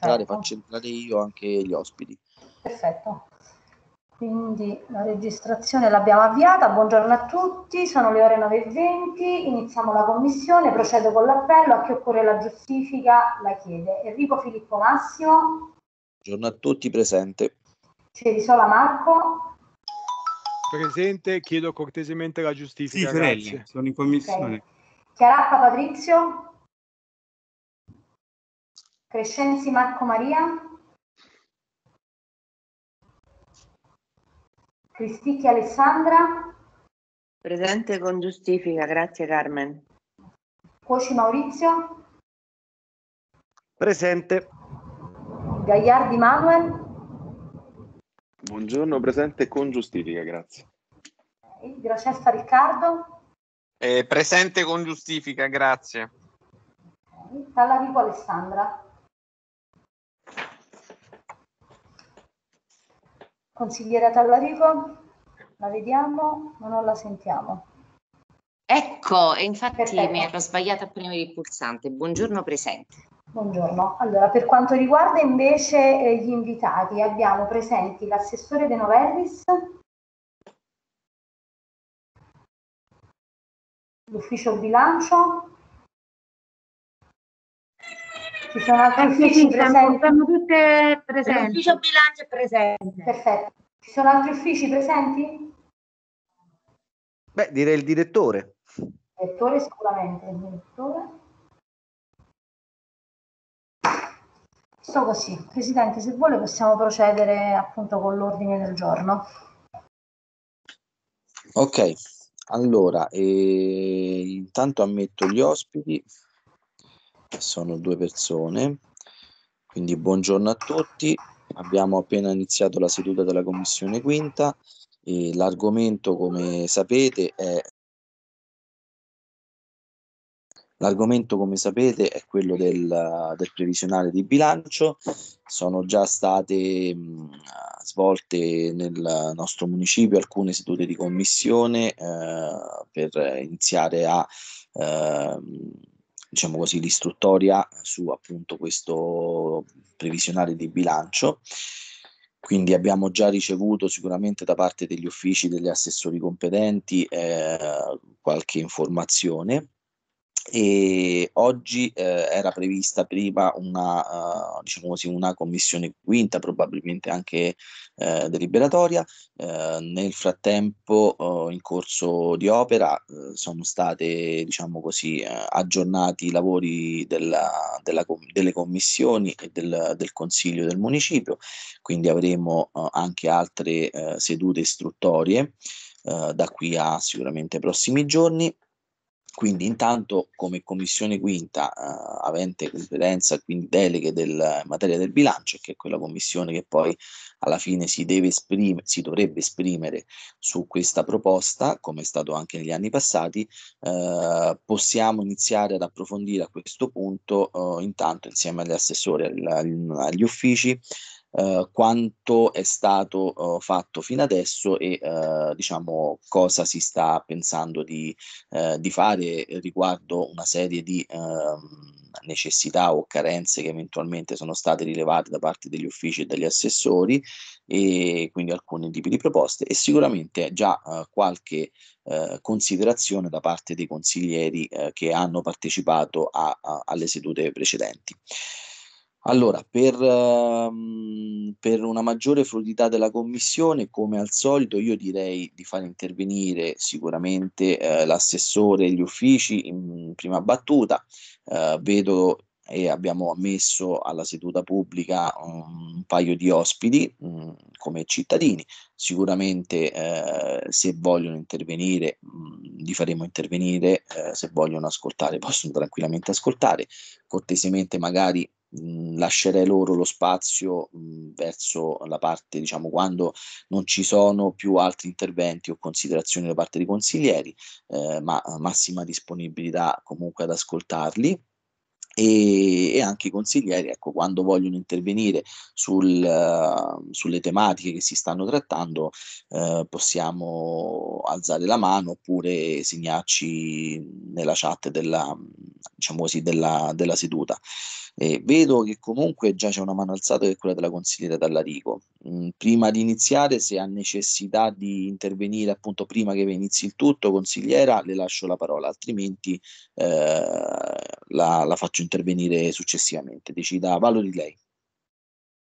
entrare, faccio entrare io anche gli ospiti. Perfetto. Quindi la registrazione l'abbiamo avviata. Buongiorno a tutti, sono le ore 9.20, iniziamo la commissione, procedo con l'appello. A chi occorre la giustifica la chiede. Enrico Filippo Massimo. Buongiorno a tutti, presente. Cerisola Marco. Presente, chiedo cortesemente la giustifica. Sì, Sorelli, sono in commissione. Okay. Chiarappa Patrizio. Crescenzi Marco Maria. Cristicchi Alessandra. Presente con giustifica, grazie Carmen. Cuoci Maurizio. Presente. Gagliardi Manuel. Buongiorno, presente con giustifica, grazie. Graceffa Riccardo. Eh, presente con giustifica, grazie. Tallarico Alessandra. Consigliera Tallarico? La vediamo, ma non la sentiamo. Ecco, infatti Perfetto. mi ero sbagliata a premere il pulsante. Buongiorno presente. Buongiorno. Allora, per quanto riguarda invece eh, gli invitati, abbiamo presenti l'assessore De Novellis, l'ufficio bilancio, ci eh, sono altri eh presenti? Siamo tutte presenti. L'ufficio bilancio è presente. Perfetto. Ci sono altri uffici presenti? Beh, direi il direttore. Il direttore sicuramente, il direttore. Sto così. Presidente, se vuole possiamo procedere appunto con l'ordine del giorno. Ok, allora, eh, intanto ammetto gli ospiti sono due persone. Quindi buongiorno a tutti. Abbiamo appena iniziato la seduta della Commissione quinta e l'argomento, come sapete, è L'argomento, come sapete, è quello del, del, previsionale di bilancio. Sono già state mh, svolte nel nostro municipio alcune sedute di commissione eh, per iniziare a eh, diciamo così, l'istruttoria su appunto questo previsionale di bilancio. Quindi abbiamo già ricevuto sicuramente da parte degli uffici degli assessori competenti eh, qualche informazione e oggi eh, era prevista prima una, uh, diciamo così, una commissione quinta, probabilmente anche eh, deliberatoria. Eh, nel frattempo, oh, in corso di opera, eh, sono state diciamo così, eh, aggiornati i lavori della, della com- delle commissioni e del, del, Consiglio del Municipio, quindi avremo anche altre sedute istruttorie da qui a sicuramente prossimi giorni quindi intanto come Commissione quinta eh, avente competenza, quindi deleghe del, in materia del bilancio, che è quella commissione che poi alla fine si, deve esprime, si dovrebbe esprimere su questa proposta, come è stato anche negli anni passati, eh, possiamo iniziare ad approfondire a questo punto eh, intanto insieme agli assessori, agli, agli uffici, eh, quanto è stato eh, fatto fino adesso e eh, diciamo cosa si sta pensando di, eh, di fare riguardo una serie di ehm, necessità o carenze che eventualmente sono state rilevate da parte degli uffici e degli assessori e quindi alcuni tipi di proposte e sicuramente già eh, qualche eh, considerazione da parte dei consiglieri che hanno partecipato a, a, alle sedute precedenti. Allora, per, ehm, per, una maggiore fluidità della commissione, come al solito, io direi di far intervenire sicuramente eh, l'assessore e gli uffici in prima battuta. Eh, vedo e abbiamo ammesso alla seduta pubblica mm, un paio di ospiti mh, mm, come cittadini. Sicuramente eh, se vogliono intervenire mh, mm, li faremo intervenire, eh, se vogliono ascoltare possono tranquillamente ascoltare, cortesemente magari Mhmm, lascerei loro lo spazio mh, mhmm, verso la parte, diciamo, quando non ci sono più altri interventi o considerazioni da parte dei consiglieri, eh, ma massima disponibilità comunque ad ascoltarli e, e, anche i consiglieri, ecco, quando vogliono intervenire sul, uh, sulle tematiche che si stanno trattando, uh, possiamo alzare la mano oppure segnarci nella chat della, diciamo così, della, della seduta. Eh, vedo che comunque già c'è una mano alzata che è quella della consigliera Dallarico. Mm, prima di iniziare, se ha necessità di intervenire appunto prima che inizi il tutto, consigliera, le lascio la parola, altrimenti eh, la, la faccio intervenire successivamente. Decida Valori lei.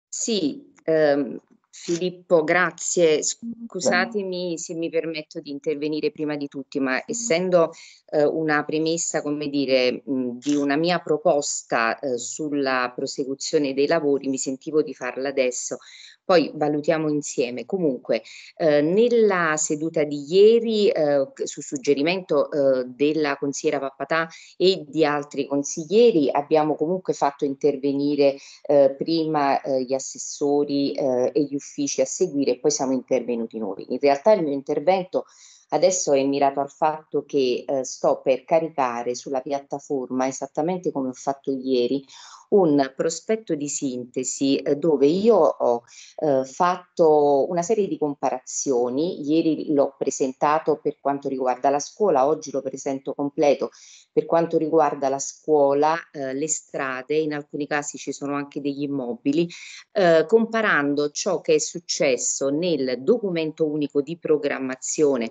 Sì, ehm, Filippo, grazie. Scusatemi se mi permetto di intervenire prima di tutti, ma essendo eh, una premessa, come dire, mh, di una mia proposta eh, sulla prosecuzione dei lavori, mi sentivo di farla adesso poi valutiamo insieme. Comunque, eh, nella seduta di ieri, eh, su suggerimento eh, della consigliera Pappatà e di altri consiglieri, abbiamo comunque fatto intervenire eh, prima eh, gli assessori eh, e gli uffici a seguire poi siamo intervenuti noi. In realtà il mio intervento Adesso è mirato al fatto che eh, sto per caricare sulla piattaforma, esattamente come ho fatto ieri, un prospetto di sintesi eh, dove io ho eh, fatto una serie di comparazioni, ieri l'ho presentato per quanto riguarda la scuola, oggi lo presento completo per quanto riguarda la scuola, eh, le strade, in alcuni casi ci sono anche degli immobili, eh, comparando ciò che è successo nel documento unico di programmazione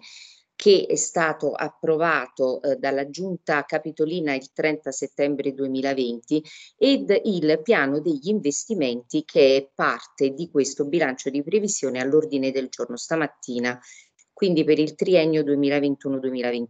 che è stato approvato eh, dalla Giunta Capitolina il 30 settembre 2020 ed il piano degli investimenti che è parte di questo bilancio di previsione all'ordine del giorno stamattina quindi per il triennio 2021-2023.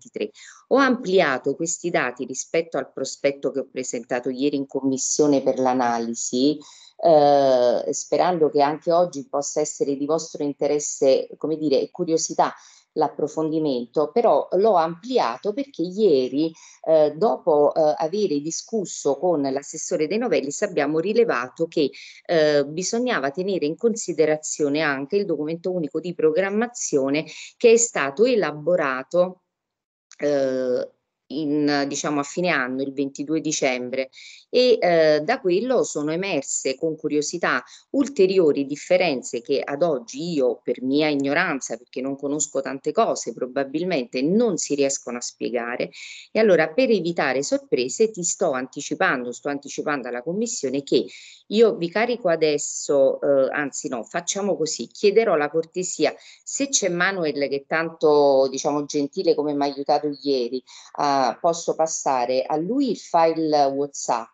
Ho ampliato questi dati rispetto al prospetto che ho presentato ieri in commissione per l'analisi, eh, sperando che anche oggi possa essere di vostro interesse, come dire, curiosità l'approfondimento, però l'ho ampliato perché ieri, eh, dopo eh, avere discusso con l'assessore De Novellis, abbiamo rilevato che eh, bisognava tenere in considerazione anche il documento unico di programmazione che è stato elaborato eh, in, diciamo, a fine anno, il 22 dicembre, e eh, da quello sono emerse con curiosità ulteriori differenze che ad oggi io, per mia ignoranza, perché non conosco tante cose, probabilmente non si riescono a spiegare. E allora, per evitare sorprese, ti sto anticipando, sto anticipando alla Commissione che io vi carico adesso, eh, anzi no, facciamo così, chiederò la cortesia, se c'è Manuel che è tanto, diciamo, gentile come mi ha aiutato ieri, eh, posso passare a lui il file WhatsApp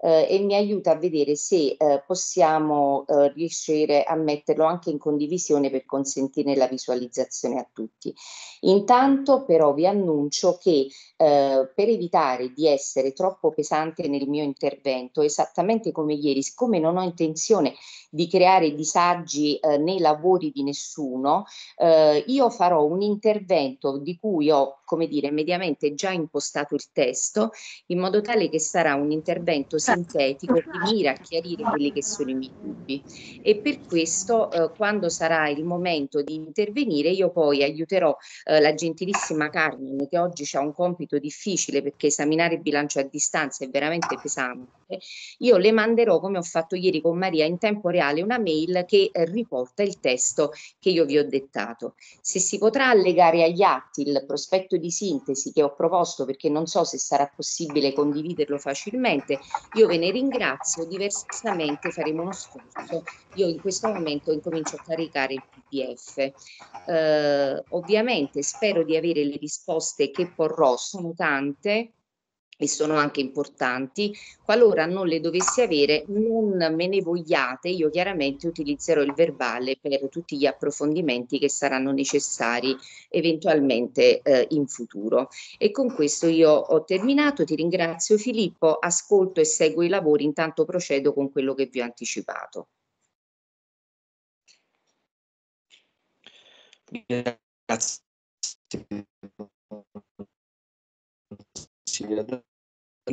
eh, e mi aiuta a vedere se eh, possiamo eh, riuscire a metterlo anche in condivisione per consentire la visualizzazione a tutti. Intanto però vi annuncio che eh, per evitare di essere troppo pesante nel mio intervento, esattamente come ieri, siccome non ho intenzione di creare disagi eh, nei lavori di nessuno, eh, io farò un intervento di cui ho, come dire, mediamente già impostato il testo in modo tale che sarà un intervento certo. sintetico che mira a chiarire quelli che sono i miei dubbi e per questo eh, quando sarà il momento di intervenire io poi aiuterò eh, la gentilissima Carmine che oggi ha un compito difficile perché esaminare il bilancio a distanza è veramente pesante, io le manderò come ho fatto ieri con Maria in tempo reale una mail che eh, riporta il testo che io vi ho dettato. Se si potrà allegare agli atti il prospetto di sintesi che ho proposto proposto perché non so se sarà possibile condividerlo facilmente. Io ve ne ringrazio, diversamente faremo uno sforzo. Io in questo momento incomincio a caricare il PDF. Eh, ovviamente spero di avere le risposte che porrò, sono tante e sono anche importanti. Qualora non le dovessi avere, non me ne vogliate, io chiaramente utilizzerò il verbale per tutti gli approfondimenti che saranno necessari eventualmente eh, in futuro. E con questo io ho terminato, ti ringrazio Filippo, ascolto e seguo i lavori, intanto procedo con quello che vi ho anticipato. Grazie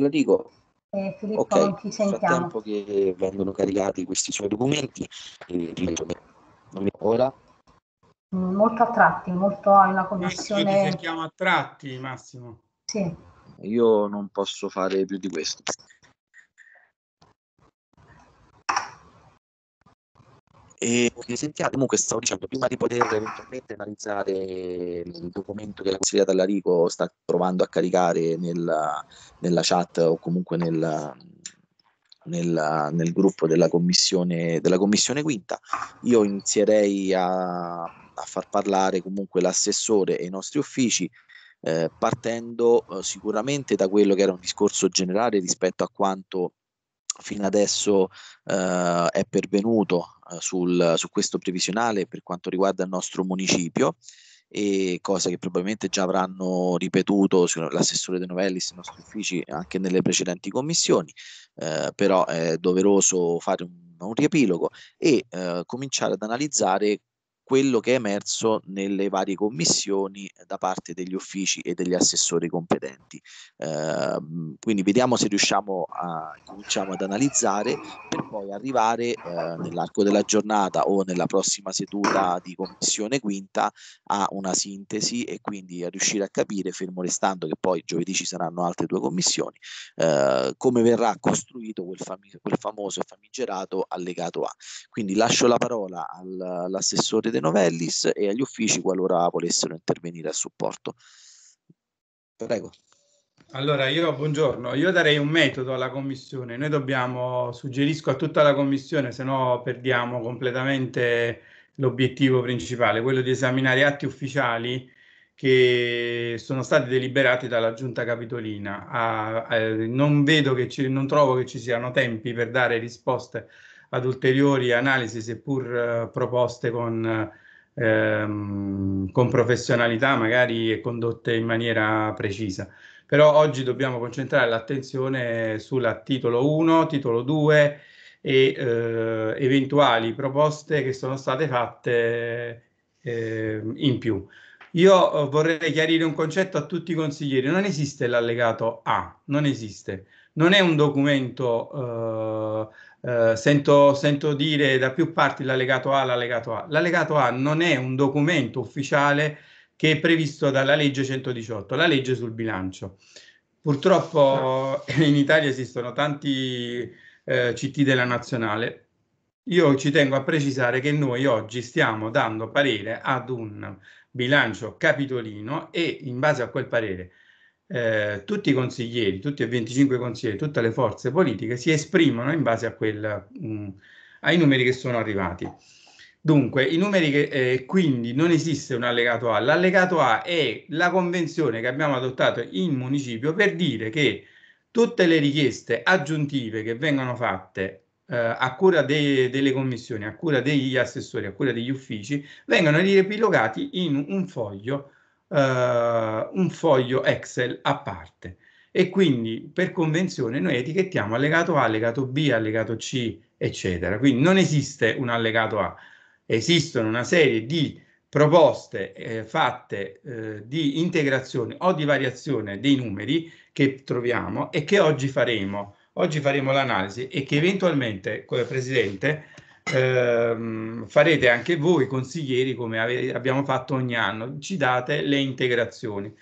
te la dico. Eh, Filippo, okay. non ti che vengono caricati questi suoi documenti, eh, ora mm, molto a tratti, molto hai una connessione. Ci sentiamo a tratti, Massimo. Sì. Io non posso fare più di questo. E sentiate, ah, comunque stavo dicendo, prima di poter eventualmente analizzare mm, il documento che la consigliera Tallarico sta provando a caricare nella, nella chat o comunque nella, nella, nel gruppo della commissione, della commissione quinta, io inizierei a, a far parlare comunque l'assessore e i nostri uffici, eh, partendo eh, sicuramente da quello che era un discorso generale rispetto a quanto fino adesso eh, è pervenuto eh, sul, su questo previsionale per quanto riguarda il nostro municipio e cosa che probabilmente già avranno ripetuto l'assessore De Novellis i nostri uffici anche nelle precedenti commissioni eh, però è doveroso fare un, un riepilogo e eh, cominciare ad analizzare quello che è emerso nelle varie commissioni eh, da parte degli uffici e degli assessori competenti. Eh, quindi vediamo se riusciamo a cominciamo ad analizzare per poi arrivare eh, nell'arco della giornata o nella prossima seduta di commissione quinta a una sintesi e quindi a riuscire a capire, fermo restando che poi giovedì ci saranno altre due commissioni, eh, come verrà costruito quel, fami- quel famoso e famigerato allegato A. Quindi lascio la parola all'assessore del Novellis e agli uffici qualora volessero intervenire a supporto. Prego. Allora, io buongiorno, io darei un metodo alla commissione, noi dobbiamo, suggerisco a tutta la commissione, se no perdiamo completamente l'obiettivo principale, quello di esaminare atti ufficiali che sono stati deliberati dalla giunta capitolina. Ah, eh, non vedo che ci, non trovo che ci siano tempi per dare risposte ad ulteriori analisi, seppur eh, proposte con, ehm, con professionalità, magari e condotte in maniera precisa. Però oggi dobbiamo concentrare l'attenzione sulla titolo 1, titolo 2 e eh, eventuali proposte che sono state fatte eh, in più. Io eh, vorrei chiarire un concetto a tutti i consiglieri, non esiste l'allegato A, non esiste, non è un documento eh, eh, sento, sento, dire da più parti l'allegato A, l'allegato A. L'allegato A non è un documento ufficiale che è previsto dalla legge 118, la legge sul bilancio. Purtroppo in Italia esistono tanti eh, CT della nazionale. Io ci tengo a precisare che noi oggi stiamo dando parere ad un bilancio capitolino e in base a quel parere eh, tutti i consiglieri, tutti e 25 consiglieri, tutte le forze politiche si esprimono in base a quel, mh, mm, ai numeri che sono arrivati. Dunque, i numeri che eh, quindi non esiste un allegato A. L'allegato A è la convenzione che abbiamo adottato in municipio per dire che tutte le richieste aggiuntive che vengono fatte eh, a cura de delle commissioni, a cura degli assessori, a cura degli uffici, vengono riepilogati in un foglio eh, un foglio Excel a parte e quindi per convenzione noi etichettiamo allegato A, allegato B, allegato C, eccetera. Quindi non esiste un allegato A, esistono una serie di proposte eh, fatte eh, di integrazione o di variazione dei numeri che troviamo e che oggi faremo. Oggi faremo l'analisi e che eventualmente, come Presidente, eh, farete anche voi consiglieri come ave- abbiamo fatto ogni anno, ci date le integrazioni.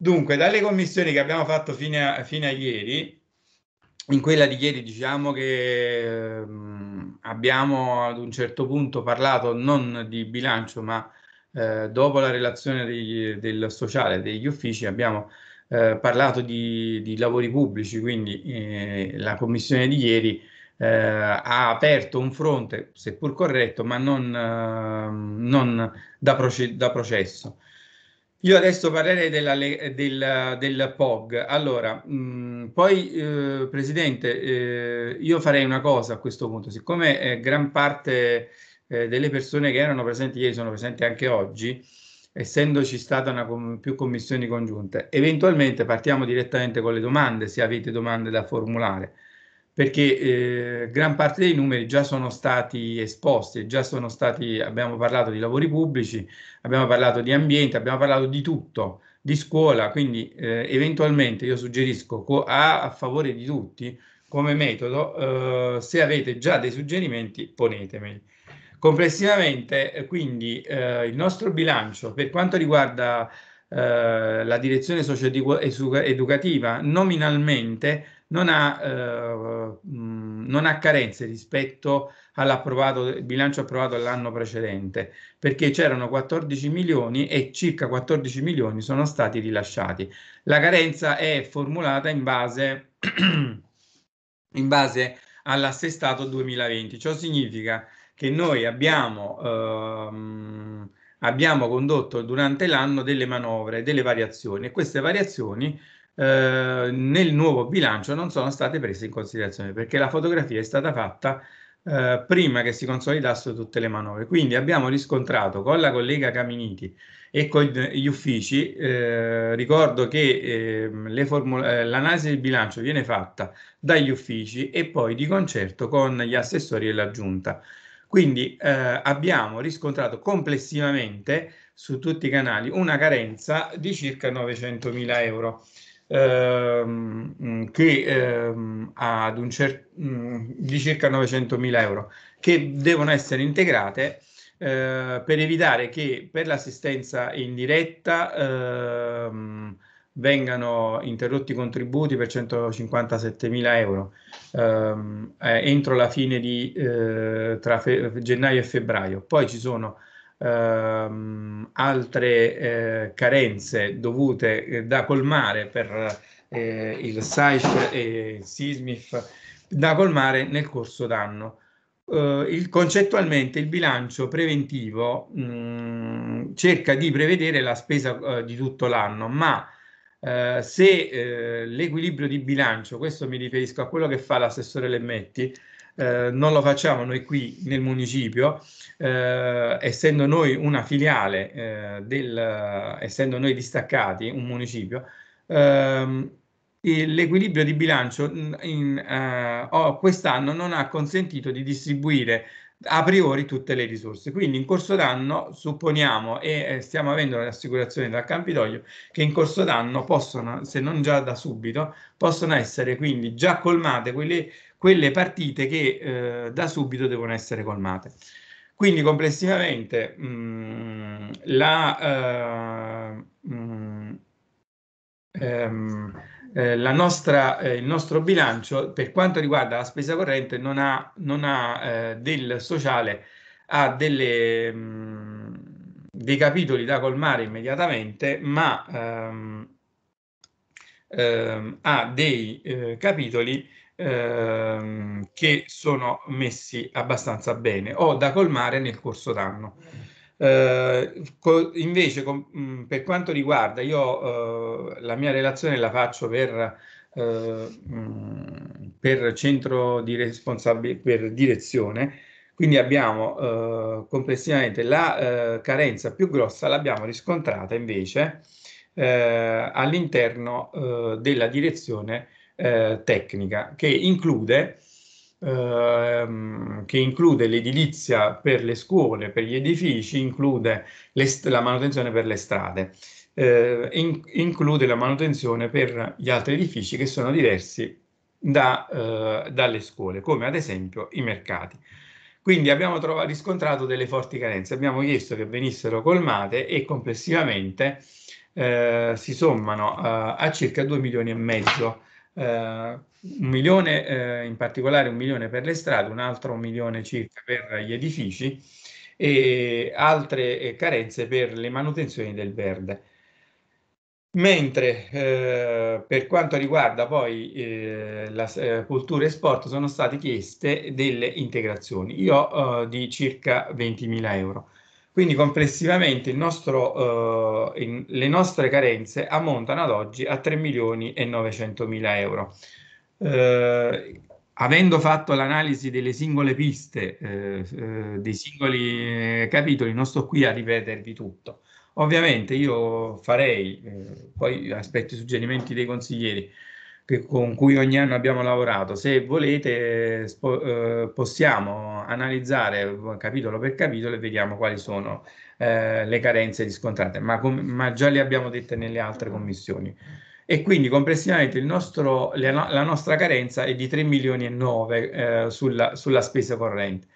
Dunque, dalle commissioni che abbiamo fatto fino a, fino a ieri, in quella di ieri diciamo che eh, abbiamo ad un certo punto parlato non di bilancio, ma eh, dopo la relazione degli, del sociale degli uffici abbiamo eh, parlato di, di, lavori pubblici, quindi eh, la commissione di ieri eh, ha aperto un fronte, seppur corretto, ma non, eh, non da, proce- da, processo. Io adesso parlerei della, del, del, POG. Allora, mh, mm, poi, eh, Presidente, eh, io farei una cosa a questo punto. Siccome eh, gran parte eh, delle persone che erano presenti ieri sono presenti anche oggi, essendoci stata una, più commissioni congiunte. Eventualmente partiamo direttamente con le domande, se avete domande da formulare perché eh, gran parte dei numeri già sono stati esposti, già sono stati, abbiamo parlato di lavori pubblici, abbiamo parlato di ambiente, abbiamo parlato di tutto, di scuola, quindi eh, eventualmente io suggerisco a, a, favore di tutti come metodo, eh, se avete già dei suggerimenti ponetemeli. Complessivamente eh, quindi eh, il nostro bilancio per quanto riguarda eh, la direzione socio-educativa nominalmente non ha, eh, mm, non ha carenze rispetto al bilancio approvato l'anno precedente, perché c'erano 14 milioni e circa 14 milioni sono stati rilasciati. La carenza è formulata in base, in base all'assestato 2020. Ciò significa che noi abbiamo, ehm, abbiamo condotto durante l'anno delle manovre, delle variazioni e queste variazioni eh, nel nuovo bilancio non sono state prese in considerazione perché la fotografia è stata fatta eh, prima che si consolidassero tutte le manovre. Quindi abbiamo riscontrato con la collega Caminiti e con gli uffici, eh, ricordo che ehm, eh, l'analisi del bilancio viene fatta dagli uffici e poi di concerto con gli assessori e la giunta. Quindi eh, abbiamo riscontrato complessivamente su tutti i canali una carenza di circa 900 mila euro ehm, mm, che ehm, ad un cer- mm, di circa 900.000 euro, che devono essere integrate eh, per evitare che per l'assistenza in diretta ehm, vengano interrotti i contributi per 157.000 euro ehm, eh, entro la fine di eh, tra gennaio e febbraio. Poi ci sono ehm, altre eh, carenze dovute eh, da colmare per eh, il SAISH e il SISMIF da colmare nel corso d'anno. Uh, il, concettualmente il bilancio preventivo mh, mm, cerca di prevedere la spesa uh, di tutto l'anno, ma uh, se l'equilibrio di bilancio, questo mi riferisco a quello che fa l'assessore Lemmetti, eh, non lo facciamo noi qui nel municipio, eh, essendo noi una filiale, eh, del, essendo noi distaccati, un municipio, ehm, l'equilibrio di bilancio oh, quest'anno non ha consentito di distribuire a priori tutte le risorse. Quindi in corso d'anno supponiamo e eh, stiamo avendo le assicurazioni dal Campidoglio che in corso d'anno possono, se non già da subito, possono essere quindi già colmate quelle quelle partite che eh, da subito devono essere colmate. Quindi complessivamente mh, mm, la, uh, eh, mh, mm, ehm, eh, nostra, eh, il nostro bilancio per quanto riguarda la spesa corrente non ha, non ha eh, del sociale, ha delle, mh, mm, dei capitoli da colmare immediatamente, ma ehm, ehm, ha dei eh, capitoli ehm, che sono messi abbastanza bene o da colmare nel corso d'anno. Eh, co invece com, per quanto riguarda, io eh, la mia relazione la faccio per, eh, per centro di responsabilità, per direzione, quindi abbiamo eh, complessivamente la eh, carenza più grossa, l'abbiamo riscontrata invece eh, all'interno della direzione eh, tecnica che include, ehm, che include l'edilizia per le scuole, per gli edifici, include la manutenzione per le strade. Eh, in, include la manutenzione per gli altri edifici che sono diversi da, eh, dalle scuole, come ad esempio i mercati. Quindi abbiamo riscontrato delle forti carenze, abbiamo chiesto che venissero colmate e complessivamente eh, si sommano a circa 2 milioni e mezzo eh, un milione eh, in particolare un milione per le strade, un altro milione circa per gli edifici e altre eh, carenze per le manutenzioni del verde. Mentre eh, per quanto riguarda poi eh, la eh, cultura e sport sono state chieste delle integrazioni, io eh, di circa 20.000 euro. Quindi complessivamente nostro, eh, in, le nostre carenze ammontano ad oggi a 3 milioni e 900 mila euro. Eh, avendo fatto l'analisi delle singole piste, eh, eh dei singoli eh, capitoli, non sto qui a ripetervi tutto. Ovviamente io farei, eh, poi aspetto i suggerimenti dei consiglieri, che, con cui ogni anno abbiamo lavorato. Se volete eh, possiamo analizzare capitolo per capitolo e vediamo quali sono eh, le carenze riscontrate, ma, ma, già le abbiamo dette nelle altre commissioni. E quindi complessivamente nostro, la, nostra carenza è di 3 milioni e 9 eh, sulla, sulla spesa corrente.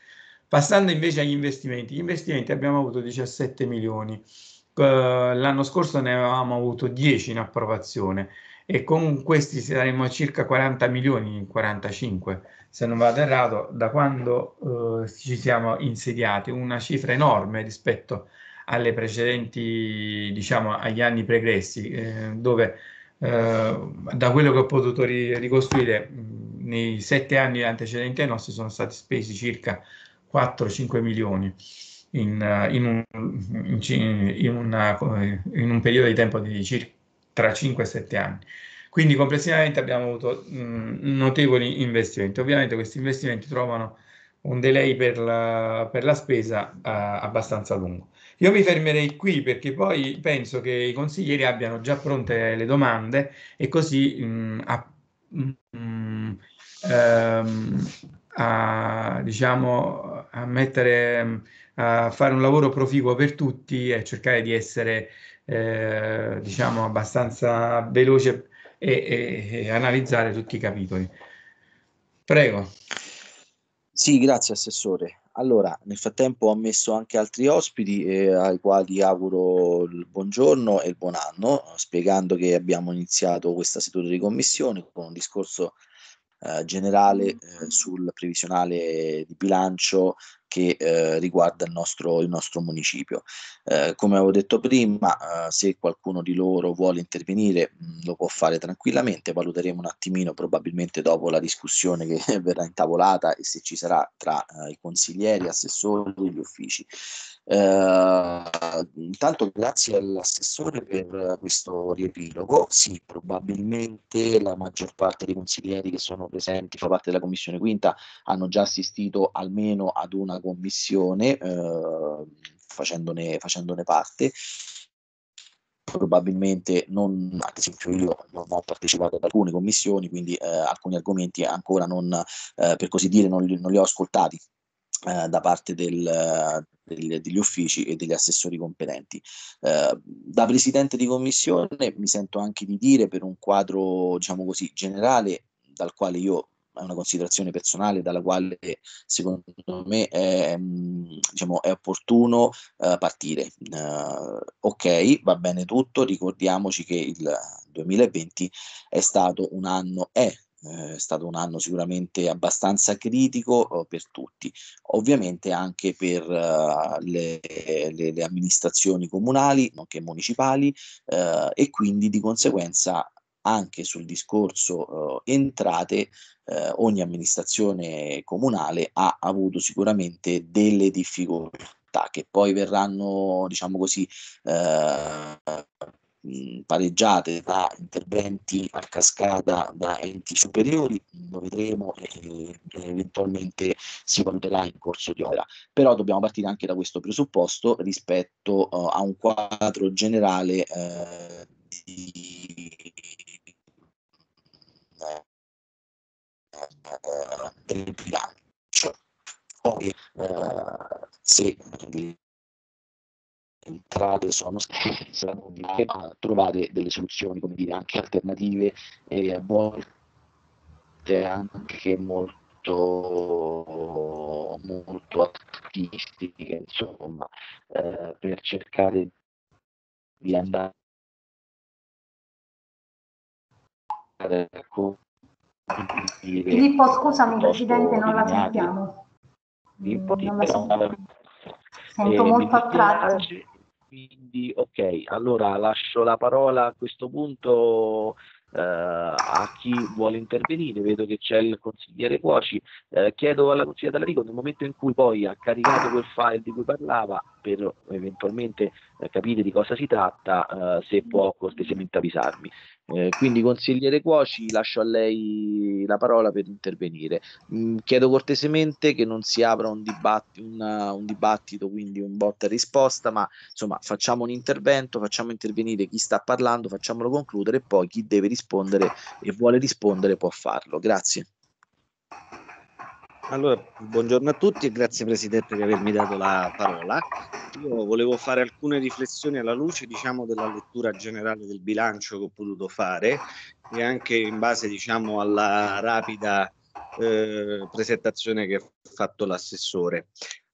Passando invece agli investimenti, gli investimenti abbiamo avuto 17 milioni, l'anno scorso ne avevamo avuto 10 in approvazione, e con questi saremo a circa 40 milioni, 45 se non vado errato, da quando eh, ci siamo insediati, una cifra enorme rispetto alle precedenti, diciamo, agli anni pregressi, eh, dove eh, da quello che ho potuto ri ricostruire mh, nei sette anni antecedenti ai nostri sono stati spesi circa 4-5 milioni. In, in, un, in, in una, un periodo di tempo di circa tra 5 e 7 anni. Quindi complessivamente abbiamo avuto mh, mm, notevoli investimenti. Ovviamente questi investimenti trovano un delay per la, per la spesa uh, abbastanza lungo. Io mi fermerei qui perché poi penso che i consiglieri abbiano già pronte le domande e così mh, mm, a, mh, mm, ehm, a, diciamo, a mettere a fare un lavoro proficuo per tutti e cercare di essere eh, diciamo abbastanza veloce e, e, e analizzare tutti i capitoli. Prego. Sì, grazie Assessore. Allora, nel frattempo ho messo anche altri ospiti eh, ai quali auguro il buongiorno e il buon anno, spiegando che abbiamo iniziato questa seduta di commissione con un discorso eh, generale eh, sul previsionale di bilancio che eh, riguarda il nostro, il nostro municipio. Eh, come avevo detto prima, eh, se qualcuno di loro vuole intervenire mh, mm, lo può fare tranquillamente, valuteremo un attimino probabilmente dopo la discussione che verrà intavolata e se ci sarà tra eh, i consiglieri, assessori e gli uffici. Eh, intanto grazie all'assessore per questo riepilogo, sì probabilmente la maggior parte dei consiglieri che sono presenti fa parte della commissione quinta hanno già assistito almeno ad una commissione eh, facendone, facendone parte probabilmente non, ad esempio io non ho partecipato ad alcune commissioni, quindi eh, alcuni argomenti ancora non, eh, per così dire, non li, non li ho ascoltati eh, da parte del, del, degli uffici e degli assessori competenti. Ehm, da presidente di commissione mi sento anche di dire per un quadro, diciamo così, generale, dal quale io è una considerazione personale dalla quale secondo me è, mm, diciamo, è opportuno uh, partire. Uh, ok, va bene tutto, ricordiamoci che il 2020 è stato un anno, è è eh, stato un anno sicuramente abbastanza critico per tutti, ovviamente anche per le, le, le amministrazioni comunali, nonché municipali, eh, e quindi di conseguenza anche sul discorso eh, entrate, eh, ogni amministrazione comunale ha avuto sicuramente delle difficoltà che poi verranno, diciamo così, eh, mm, pareggiate da interventi a cascata da enti superiori, lo vedremo e eventualmente si valuterà in corso di opera. Però dobbiamo partire anche da questo presupposto rispetto uh, a un quadro generale uh, di Eh, del bilancio. Poi eh, se le entrate sono state, trovate delle soluzioni come dire, anche alternative e a volte anche molto molto, artistiche, insomma, eh, per cercare di andare a raccontare Filippo, scusami Presidente, non la sentiamo. Filippo, non la sentiamo. Eh, Sento eh, molto attratto. Quindi, ok, allora lascio la parola a questo punto eh, a chi vuole intervenire. Vedo che c'è il consigliere Cuoci. Eh, chiedo alla consigliera D'Alarico, nel momento in cui poi ha caricato quel file di cui parlava, per eventualmente eh, capire di cosa si tratta, eh, se può cortesemente avvisarmi. Eh, quindi consigliere Cuoci, lascio a lei la parola per intervenire. Mm, chiedo cortesemente che non si apra un, dibatti- una, un dibattito, quindi un botta e risposta, ma insomma facciamo un intervento, facciamo intervenire chi sta parlando, facciamolo concludere e poi chi deve rispondere e vuole rispondere può farlo. Grazie. Allora, buongiorno a tutti e grazie Presidente di avermi dato la parola. Io volevo fare alcune riflessioni alla luce diciamo, della lettura generale del bilancio che ho potuto fare e anche in base diciamo, alla rapida eh, presentazione che ha fatto l'assessore.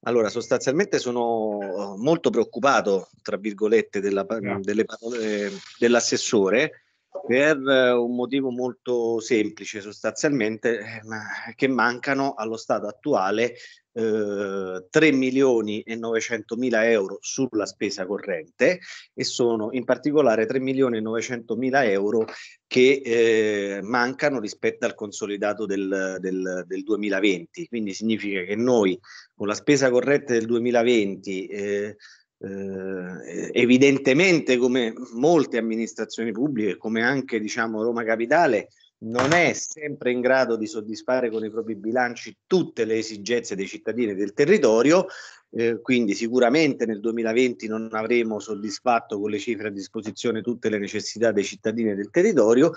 Allora, sostanzialmente sono eh, molto preoccupato, tra virgolette, della, delle parole dell'assessore per eh, un motivo molto semplice sostanzialmente, eh, che mancano allo stato attuale eh, 3 milioni e 900 mila euro sulla spesa corrente e sono in particolare 3 milioni e 900 mila euro che eh, mancano rispetto al consolidato del, del, del 2020. Quindi significa che noi con la spesa corrente del 2020 eh, eh, evidentemente come molte amministrazioni pubbliche, come anche diciamo, Roma Capitale, non è sempre in grado di soddisfare con i propri bilanci tutte le esigenze dei cittadini del territorio, eh, quindi sicuramente nel 2020 non avremo soddisfatto con le cifre a disposizione tutte le necessità dei cittadini del territorio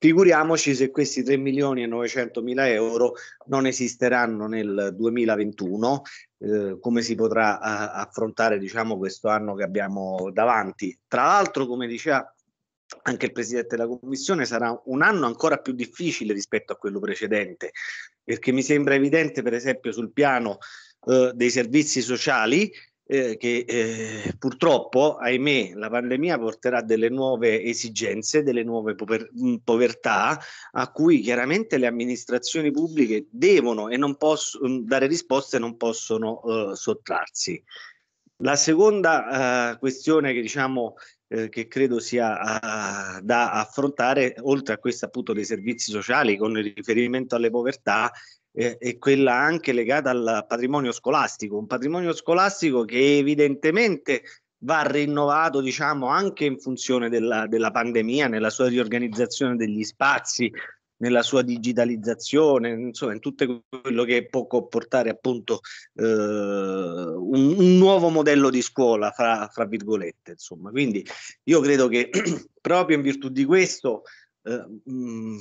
Figuriamoci se questi 3 milioni e 900 mila euro non esisteranno nel 2021, eh, come si potrà a, affrontare diciamo, questo anno che abbiamo davanti. Tra l'altro, come diceva anche il Presidente della Commissione, sarà un anno ancora più difficile rispetto a quello precedente, perché mi sembra evidente, per esempio, sul piano eh, dei servizi sociali, eh, che eh, purtroppo, ahimè, la pandemia porterà delle nuove esigenze, delle nuove pover- mm, povertà a cui chiaramente le amministrazioni pubbliche devono e non possono mm, dare risposte e non possono eh, sottrarsi. La seconda eh, questione che diciamo eh, che credo sia a, eh, da affrontare, oltre a questo appunto dei servizi sociali con riferimento alle povertà, e quella anche legata al patrimonio scolastico, un patrimonio scolastico che evidentemente va rinnovato diciamo anche in funzione della, della pandemia, nella sua riorganizzazione degli spazi, nella sua digitalizzazione, insomma in tutto quello che può comportare appunto eh, un, un, nuovo modello di scuola, fra, fra virgolette, insomma. Quindi io credo che proprio in virtù di questo Ehm, mm,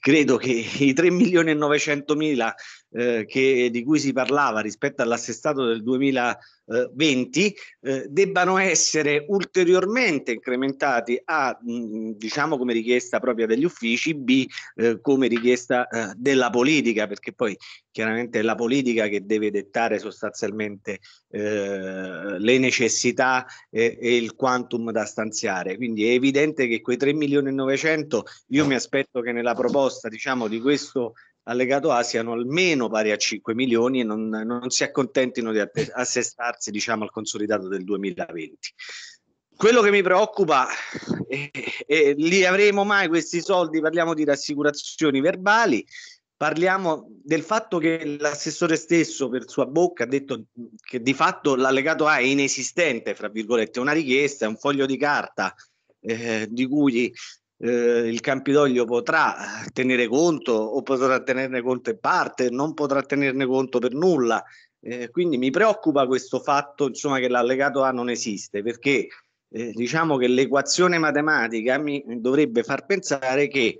credo che i 3 milioni e 900 mila eh, che, di cui si parlava rispetto all'assestato del 2020 eh, debbano essere ulteriormente incrementati a mh, mm, diciamo come richiesta propria degli uffici B eh, come richiesta eh, della politica perché poi chiaramente è la politica che deve dettare sostanzialmente eh, le necessità e, e il quantum da stanziare quindi è evidente che quei 3 milioni e 900 io mi aspetto che nella proposta diciamo di questo allegato A siano almeno pari a 5 milioni e non, non si accontentino di assestarsi diciamo, al consolidato del 2020. Quello che mi preoccupa è, eh, è eh, eh, li avremo mai questi soldi, parliamo di rassicurazioni verbali, parliamo del fatto che l'assessore stesso per sua bocca ha detto che di fatto l'allegato A è inesistente, fra virgolette, una richiesta, è un foglio di carta eh, di cui eh, il Campidoglio potrà tenere conto o potrà tenerne conto in parte, non potrà tenerne conto per nulla. Eh, quindi mi preoccupa questo fatto insomma, che l'allegato A non esiste perché eh, diciamo che l'equazione matematica mi dovrebbe far pensare che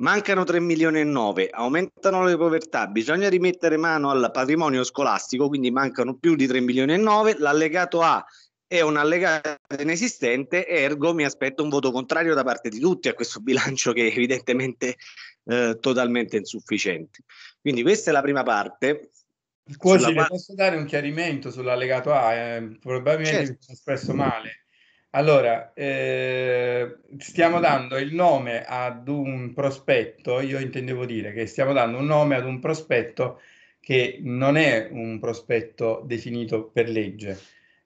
mancano 3 milioni e 9, aumentano le povertà, bisogna rimettere mano al patrimonio scolastico, quindi mancano più di 3 milioni e 9, l'allegato A è un allegato inesistente, ergo mi aspetto un voto contrario da parte di tutti a questo bilancio che è evidentemente eh, totalmente insufficiente. Quindi questa è la prima parte. Scusi, parte... posso dare un chiarimento sull'allegato A? Eh, probabilmente certo. mi sono espresso male. Allora, eh, stiamo dando il nome ad un prospetto, io intendevo dire che stiamo dando un nome ad un prospetto che non è un prospetto definito per legge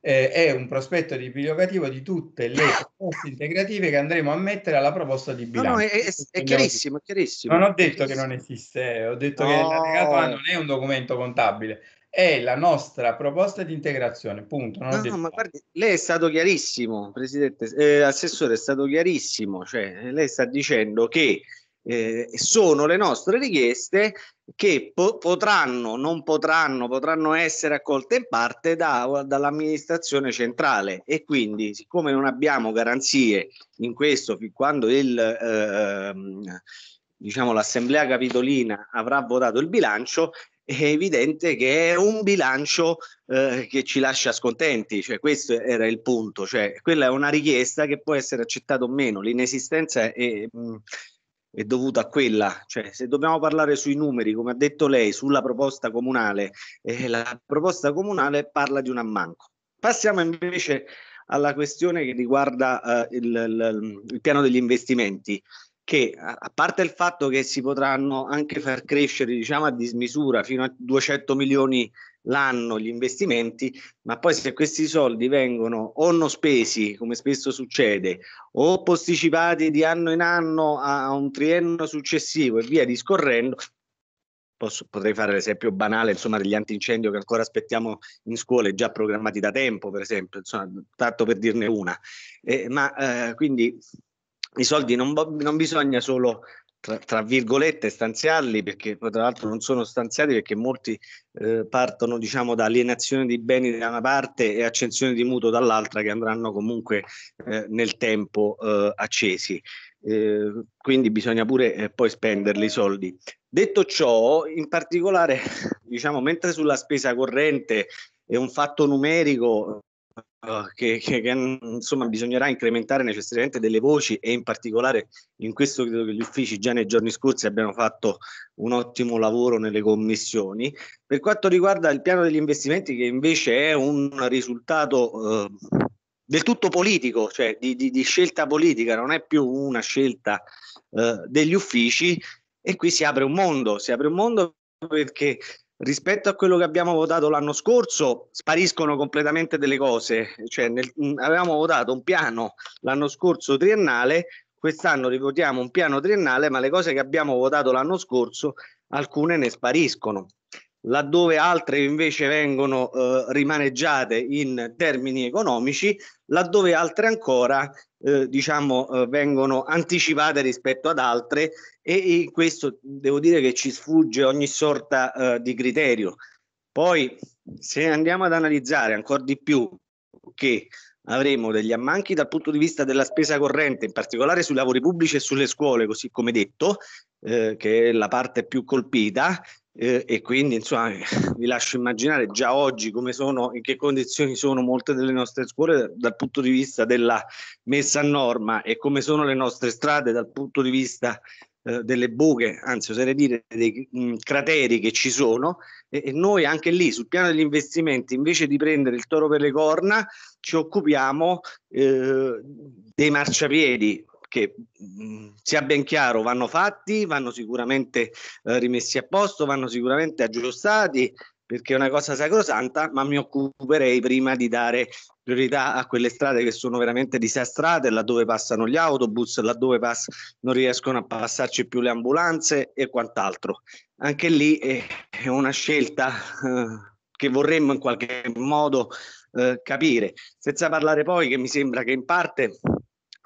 eh, è un prospetto di bibliocativo di tutte le proposte integrative che andremo a mettere alla proposta di bilancio. No, no, è, è, è chiarissimo, è chiarissimo. Non ho detto che non esiste, eh, ho detto no. che la Decatoa non è un documento contabile, è la nostra proposta di integrazione, punto. No, no, ma guardi, lei è stato chiarissimo, Presidente, eh, Assessore, è stato chiarissimo, cioè lei sta dicendo che eh, sono le nostre richieste che po- potranno, non potranno, potranno essere accolte in parte da, dall'amministrazione centrale e quindi siccome non abbiamo garanzie in questo quando il, eh, diciamo, l'assemblea capitolina avrà votato il bilancio è evidente che è un bilancio eh, che ci lascia scontenti, cioè questo era il punto, cioè quella è una richiesta che può essere accettata o meno, l'inesistenza è... Mh, è dovuta a quella, cioè se dobbiamo parlare sui numeri, come ha detto lei, sulla proposta comunale, eh, la proposta comunale parla di un ammanco. Passiamo invece alla questione che riguarda eh, il, il, il, piano degli investimenti, che a parte il fatto che si potranno anche far crescere diciamo, a dismisura fino a 200 milioni l'anno gli investimenti, ma poi se questi soldi vengono o non spesi, come spesso succede, o posticipati di anno in anno a un triennio successivo e via discorrendo, Posso, potrei fare l'esempio banale insomma, degli antincendio che ancora aspettiamo in scuole già programmati da tempo per esempio insomma, tanto per dirne una eh, ma eh, quindi i soldi non, non bisogna solo tra, tra, virgolette stanziarli perché poi tra l'altro non sono stanziati perché molti eh, partono diciamo da alienazione di beni da una parte e accensione di mutuo dall'altra che andranno comunque eh, nel tempo eh, accesi eh, quindi bisogna pure eh, poi spenderli i soldi detto ciò in particolare diciamo mentre sulla spesa corrente è un fatto numerico eh, che, che, che, mm, insomma bisognerà incrementare necessariamente delle voci e in particolare in questo credo che gli uffici già nei giorni scorsi abbiano fatto un ottimo lavoro nelle commissioni. Per quanto riguarda il piano degli investimenti che invece è un risultato eh, del tutto politico, cioè di, di, di, scelta politica, non è più una scelta eh, degli uffici e qui si apre un mondo, si apre un mondo perché rispetto a quello che abbiamo votato l'anno scorso spariscono completamente delle cose cioè nel, avevamo votato un piano l'anno scorso triennale quest'anno rivotiamo un piano triennale ma le cose che abbiamo votato l'anno scorso alcune ne spariscono laddove altre invece vengono eh, rimaneggiate in termini economici, laddove altre ancora eh, diciamo eh, vengono anticipate rispetto ad altre e in questo devo dire che ci sfugge ogni sorta eh, di criterio. Poi se andiamo ad analizzare ancora di più che avremo degli ammanchi dal punto di vista della spesa corrente, in particolare sui lavori pubblici e sulle scuole, così come detto, eh, che è la parte più colpita, eh, e quindi insomma eh, vi lascio immaginare già oggi come sono, in che condizioni sono molte delle nostre scuole dal punto di vista della messa a norma e come sono le nostre strade dal punto di vista eh, delle buche, anzi oserei dire dei mh, mm, crateri che ci sono e, e noi anche lì sul piano degli investimenti invece di prendere il toro per le corna ci occupiamo eh, dei marciapiedi che mh, mm, sia ben chiaro vanno fatti, vanno sicuramente eh, rimessi a posto, vanno sicuramente aggiustati perché è una cosa sacrosanta, ma mi occuperei prima di dare priorità a quelle strade che sono veramente disastrate, laddove passano gli autobus, laddove pass- non riescono a passarci più le ambulanze e quant'altro. Anche lì è, eh, è una scelta eh, che vorremmo in qualche modo eh, capire, senza parlare poi che mi sembra che in parte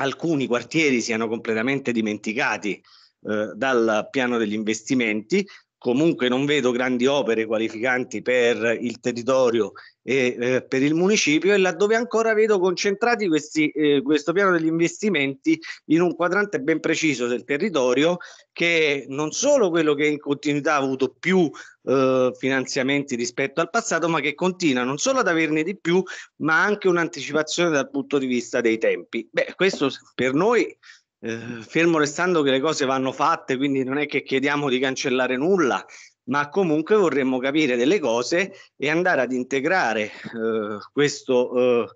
alcuni quartieri siano completamente dimenticati eh, dal piano degli investimenti, comunque non vedo grandi opere qualificanti per il territorio e eh, per il municipio e laddove ancora vedo concentrati questi, eh, questo piano degli investimenti in un quadrante ben preciso del territorio che non solo quello che in continuità ha avuto più eh, finanziamenti rispetto al passato ma che continua non solo ad averne di più ma anche un'anticipazione dal punto di vista dei tempi. Beh questo per noi eh, fermo restando che le cose vanno fatte, quindi non è che chiediamo di cancellare nulla, ma comunque vorremmo capire delle cose e andare ad integrare eh, questo eh,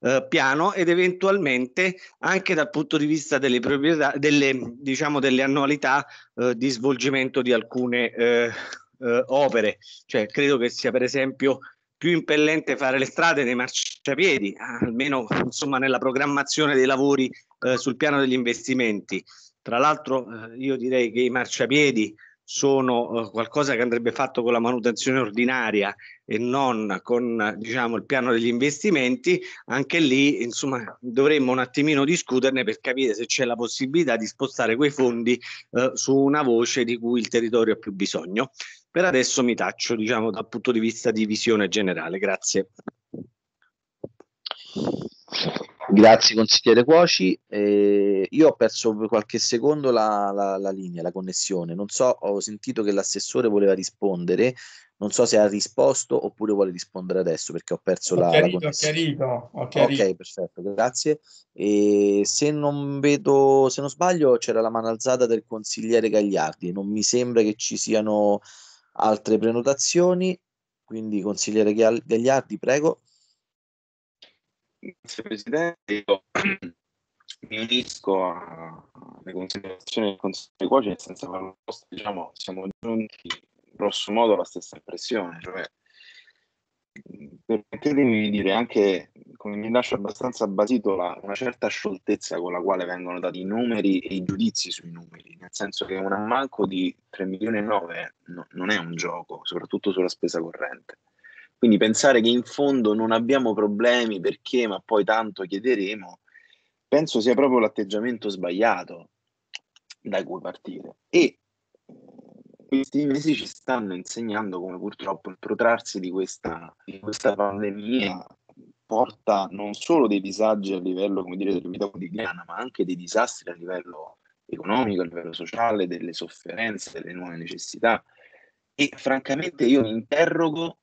eh piano ed eventualmente anche dal punto di vista delle proprietà, delle, diciamo, delle annualità eh, di svolgimento di alcune eh, opere. Cioè, credo che sia per esempio più impellente fare le strade nei marciapiedi, almeno insomma, nella programmazione dei lavori eh, sul piano degli investimenti. Tra l'altro eh, io direi che i marciapiedi sono eh, qualcosa che andrebbe fatto con la manutenzione ordinaria e non con diciamo, il piano degli investimenti, anche lì insomma, dovremmo un attimino discuterne per capire se c'è la possibilità di spostare quei fondi eh, su una voce di cui il territorio ha più bisogno. Per adesso mi taccio, diciamo, dal punto di vista di visione generale. Grazie. Grazie consigliere Cuoci. Eh, io ho perso per qualche secondo la, la, la, linea, la connessione. Non so, ho sentito che l'assessore voleva rispondere. Non so se ha risposto oppure vuole rispondere adesso perché ho perso ho la, chiarito, la connessione. Ho chiarito, ho chiarito. Ok, perfetto, grazie. E se non vedo, se non sbaglio, c'era la mano alzata del consigliere Gagliardi. Non mi sembra che ci siano Altre prenotazioni? Quindi consigliere Gagliardi, prego. Grazie Presidente, io mi unisco alle considerazioni del Consiglio di Cuoci, nel senso che diciamo, siamo giunti grosso modo alla stessa impressione, cioè mm, permettetemi di dire anche come mi lascia abbastanza basito la, una certa scioltezza con la quale vengono dati i numeri e i giudizi sui numeri, nel senso che un ammanco di 3 milioni e 9 no, non è un gioco, soprattutto sulla spesa corrente. Quindi pensare che in fondo non abbiamo problemi perché, ma poi tanto chiederemo, penso sia proprio l'atteggiamento sbagliato da cui partire. E questi mesi ci stanno insegnando come purtroppo il protrarsi di questa, di questa pandemia porta non solo dei disagi a livello come dire, della vita quotidiana, ma anche dei disastri a livello economico, a livello sociale, delle sofferenze, delle nuove necessità. E francamente io mi interrogo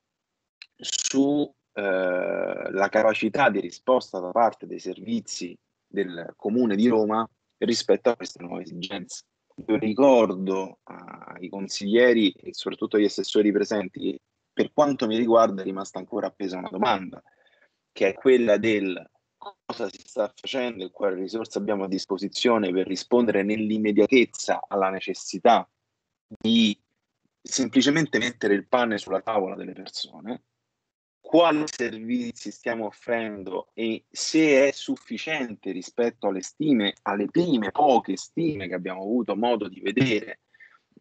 sulla eh, capacità di risposta da parte dei servizi del Comune di Roma rispetto a queste nuove esigenze. Io ricordo ai eh, consiglieri e soprattutto agli assessori presenti che per quanto mi riguarda è rimasta ancora appesa una domanda, che è quella del cosa si sta facendo e quale risorse abbiamo a disposizione per rispondere nell'immediatezza alla necessità di semplicemente mettere il pane sulla tavola delle persone, quali servizi stiamo offrendo e se è sufficiente rispetto alle stime, alle prime poche stime che abbiamo avuto modo di vedere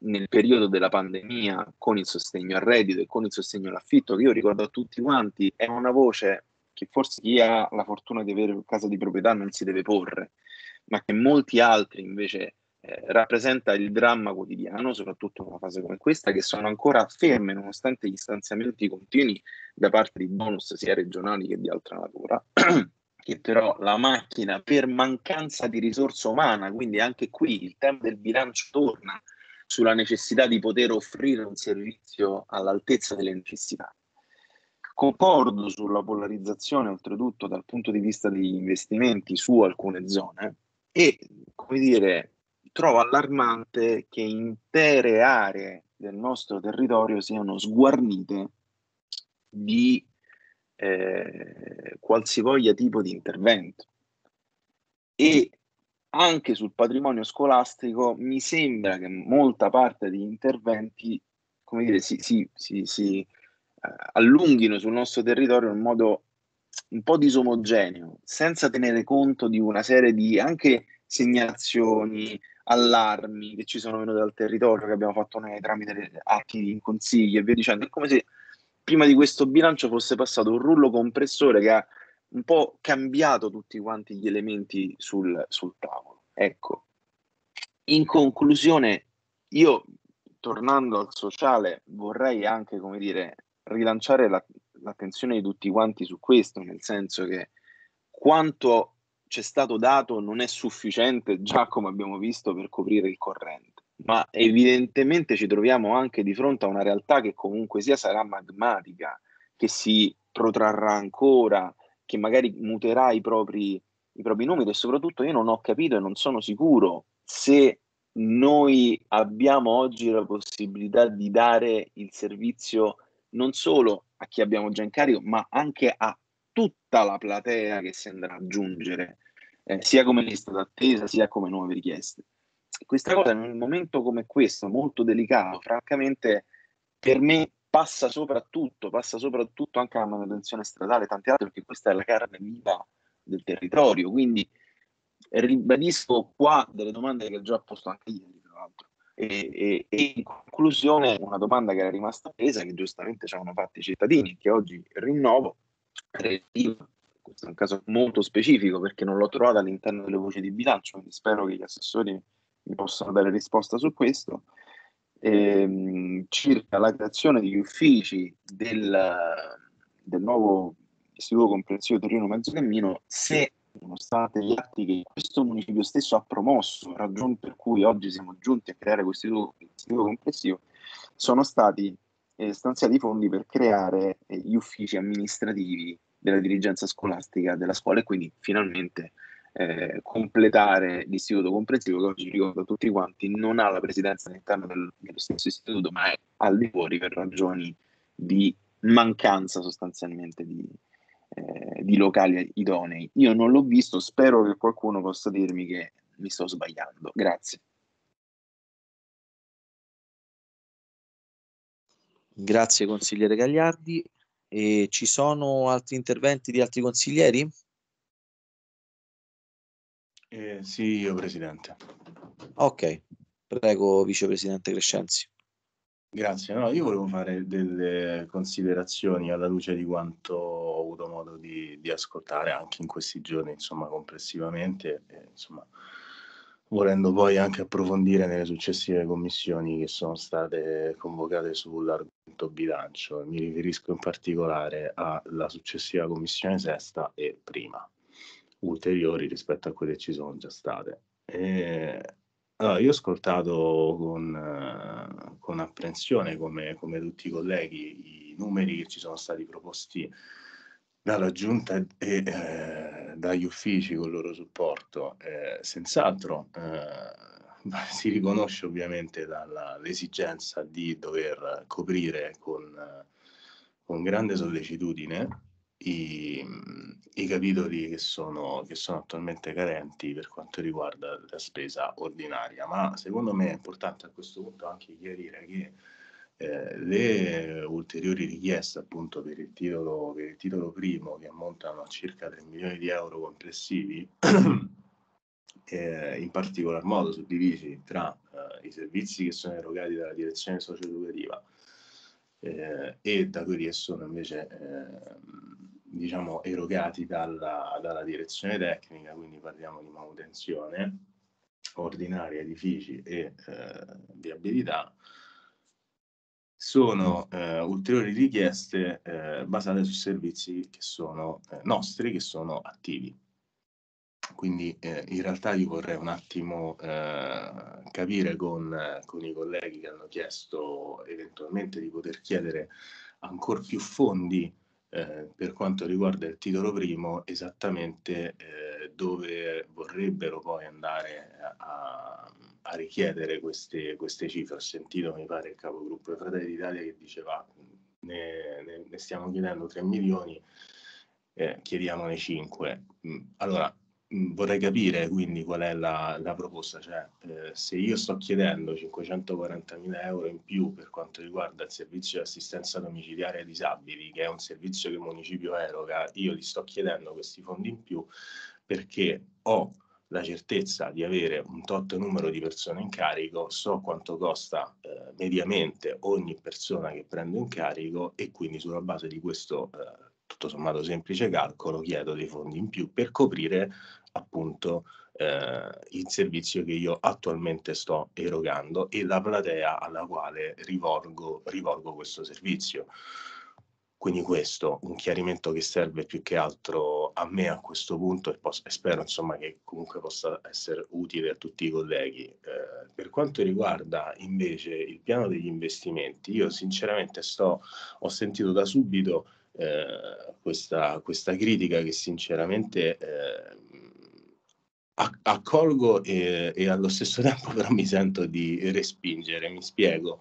nel periodo della pandemia con il sostegno al reddito e con il sostegno all'affitto, che io ricordo a tutti quanti è una voce che forse chi ha la fortuna di avere casa di proprietà non si deve porre, ma che molti altri invece eh, rappresenta il dramma quotidiano, soprattutto in una fase come questa, che sono ancora ferme nonostante gli stanziamenti continui da parte di bonus sia regionali che di altra natura. che però la macchina per mancanza di risorsa umana, quindi anche qui il tema del bilancio torna sulla necessità di poter offrire un servizio all'altezza delle necessità Concordo sulla polarizzazione, oltretutto dal punto di vista degli investimenti su alcune zone e, come dire, trovo allarmante che intere aree del nostro territorio siano sguarnite di eh, qualsivoglia tipo di intervento. E anche sul patrimonio scolastico mi sembra che molta parte degli interventi, come dire, si, si, si, si eh, allunghino sul nostro territorio in modo un po' disomogeneo, senza tenere conto di una serie di anche segnalazioni, allarmi che ci sono venute dal territorio, che abbiamo fatto noi tramite atti in consigli e via dicendo. È come se prima di questo bilancio fosse passato un rullo compressore che ha un po' cambiato tutti quanti gli elementi sul, sul tavolo. Ecco, in conclusione, io tornando al sociale vorrei anche, come dire, rilanciare la, l'attenzione di tutti quanti su questo, nel senso che quanto c'è stato dato non è sufficiente, già come abbiamo visto, per coprire il corrente. Ma evidentemente ci troviamo anche di fronte a una realtà che comunque sia sarà magmatica, che si protrarrà ancora, che magari muterà i propri, i propri numeri e soprattutto io non ho capito e non sono sicuro se noi abbiamo oggi la possibilità di dare il servizio non solo a chi abbiamo già in carico, ma anche a tutta la platea che si andrà a aggiungere, eh, sia come lista d'attesa, sia come nuove richieste. Questa cosa in un momento come questo, molto delicato, francamente, per me passa soprattutto, passa soprattutto anche la manutenzione stradale, tante altre, perché questa è la carne viva del territorio. Quindi ribadisco qua delle domande che ho già posto anche ieri, tra l'altro. E, e, e, in conclusione una domanda che era rimasta presa, che giustamente ci hanno fatto i cittadini, che oggi rinnovo, relativa, questo è un caso molto specifico perché non l'ho trovata all'interno delle voci di bilancio, quindi spero che gli assessori mi possano dare risposta su questo, ehm, circa la creazione degli uffici del, del nuovo istituto comprensivo Torino Mezzo Cammino, se nonostante gli atti che questo municipio stesso ha promosso, ragione per cui oggi siamo giunti a creare questo istituto complessivo, sono stati eh, stanziati i fondi per creare eh, gli uffici amministrativi della dirigenza scolastica della scuola e quindi finalmente eh, completare l'istituto comprensivo che oggi ricordo a tutti quanti non ha la presidenza all'interno del, dello stesso istituto ma è al di fuori per ragioni di mancanza sostanzialmente di, eh, di locali idonei. Io non l'ho visto, spero che qualcuno possa dirmi che mi sto sbagliando. Grazie. Grazie consigliere Gagliardi. E ci sono altri interventi di altri consiglieri? Eh, sì, io Presidente. Ok, prego Vicepresidente Crescenzi. Grazie, no, io volevo fare delle considerazioni alla luce di quanto ho avuto modo di, di ascoltare anche in questi giorni, insomma, complessivamente, e, insomma, volendo poi anche approfondire nelle successive commissioni che sono state convocate sull'argomento bilancio. Mi riferisco in particolare alla successiva commissione sesta e prima, ulteriori rispetto a quelle che ci sono già state. E allora, io ho ascoltato con, eh, con apprensione, come, come, tutti i colleghi, i numeri che ci sono stati proposti dalla Giunta e eh, dagli uffici con il loro supporto. Eh, senz'altro eh, si riconosce ovviamente dall'esigenza di dover coprire con, con grande sollecitudine i, mhmm, i capitoli che sono, che sono attualmente carenti per quanto riguarda la spesa ordinaria, ma secondo me è importante a questo punto anche chiarire che eh, le ulteriori richieste appunto per il, titolo, per il titolo primo che ammontano a circa 3 milioni di euro complessivi Eh, in particolar modo suddivisi tra eh, i servizi che sono erogati dalla direzione socioeducativa educativa eh, e da quelli che sono invece eh, diciamo erogati dalla, dalla, direzione tecnica, quindi parliamo di manutenzione ordinaria, edifici e viabilità, eh, sono eh, ulteriori richieste eh, basate su servizi che sono eh, nostri, che sono attivi. Quindi eh, in realtà io vorrei un attimo eh, capire con, con, i colleghi che hanno chiesto eventualmente di poter chiedere ancora più fondi eh, per quanto riguarda il titolo primo, esattamente eh, dove vorrebbero poi andare a, a richiedere queste, queste, cifre. Ho sentito, mi pare, il capogruppo Fratelli d'Italia che diceva ah, ne, ne, ne stiamo chiedendo 3 milioni, eh, chiediamone 5. Mm, allora, Mm, vorrei capire quindi qual è la, la proposta, cioè eh, se io sto chiedendo 540.000 euro in più per quanto riguarda il servizio di assistenza domiciliare ai disabili, che è un servizio che il municipio eroga, io gli sto chiedendo questi fondi in più perché ho la certezza di avere un tot numero di persone in carico, so quanto costa eh, mediamente ogni persona che prendo in carico e quindi sulla base di questo eh, tutto sommato semplice calcolo, chiedo dei fondi in più per coprire appunto eh, il servizio che io attualmente sto erogando e la platea alla quale rivolgo, rivolgo questo servizio. Quindi questo, un chiarimento che serve più che altro a me a questo punto e, posso, e spero insomma che comunque possa essere utile a tutti i colleghi. Eh, per quanto riguarda invece il piano degli investimenti, io sinceramente sto, ho sentito da subito eh, questa, questa, critica che sinceramente eh, accolgo e, e, allo stesso tempo però mi sento di respingere, mi spiego.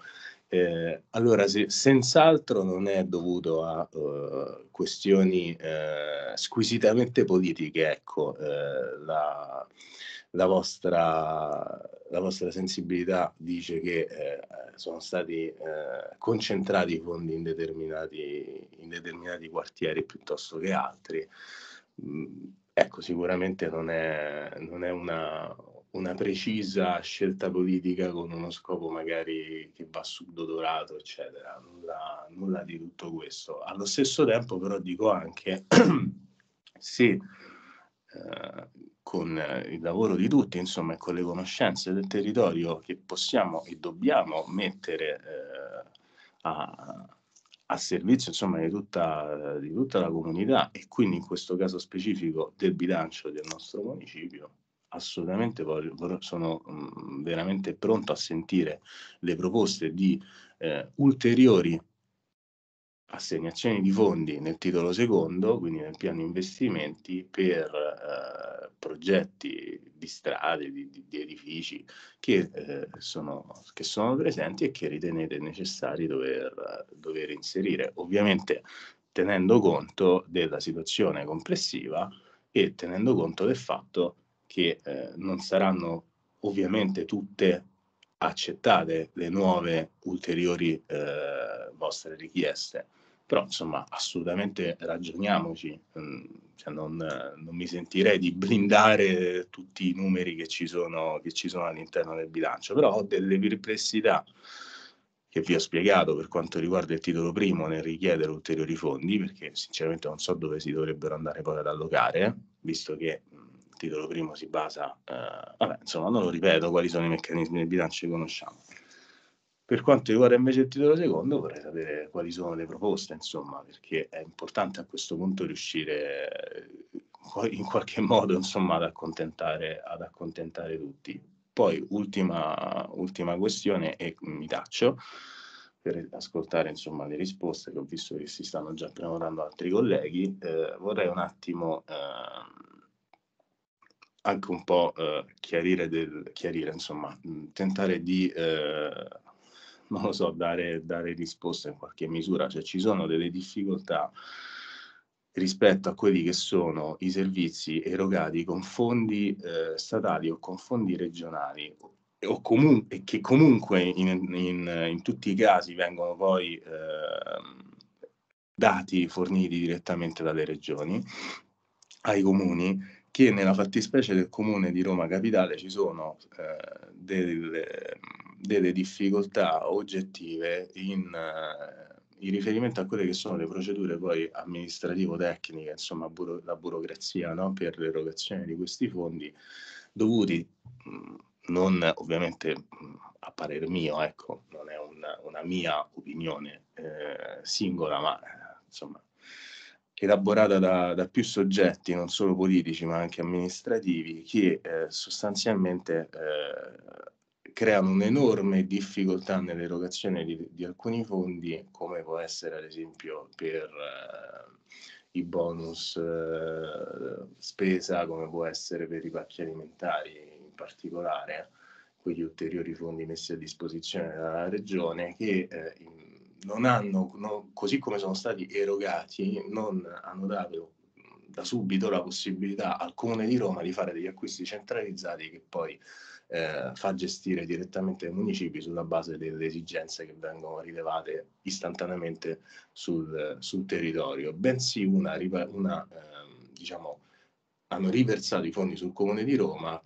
Eh, allora, se, senz'altro non è dovuto a uh, questioni uh, squisitamente politiche, ecco, uh, la, la vostra, la vostra sensibilità dice che eh, sono stati eh, concentrati i fondi in determinati, in determinati quartieri piuttosto che altri. Mm, ecco, sicuramente non è, non è una, una precisa scelta politica con uno scopo magari che va sudodorato, eccetera, nulla, nulla, di tutto questo. Allo stesso tempo però dico anche, sì, eh, con eh, il lavoro di tutti, insomma, e con le conoscenze del territorio che possiamo e dobbiamo mettere eh, a, a, servizio insomma, di, tutta, di tutta la comunità e quindi in questo caso specifico del bilancio del nostro municipio, assolutamente sono mm, veramente pronto a sentire le proposte di eh, ulteriori assegnazioni di fondi nel titolo secondo, quindi nel piano investimenti, per eh, progetti di strade, di, di, di edifici che, eh, sono, che, sono, presenti e che ritenete necessari dover, dover inserire, ovviamente tenendo conto della situazione complessiva e tenendo conto del fatto che eh, non saranno ovviamente tutte accettate le nuove ulteriori eh, vostre richieste però insomma assolutamente ragioniamoci, mm, cioè, non, non, mi sentirei di blindare tutti i numeri che ci, sono, che ci sono all'interno del bilancio, però ho delle perplessità che vi ho spiegato per quanto riguarda il titolo primo nel richiedere ulteriori fondi, perché sinceramente non so dove si dovrebbero andare poi ad allocare, visto che mm, il titolo primo si basa, eh, vabbè, insomma non lo ripeto quali sono i meccanismi del bilancio che conosciamo. Per quanto riguarda invece il titolo secondo, vorrei sapere quali sono le proposte, insomma, perché è importante a questo punto riuscire eh, in qualche modo insomma, ad, accontentare, ad accontentare tutti. Poi ultima, ultima questione e mi taccio per ascoltare insomma, le risposte che ho visto che si stanno già preparando altri colleghi, eh, vorrei un attimo eh, anche un po' eh, chiarire, del, chiarire insomma, mh, tentare di Eh, non lo so, dare, dare risposta in qualche misura, cioè ci sono delle difficoltà rispetto a quelli che sono i servizi erogati con fondi eh, statali o con fondi regionali o comun- e che comunque in, in, in, tutti i casi vengono poi eh, dati, forniti direttamente dalle regioni ai comuni, che nella fattispecie del comune di Roma Capitale ci sono eh, delle delle difficoltà oggettive in, eh, in riferimento a quelle che sono le procedure poi amministrativo-tecniche, insomma buro- la burocrazia no? per l'erogazione di questi fondi, dovuti mh, non ovviamente mh, a parer mio, ecco, non è una, una mia opinione eh, singola, ma eh, insomma elaborata da, da, più soggetti, non solo politici ma anche amministrativi, che eh, sostanzialmente eh, creano un'enorme difficoltà nell'erogazione di, di, alcuni fondi, come può essere ad esempio per eh, i bonus eh, spesa, come può essere per i pacchi alimentari in particolare, quegli ulteriori fondi messi a disposizione dalla regione che eh, non hanno, no, così come sono stati erogati, non hanno dato da subito la possibilità al Comune di Roma di fare degli acquisti centralizzati che poi eh, fa gestire direttamente ai municipi sulla base delle esigenze che vengono rilevate istantaneamente sul, sul territorio, bensì una, una eh, diciamo, hanno riversato i fondi sul Comune di Roma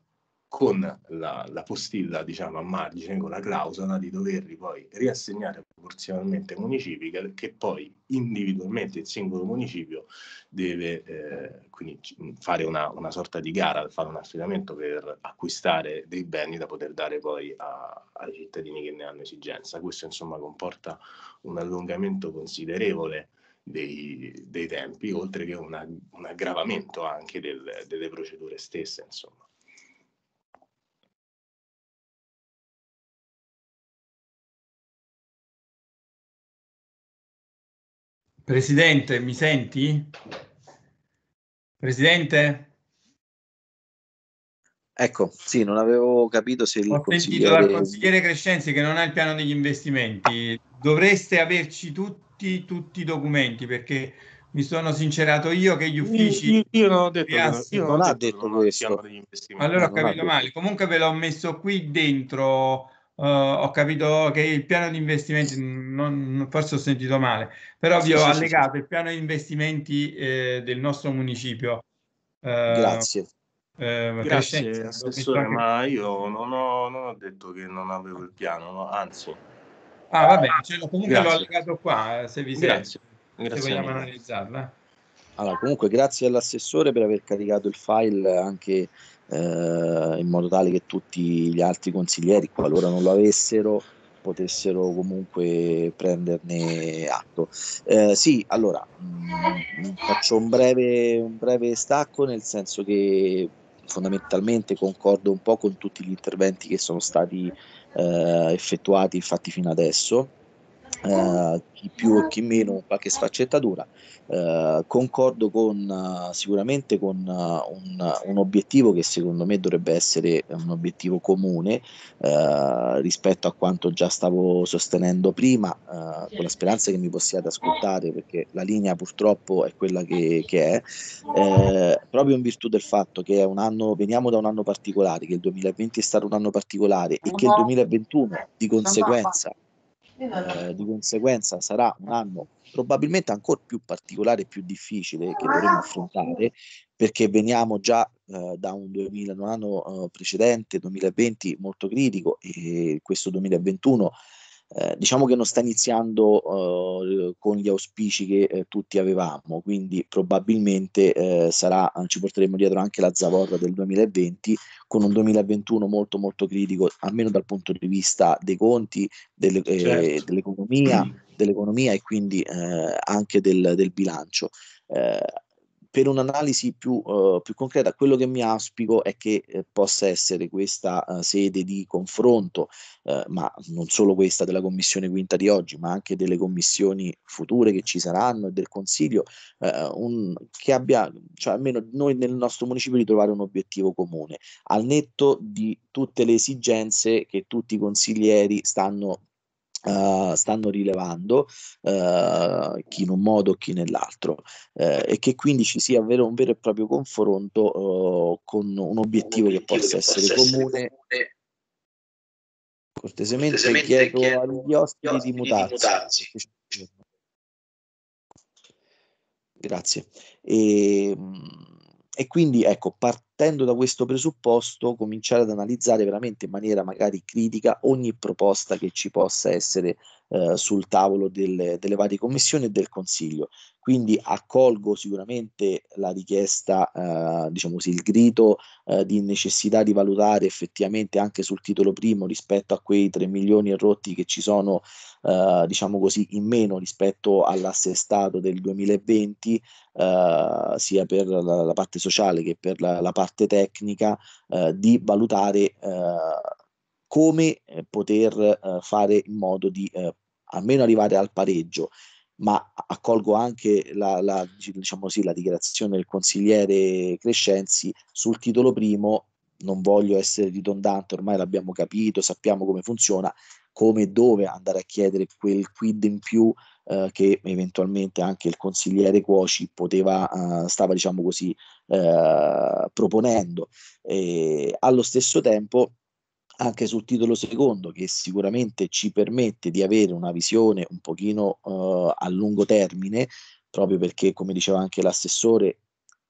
con la, la, postilla diciamo, a margine, con la clausola di doverli poi riassegnare proporzionalmente ai municipi che, che poi individualmente il singolo municipio deve eh, quindi fare una, una, sorta di gara, fare un affidamento per acquistare dei beni da poter dare poi a, ai cittadini che ne hanno esigenza. Questo insomma comporta un allungamento considerevole dei, dei tempi, oltre che una, un aggravamento anche del, delle procedure stesse. Insomma. Presidente, mi senti? Presidente? Ecco, sì, non avevo capito se il Ho consigliere... sentito dal consigliere Crescenzi che non ha il piano degli investimenti. Dovreste averci tutti, tutti i documenti perché mi sono sincerato io che gli uffici... Io, io non ho detto, che non, non, non ha detto questo. Allora ho capito male. Comunque ve l'ho messo qui dentro Uh, ho capito che il piano di investimenti, non, forse ho sentito male, però vi ho sì, allegato sì. il piano di investimenti eh, del nostro municipio. Uh, Grazie. Eh, Grazie, Assessore, ma io non ho, non ho, detto che non avevo il piano, no? anzi. Ah, vabbè, cioè, comunque Grazie. l'ho allegato qua, eh, se vi serve. Grazie. Grazie se vogliamo analizzarla. Allora, comunque grazie all'assessore per aver caricato il file anche eh, in modo tale che tutti gli altri consiglieri, qualora non lo avessero, potessero comunque prenderne atto. Eh, sì, allora mh, mm, faccio un breve, un breve stacco nel senso che fondamentalmente concordo un po' con tutti gli interventi che sono stati eh, effettuati fatti fino adesso eh, ah. chi più o chi meno ah. qualche sfaccettatura. Eh, concordo con, eh, sicuramente con eh, un, un, obiettivo che secondo me dovrebbe essere un obiettivo comune eh, rispetto a quanto già stavo sostenendo prima, eh, con la speranza che mi possiate ascoltare perché la linea purtroppo è quella che, che è, proprio in virtù del fatto che è un anno, veniamo da un anno particolare, che il 2020 è stato un anno particolare e che il 2021 esatto. di conseguenza eh, di conseguenza sarà un anno probabilmente ancora più particolare e più difficile che dovremo affrontare perché veniamo già eh, da un, 2000, un anno eh, precedente, 2020, molto critico e questo 2021 eh, diciamo che non sta iniziando eh, con gli auspici che eh, tutti avevamo, quindi probabilmente eh, sarà, eh, ci porteremo dietro anche la zavorra del 2020 con un 2021 molto molto critico, almeno dal punto di vista dei conti, delle, certo. dell'economia, mm. dell'economia, e quindi anche del, del bilancio per un'analisi più, uh, più, concreta, quello che mi auspico è che eh, possa essere questa uh, sede di confronto, uh, ma non solo questa della Commissione quinta di oggi, ma anche delle commissioni future che ci saranno e del Consiglio, un, che abbia, cioè almeno noi nel nostro municipio, di trovare un obiettivo comune, al netto di tutte le esigenze che tutti i consiglieri stanno Uh, stanno rilevando uh, chi in un modo o chi nell'altro uh, e che quindi ci sia vero, un vero e proprio confronto oh, con un obiettivo, un obiettivo che possa, che essere, possa comune, essere comune cortesemente, cortesemente chiedo, chiedo agli ospiti, di mutarsi, di mutarsi. grazie e, ehm, e quindi ecco, partendo partendo da questo presupposto cominciare ad analizzare veramente in maniera magari critica ogni proposta che ci possa essere eh, sul tavolo delle, delle, varie commissioni e del Consiglio. Quindi accolgo sicuramente la richiesta, eh, diciamo così, il grido eh, di necessità di valutare effettivamente anche sul titolo primo rispetto a quei 3 milioni e rotti che ci sono, eh, diciamo così, in meno rispetto all'assestato del 2020, eh, sia per la, la parte sociale che per la, la parte parte tecnica eh, di valutare eh, come eh, poter eh, fare in modo di almeno arrivare al pareggio ma accolgo anche la, la, diciamo sì, la, dichiarazione del consigliere Crescenzi sul titolo primo, non voglio essere ridondante, ormai l'abbiamo capito, sappiamo come funziona, come e dove andare a chiedere quel quid in più eh, che eventualmente anche il consigliere Cuoci poteva, eh, stava diciamo così, eh, proponendo. E allo stesso tempo anche sul titolo secondo che sicuramente ci permette di avere una visione un pochino eh, a lungo termine proprio perché come diceva anche l'assessore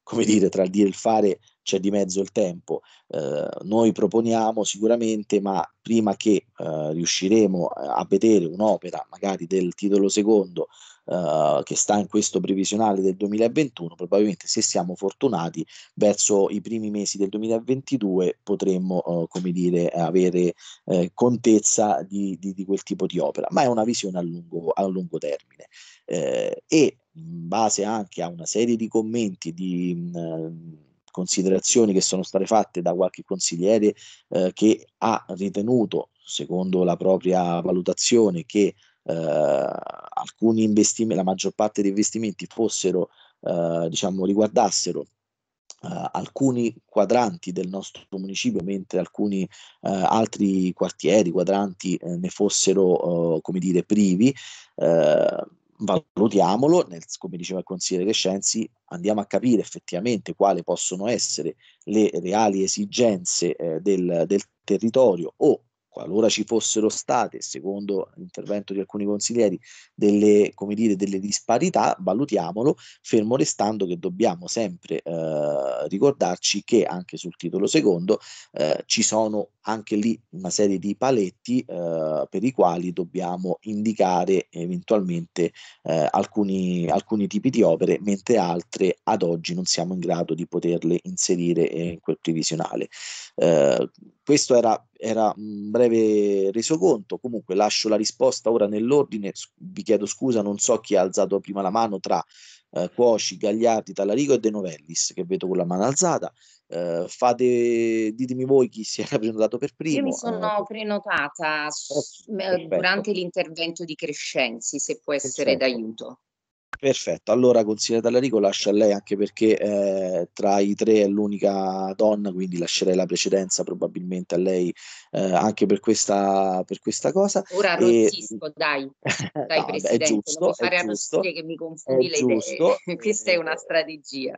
come dire tra il dire e il fare c'è di mezzo il tempo. Eh, noi proponiamo sicuramente, ma prima che eh, riusciremo a vedere un'opera magari del titolo secondo eh, che sta in questo previsionale del 2021, probabilmente se siamo fortunati verso i primi mesi del 2022 potremmo, eh, come dire, avere eh, contezza di, di, di, quel tipo di opera, ma è una visione a lungo, a lungo termine. Eh, e in base anche a una serie di commenti di... Mh, mm, considerazioni che sono state fatte da qualche consigliere eh, che ha ritenuto, secondo la propria valutazione, che eh, alcuni investimenti, la maggior parte degli investimenti fossero, eh, diciamo, riguardassero Uh, alcuni quadranti del nostro municipio, mentre alcuni uh, altri quartieri, quadranti eh, ne fossero, uh, come dire, privi. Uh, valutiamolo, nel, come diceva il consigliere Crescenzi, andiamo a capire effettivamente quali possono essere le reali esigenze eh, del, del territorio o qualora ci fossero state, secondo l'intervento di alcuni consiglieri, delle, dire, delle disparità, valutiamolo, fermo restando che dobbiamo sempre eh, ricordarci che anche sul titolo secondo eh, ci sono anche lì una serie di paletti eh, per i quali dobbiamo indicare eventualmente eh, alcuni, alcuni, tipi di opere, mentre altre ad oggi non siamo in grado di poterle inserire eh, in quel previsionale eh, questo era, era, un breve resoconto. Comunque lascio la risposta ora nell'ordine. Vi chiedo scusa, non so chi ha alzato prima la mano tra eh, Cuoci, Gagliardi, Tallarico e De Novellis, che vedo con la mano alzata. Eh, fate, ditemi voi chi si era prenotato per primo. Io mi sono eh, prenotata su, durante l'intervento di Crescenzi, se può essere Perfetto. d'aiuto. Perfetto, allora consigliere Tallarico lascia a lei anche perché eh, tra i tre è l'unica donna, quindi lascerei la precedenza probabilmente a lei eh, anche per questa, per questa, cosa. Ora arrossisco, dai, dai no, Presidente, è giusto, non può fare arrossire che mi confumi le giusto. idee, questa è una strategia.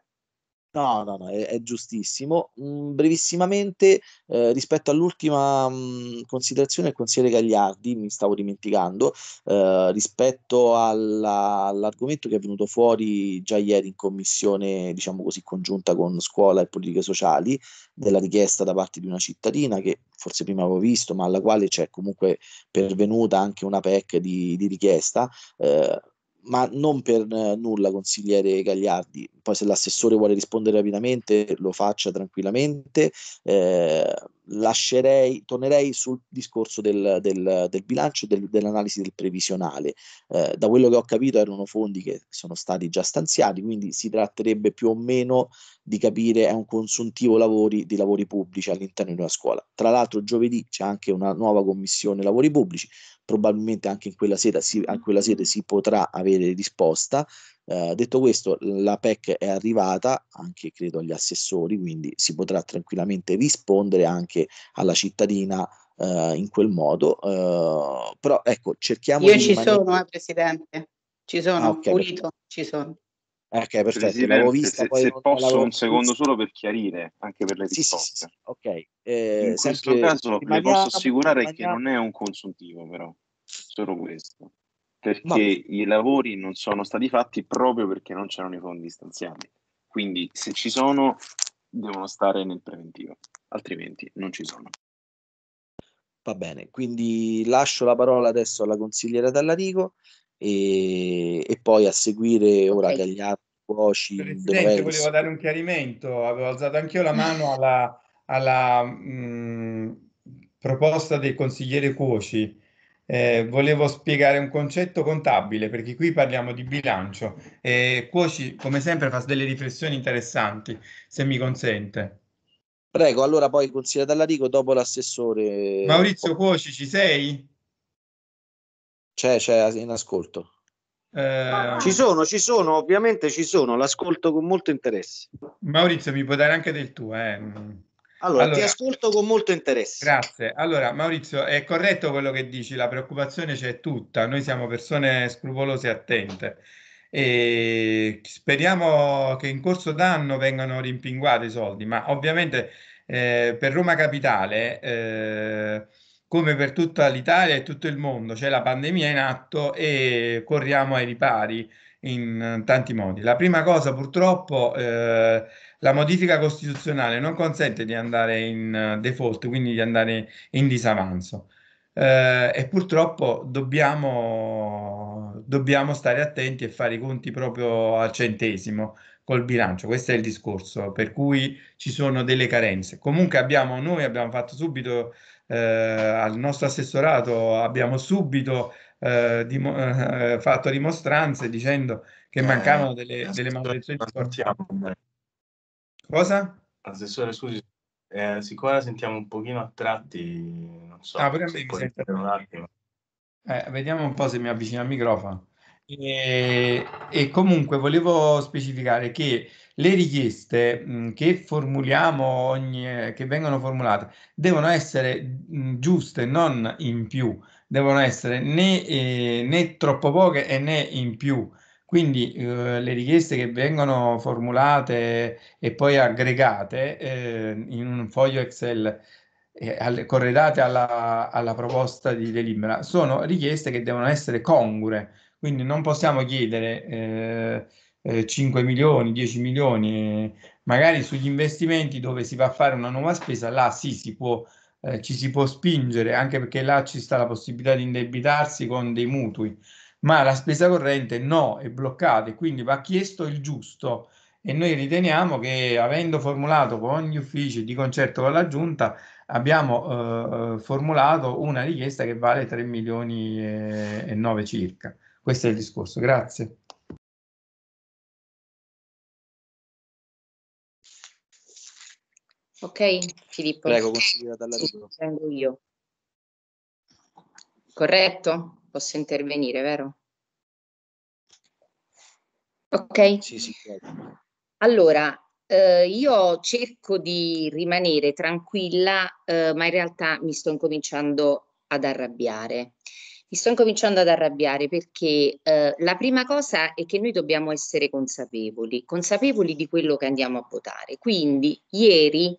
No, no, no, è, è giustissimo. Mm, brevissimamente, eh, rispetto all'ultima mh, mm, considerazione del consigliere Gagliardi, mi stavo dimenticando, eh, rispetto alla, all'argomento che è venuto fuori già ieri in commissione, diciamo così, congiunta con scuola e politiche sociali, della richiesta da parte di una cittadina che forse prima avevo visto, ma alla quale c'è comunque pervenuta anche una PEC di, di richiesta. Eh, ma non per eh, nulla consigliere Gagliardi. Poi se l'assessore vuole rispondere rapidamente lo faccia tranquillamente. Eh, lascerei, tornerei sul discorso del, del, del bilancio e del, dell'analisi del previsionale. Eh, da quello che ho capito erano fondi che sono stati già stanziati, quindi si tratterebbe più o meno di capire è un consuntivo lavori, di lavori pubblici all'interno di una scuola. Tra l'altro giovedì c'è anche una nuova commissione lavori pubblici, probabilmente anche in quella sede si, quella sede si potrà avere risposta eh, detto questo, la PEC è arrivata anche credo agli assessori, quindi si potrà tranquillamente rispondere anche alla cittadina eh, in quel modo. Eh, però ecco, cerchiamo Io ci maniera... sono, eh, Presidente, ci sono, ah, okay, pulito, per... ci sono. Ok, perfetto. vista, se, poi se posso un secondo solo per chiarire, anche per le risposte. Sì, sì, ok. Eh, In questo caso le posso assicurare maniera... che non è un consuntivo, però, solo questo perché no. i lavori non sono stati fatti proprio perché non c'erano i fondi stanziati. Quindi se ci sono devono stare nel preventivo, altrimenti non ci sono. Va bene, quindi lascio la parola adesso alla consigliera Dallarico e, e poi a seguire ora okay. Gagliardo, Cuoci. Presidente, volevo dare un chiarimento, avevo alzato anch'io la mano alla, alla mh, mm, proposta del consigliere Cuoci eh, volevo spiegare un concetto contabile, perché qui parliamo di bilancio. E Cuoci, come sempre, fa delle riflessioni interessanti, se mi consente. Prego, allora poi consiglia Dallarico dopo l'assessore. Maurizio Cuoci, ci sei? C'è, c'è in ascolto. Eh... Ci sono, ci sono, ovviamente ci sono, l'ascolto con molto interesse. Maurizio, mi puoi dare anche del tuo, eh? Allora, allora, ti ascolto con molto interesse. Grazie. Allora, Maurizio, è corretto quello che dici, la preoccupazione c'è tutta, noi siamo persone scrupolose e attente e speriamo che in corso d'anno vengano rimpinguati i soldi, ma ovviamente eh, per Roma Capitale, eh, come per tutta l'Italia e tutto il mondo, c'è la pandemia in atto e corriamo ai ripari in tanti modi. La prima cosa purtroppo... Eh, la modifica costituzionale non consente di andare in eh, default, quindi di andare in disavanzo. Eh, e purtroppo dobbiamo, dobbiamo stare attenti e fare i conti proprio al centesimo col bilancio, questo è il discorso, per cui ci sono delle carenze. Comunque abbiamo, noi abbiamo fatto subito, eh, al nostro assessorato abbiamo subito eh, dim- eh, fatto dimostranze dicendo che eh, mancavano delle, delle manutenzioni. Cosa? Assessore, scusi, eh, siccome la sentiamo un pochino a tratti, non so. Ah, pure mi sente un attimo. Eh, vediamo un po' se mi avvicino al microfono. E, e comunque volevo specificare che le richieste mh, che formuliamo, ogni, che vengono formulate, devono essere mh, giuste, non in più, devono essere né, eh, né troppo poche e né in più. Quindi eh, le richieste che vengono formulate e poi aggregate eh, in un foglio Excel eh, al, correlate alla, alla, proposta di delibera sono richieste che devono essere congure, quindi non possiamo chiedere 5 eh, eh, milioni, 10 milioni, eh, magari sugli investimenti dove si va a fare una nuova spesa, là sì si può ci si può spingere anche perché là ci sta la possibilità di indebitarsi con dei mutui ma la spesa corrente no, è bloccata e quindi va chiesto il giusto. E noi riteniamo che, avendo formulato con gli uffici di concerto con la Giunta, abbiamo eh, eh formulato una richiesta che vale 3 milioni e 9 circa. Questo è il discorso. Grazie. Ok, Filippo. Prego, consigliere Dall'Arrivo. Prendo io. Corretto? posso intervenire, vero? Ok? Sì, sì. Certo. Allora, eh, io cerco di rimanere tranquilla, eh, ma in realtà mi sto incominciando ad arrabbiare. Mi sto incominciando ad arrabbiare perché eh, la prima cosa è che noi dobbiamo essere consapevoli, consapevoli di quello che andiamo a votare. Quindi ieri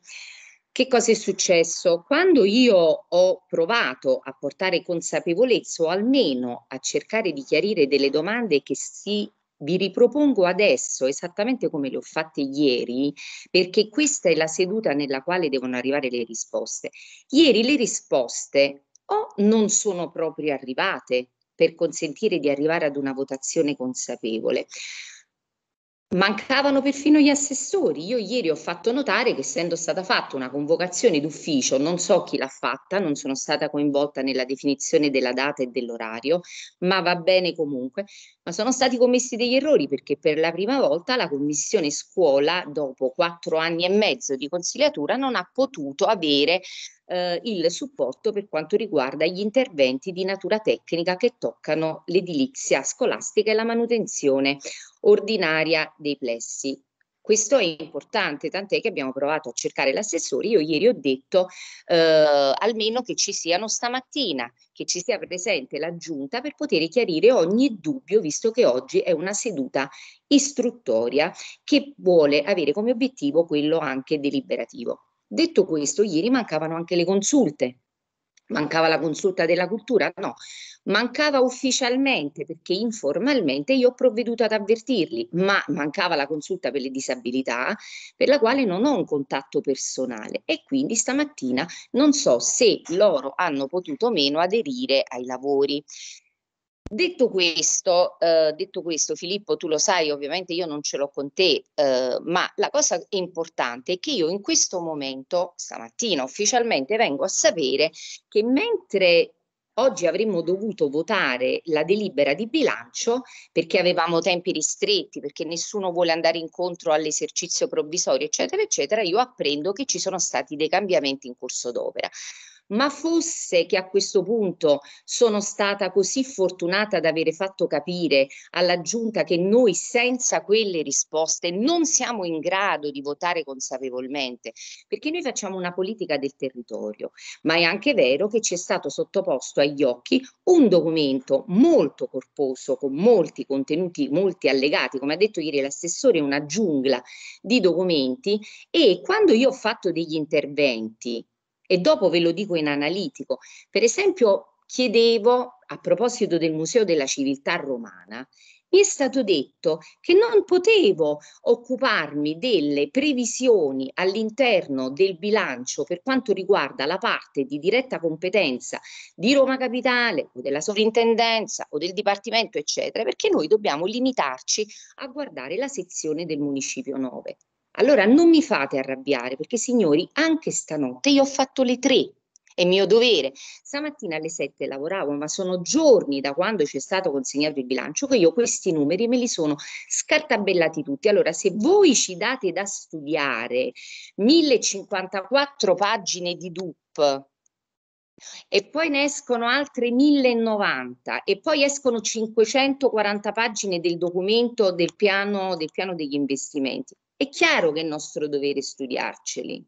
che cosa è successo? Quando io ho provato a portare consapevolezza o almeno a cercare di chiarire delle domande che si vi ripropongo adesso esattamente come le ho fatte ieri, perché questa è la seduta nella quale devono arrivare le risposte. Ieri le risposte o non sono proprio arrivate per consentire di arrivare ad una votazione consapevole, Mancavano perfino gli assessori. Io ieri ho fatto notare che essendo stata fatta una convocazione d'ufficio, non so chi l'ha fatta, non sono stata coinvolta nella definizione della data e dell'orario, ma va bene comunque, ma sono stati commessi degli errori perché per la prima volta la commissione scuola, dopo quattro anni e mezzo di consigliatura, non ha potuto avere eh, il supporto per quanto riguarda gli interventi di natura tecnica che toccano l'edilizia scolastica e la manutenzione ordinaria dei plessi. Questo è importante, tant'è che abbiamo provato a cercare l'assessore. Io ieri ho detto eh, almeno che ci siano stamattina, che ci sia presente la giunta per poter chiarire ogni dubbio, visto che oggi è una seduta istruttoria che vuole avere come obiettivo quello anche deliberativo. Detto questo, ieri mancavano anche le consulte. Mancava la consulta della cultura? No, mancava ufficialmente perché informalmente io ho provveduto ad avvertirli, ma mancava la consulta per le disabilità per la quale non ho un contatto personale e quindi stamattina non so se loro hanno potuto o meno aderire ai lavori. Detto questo, eh, detto questo, Filippo, tu lo sai, ovviamente io non ce l'ho con te, eh, ma la cosa importante è che io in questo momento, stamattina ufficialmente, vengo a sapere che mentre oggi avremmo dovuto votare la delibera di bilancio perché avevamo tempi ristretti, perché nessuno vuole andare incontro all'esercizio provvisorio, eccetera, eccetera, io apprendo che ci sono stati dei cambiamenti in corso d'opera ma fosse che a questo punto sono stata così fortunata ad avere fatto capire alla giunta che noi senza quelle risposte non siamo in grado di votare consapevolmente, perché noi facciamo una politica del territorio, ma è anche vero che ci è stato sottoposto agli occhi un documento molto corposo con molti contenuti, molti allegati, come ha detto ieri l'assessore, una giungla di documenti e quando io ho fatto degli interventi e dopo ve lo dico in analitico. Per esempio, chiedevo a proposito del Museo della Civiltà Romana, mi è stato detto che non potevo occuparmi delle previsioni all'interno del bilancio per quanto riguarda la parte di diretta competenza di Roma Capitale o della sovrintendenza o del dipartimento, eccetera, perché noi dobbiamo limitarci a guardare la sezione del municipio 9. Allora non mi fate arrabbiare perché signori, anche stanotte io ho fatto le tre, è mio dovere. Stamattina alle sette lavoravo, ma sono giorni da quando ci è stato consegnato il bilancio che io questi numeri me li sono scartabellati tutti. Allora, se voi ci date da studiare 1054 pagine di DUP e poi ne escono altre 1090 e poi escono 540 pagine del documento del piano, del piano degli investimenti. È chiaro che è nostro dovere studiarceli.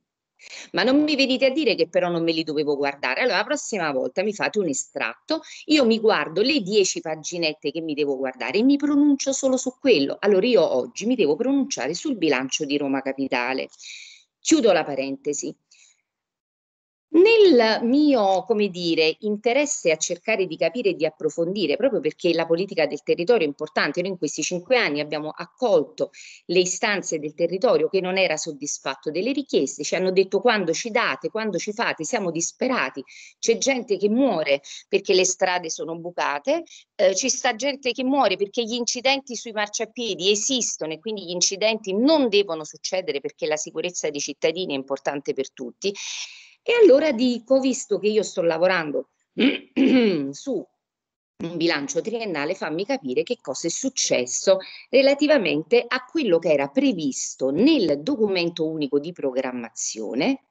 Ma non mi venite a dire che però non me li dovevo guardare. Allora la prossima volta mi fate un estratto, io mi guardo le dieci paginette che mi devo guardare e mi pronuncio solo su quello. Allora io oggi mi devo pronunciare sul bilancio di Roma Capitale. Chiudo la parentesi. Nel mio, come dire, interesse a cercare di capire e di approfondire, proprio perché la politica del territorio è importante, noi in questi cinque anni abbiamo accolto le istanze del territorio che non era soddisfatto delle richieste, ci hanno detto quando ci date, quando ci fate, siamo disperati, c'è gente che muore perché le strade sono bucate, eh, ci sta gente che muore perché gli incidenti sui marciapiedi esistono e quindi gli incidenti non devono succedere perché la sicurezza dei cittadini è importante per tutti. E allora dico, visto che io sto lavorando su un bilancio triennale, fammi capire che cosa è successo relativamente a quello che era previsto nel documento unico di programmazione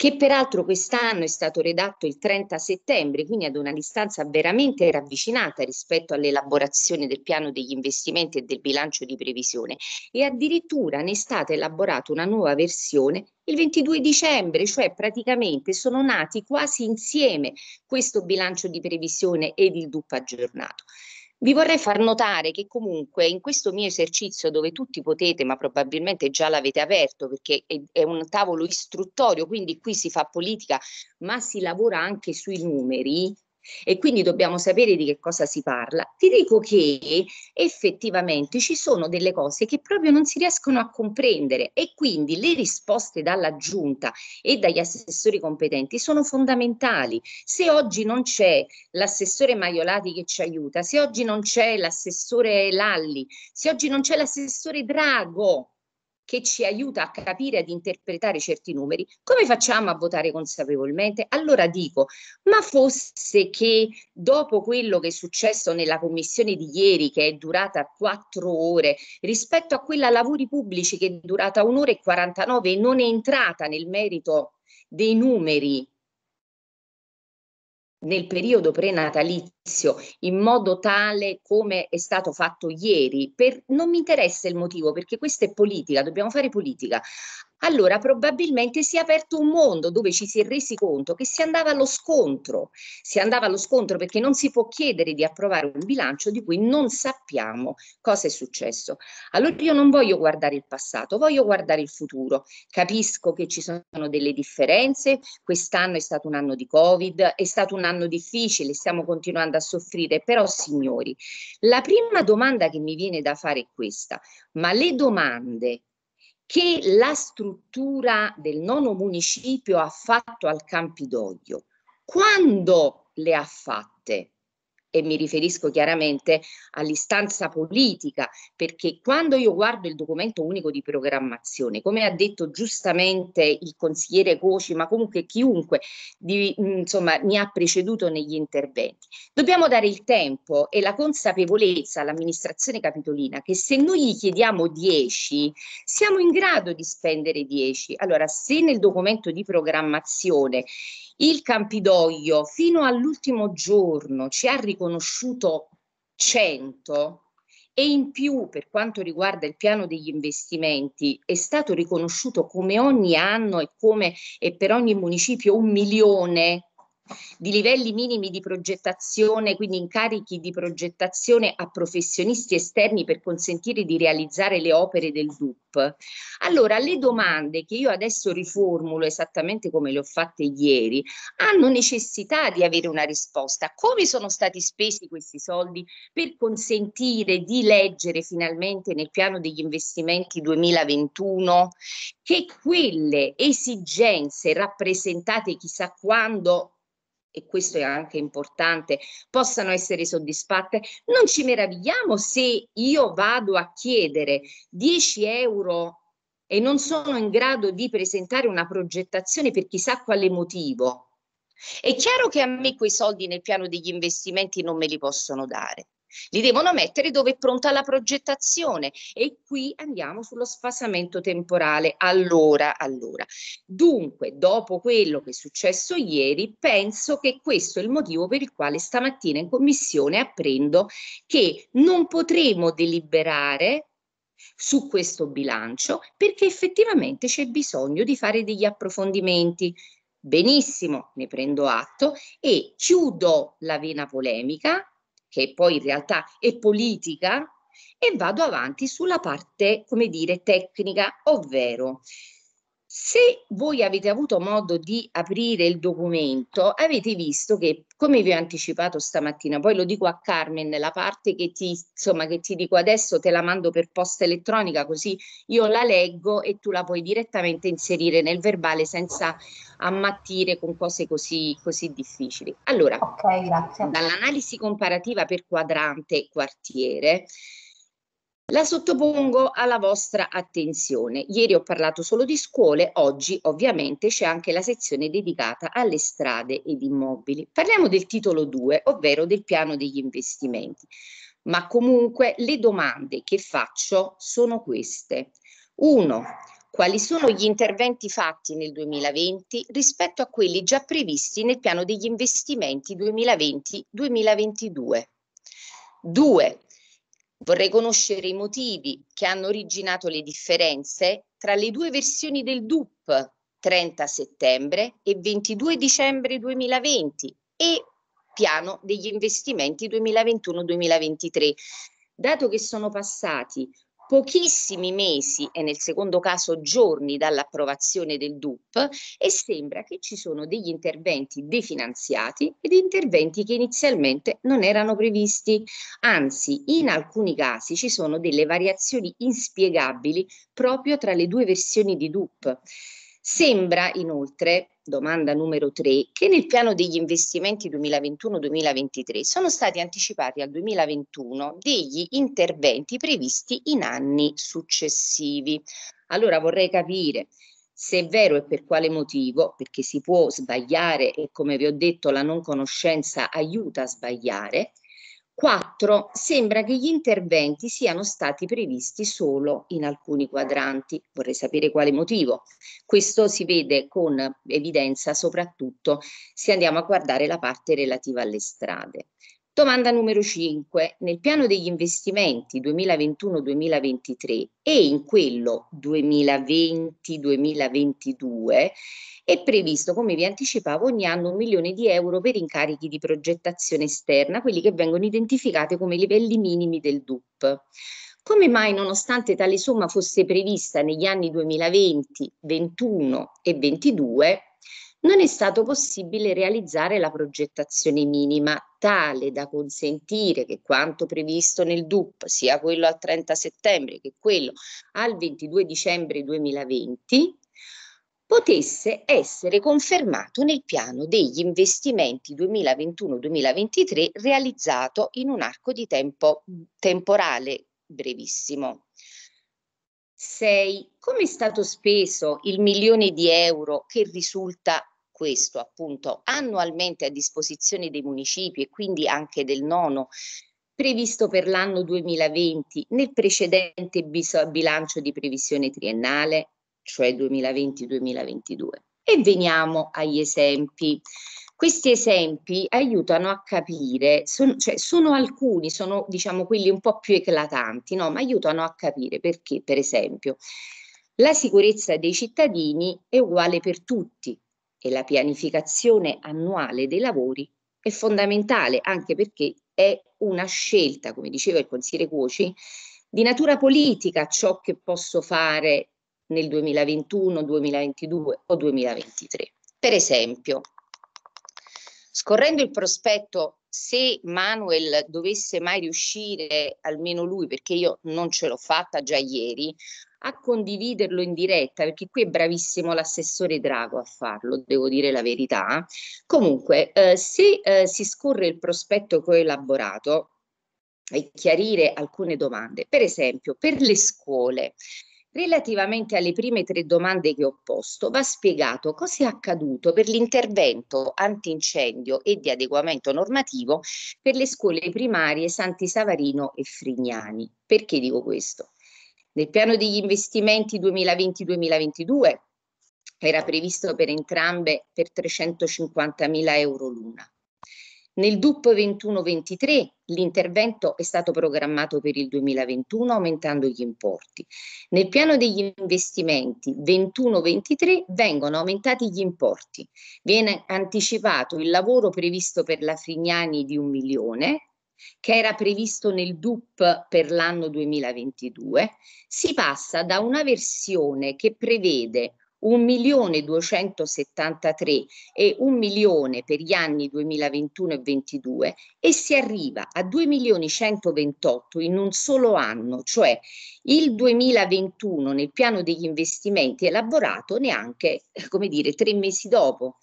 che peraltro quest'anno è stato redatto il 30 settembre, quindi ad una distanza veramente ravvicinata rispetto all'elaborazione del piano degli investimenti e del bilancio di previsione e addirittura ne è stata elaborata una nuova versione il 22 dicembre, cioè praticamente sono nati quasi insieme questo bilancio di previsione ed il DUP aggiornato. Vi vorrei far notare che comunque in questo mio esercizio dove tutti potete, ma probabilmente già l'avete aperto perché è, è, un tavolo istruttorio, quindi qui si fa politica, ma si lavora anche sui numeri, e quindi dobbiamo sapere di che cosa si parla. Ti dico che effettivamente ci sono delle cose che proprio non si riescono a comprendere e quindi le risposte dalla giunta e dagli assessori competenti sono fondamentali. Se oggi non c'è l'assessore Maiolati che ci aiuta, se oggi non c'è l'assessore Lalli, se oggi non c'è l'assessore Drago che ci aiuta a capire ad interpretare certi numeri, come facciamo a votare consapevolmente? Allora dico, ma fosse che dopo quello che è successo nella commissione di ieri, che è durata quattro ore, rispetto a quella lavori pubblici che è durata un'ora e 49 e non è entrata nel merito dei numeri nel periodo prenatalizio, in modo tale come è stato fatto ieri, per, non mi interessa il motivo perché questa è politica, dobbiamo fare politica. Allora probabilmente si è aperto un mondo dove ci si è resi conto che si andava allo scontro, si andava allo scontro perché non si può chiedere di approvare un bilancio di cui non sappiamo cosa è successo. Allora io non voglio guardare il passato, voglio guardare il futuro. Capisco che ci sono delle differenze, quest'anno è stato un anno di Covid, è stato un anno difficile, stiamo continuando a a soffrire. Però, signori, la prima domanda che mi viene da fare è questa, ma le domande che la struttura del nono municipio ha fatto al Campidoglio, quando le ha fatte? e mi riferisco chiaramente all'istanza politica, perché quando io guardo il documento unico di programmazione, come ha detto giustamente il consigliere Coci, ma comunque chiunque di, mm, insomma, mi ha preceduto negli interventi, dobbiamo dare il tempo e la consapevolezza all'amministrazione capitolina che se noi gli chiediamo 10, siamo in grado di spendere 10. Allora, se nel documento di programmazione il Campidoglio fino all'ultimo giorno ci ha ricordato riconosciuto 100 e in più per quanto riguarda il piano degli investimenti è stato riconosciuto come ogni anno e, come, e per ogni municipio un milione di livelli minimi di progettazione, quindi incarichi di progettazione a professionisti esterni per consentire di realizzare le opere del DUP. Allora, le domande che io adesso riformulo esattamente come le ho fatte ieri, hanno necessità di avere una risposta. Come sono stati spesi questi soldi per consentire di leggere finalmente nel piano degli investimenti 2021 che quelle esigenze rappresentate chissà quando e questo è anche importante, possano essere soddisfatte. Non ci meravigliamo se io vado a chiedere 10 euro e non sono in grado di presentare una progettazione per chissà quale motivo. È chiaro che a me quei soldi nel piano degli investimenti non me li possono dare li devono mettere dove è pronta la progettazione e qui andiamo sullo sfasamento temporale. Allora, allora, dunque, dopo quello che è successo ieri, penso che questo è il motivo per il quale stamattina in commissione apprendo che non potremo deliberare su questo bilancio perché effettivamente c'è bisogno di fare degli approfondimenti. Benissimo, ne prendo atto e chiudo la vena polemica che poi in realtà è politica, e vado avanti sulla parte, come dire, tecnica, ovvero se voi avete avuto modo di aprire il documento, avete visto che, come vi ho anticipato stamattina, poi lo dico a Carmen, la parte che ti, insomma, che ti dico adesso te la mando per posta elettronica, così io la leggo e tu la puoi direttamente inserire nel verbale senza ammattire con cose così, così difficili. Allora, okay, dall'analisi comparativa per quadrante e quartiere, la sottopongo alla vostra attenzione. Ieri ho parlato solo di scuole, oggi ovviamente c'è anche la sezione dedicata alle strade ed immobili. Parliamo del titolo 2, ovvero del piano degli investimenti. Ma comunque le domande che faccio sono queste. 1. Quali sono gli interventi fatti nel 2020 rispetto a quelli già previsti nel piano degli investimenti 2020-2022? 2 Vorrei conoscere i motivi che hanno originato le differenze tra le due versioni del DUP 30 settembre e 22 dicembre 2020 e piano degli investimenti 2021-2023. Dato che sono passati pochissimi mesi e nel secondo caso giorni dall'approvazione del DUP e sembra che ci sono degli interventi definanziati ed interventi che inizialmente non erano previsti. Anzi, in alcuni casi ci sono delle variazioni inspiegabili proprio tra le due versioni di DUP. Sembra inoltre, domanda numero 3, che nel piano degli investimenti 2021-2023 sono stati anticipati al 2021 degli interventi previsti in anni successivi. Allora vorrei capire se è vero e per quale motivo, perché si può sbagliare e come vi ho detto la non conoscenza aiuta a sbagliare, 4. Sembra che gli interventi siano stati previsti solo in alcuni quadranti. Vorrei sapere quale motivo. Questo si vede con evidenza soprattutto se andiamo a guardare la parte relativa alle strade. Domanda numero 5. Nel piano degli investimenti 2021-2023 e in quello 2020-2022 è previsto, come vi anticipavo, ogni anno un milione di euro per incarichi di progettazione esterna, quelli che vengono identificati come livelli minimi del DUP. Come mai, nonostante tale somma fosse prevista negli anni 2020, 2021 e 2022, non è stato possibile realizzare la progettazione minima tale da consentire che quanto previsto nel DUP, sia quello al 30 settembre che quello al 22 dicembre 2020, potesse essere confermato nel piano degli investimenti 2021-2023 realizzato in un arco di tempo temporale brevissimo. 6. Come è stato speso il milione di euro che risulta questo appunto annualmente a disposizione dei municipi e quindi anche del nono previsto per l'anno 2020 nel precedente bilancio di previsione triennale, cioè 2020-2022. E veniamo agli esempi. Questi esempi aiutano a capire, sono, cioè, sono alcuni, sono diciamo quelli un po' più eclatanti, no? ma aiutano a capire perché, per esempio, la sicurezza dei cittadini è uguale per tutti, e la pianificazione annuale dei lavori è fondamentale anche perché è una scelta, come diceva il consigliere Cuoci, di natura politica ciò che posso fare nel 2021, 2022 o 2023. Per esempio, scorrendo il prospetto se Manuel dovesse mai riuscire, almeno lui, perché io non ce l'ho fatta già ieri, a condividerlo in diretta, perché qui è bravissimo l'assessore Drago a farlo, devo dire la verità. Comunque, eh, se eh, si scorre il prospetto che ho elaborato e chiarire alcune domande, per esempio per le scuole, Relativamente alle prime tre domande che ho posto, va spiegato cosa è accaduto per l'intervento antincendio e di adeguamento normativo per le scuole primarie Santi Savarino e Frignani. Perché dico questo? Nel piano degli investimenti 2020-2022 era previsto per entrambe per 350.000 euro l'una. Nel DUP 21-23 l'intervento è stato programmato per il 2021 aumentando gli importi. Nel piano degli investimenti 21-23 vengono aumentati gli importi. Viene anticipato il lavoro previsto per la Frignani di un milione che era previsto nel DUP per l'anno 2022, si passa da una versione che prevede 1.273.000 e 1 milione per gli anni 2021 e 2022 e si arriva a 2.128 in un solo anno, cioè il 2021 nel piano degli investimenti elaborato neanche, come dire, tre mesi dopo.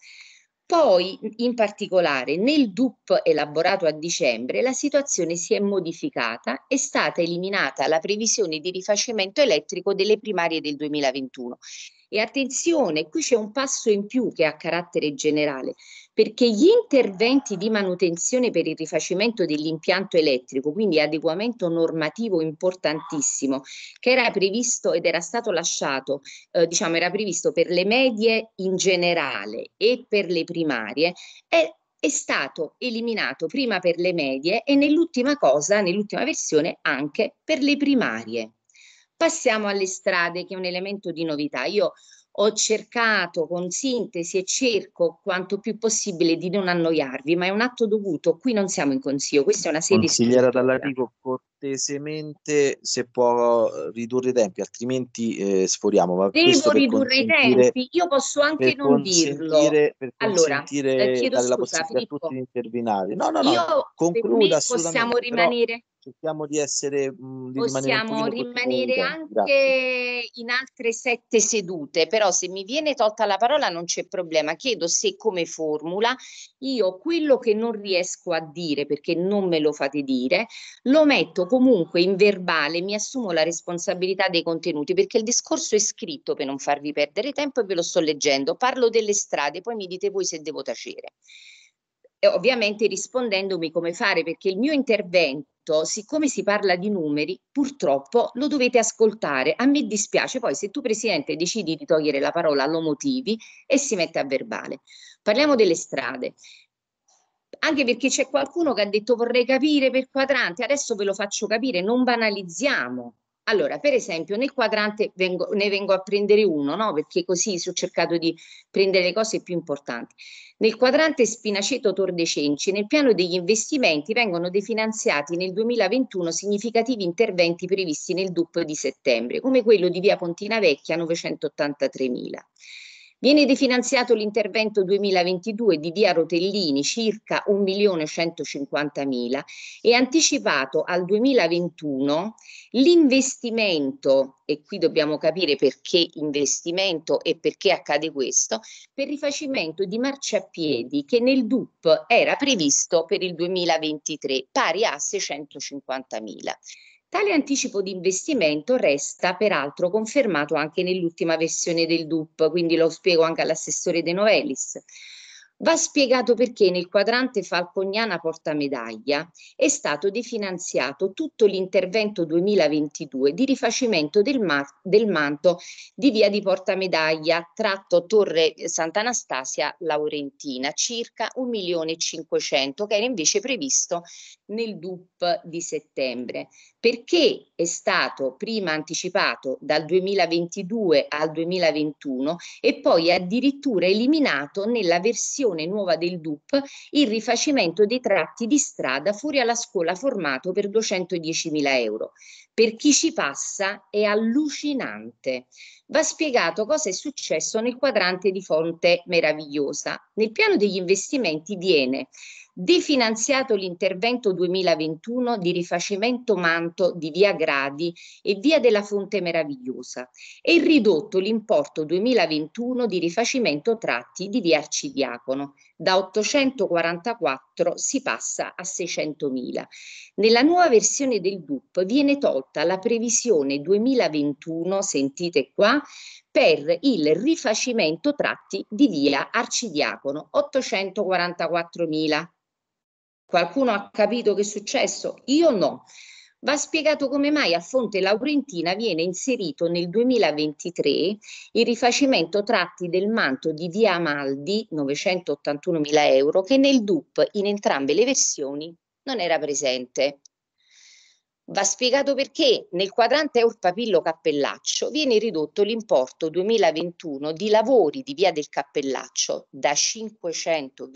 Poi, in particolare, nel DUP elaborato a dicembre, la situazione si è modificata, è stata eliminata la previsione di rifacimento elettrico delle primarie del 2021. E attenzione, qui c'è un passo in più che ha carattere generale, perché gli interventi di manutenzione per il rifacimento dell'impianto elettrico, quindi adeguamento normativo importantissimo, che era previsto ed era stato lasciato, eh, diciamo, era previsto per le medie in generale e per le primarie, è è stato eliminato prima per le medie e nell'ultima cosa, nell'ultima versione, anche per le primarie. Passiamo alle strade, che è un elemento di novità. Io ho cercato con sintesi e cerco quanto più possibile di non annoiarvi, ma è un atto dovuto. Qui non siamo in consiglio, questa è una serie Consigliera dall'arrivo cortesemente se può eh, ridurre i tempi, altrimenti eh, sforiamo. Ma Devo ridurre i tempi, io posso anche non dirlo. Per allora, eh, chiedo scusa, a tutti di intervenire. No, no, no, io, concluda possiamo rimanere... Cerchiamo di essere mm, di Possiamo rimanere, rimanere anche Grazie. in altre sette sedute, però se mi viene tolta la parola non c'è problema. Chiedo se come formula io quello che non riesco a dire perché non me lo fate dire, lo metto comunque in verbale mi assumo la responsabilità dei contenuti perché il discorso è scritto per non farvi perdere tempo e ve lo sto leggendo. Parlo delle strade, poi mi dite voi se devo tacere. E ovviamente rispondendomi come fare perché il mio intervento, siccome si parla di numeri, purtroppo lo dovete ascoltare. A me dispiace, poi se tu Presidente decidi di togliere la parola lo motivi e si mette a verbale. Parliamo delle strade anche perché c'è qualcuno che ha detto vorrei capire per quadrante, adesso ve lo faccio capire, non banalizziamo. Allora, per esempio, nel quadrante vengo, ne vengo a prendere uno, no? perché così ho cercato di prendere le cose più importanti. Nel quadrante Spinaceto Tordecenci, nel piano degli investimenti vengono definanziati nel 2021 significativi interventi previsti nel DUP di settembre, come quello di via Pontina Vecchia mila. Viene definanziato l'intervento 2022 di Via Rotellini, circa 1.150.000, e anticipato al 2021 l'investimento, e qui dobbiamo capire perché investimento e perché accade questo, per rifacimento di marciapiedi che nel DUP era previsto per il 2023, pari a 650.000. Tale anticipo di investimento resta peraltro confermato anche nell'ultima versione del DUP, quindi lo spiego anche all'assessore De Novelis. Va spiegato perché nel quadrante Falcognana Porta Medaglia è stato definanziato tutto l'intervento 2022 di rifacimento del, ma- del manto di via di Porta Medaglia, tratto Torre eh, Sant'Anastasia Laurentina, circa 1.500.000, che era invece previsto nel DUP di settembre. Perché è stato prima anticipato dal 2022 al 2021 e poi addirittura eliminato nella versione versione nuova del DUP il rifacimento dei tratti di strada fuori alla scuola formato per 210.000 euro. Per chi ci passa è allucinante. Va spiegato cosa è successo nel quadrante di Fonte Meravigliosa. Nel piano degli investimenti viene definanziato l'intervento 2021 di rifacimento manto di via Gradi e via della Fonte Meravigliosa e ridotto l'importo 2021 di rifacimento tratti di via Arcidiacono. Da 844 si passa a 600.000. Nella nuova versione del DUP viene tolta la previsione 2021, sentite qua, per il rifacimento tratti di via Arcidiacono, 844.000 Qualcuno ha capito che è successo? Io no. Va spiegato come mai a Fonte Laurentina viene inserito nel 2023 il rifacimento tratti del manto di Via Amaldi, 981.000 euro, che nel DUP in entrambe le versioni non era presente. Va spiegato perché nel quadrante Eul Papillo Cappellaccio viene ridotto l'importo 2021 di lavori di via del Cappellaccio da 520.000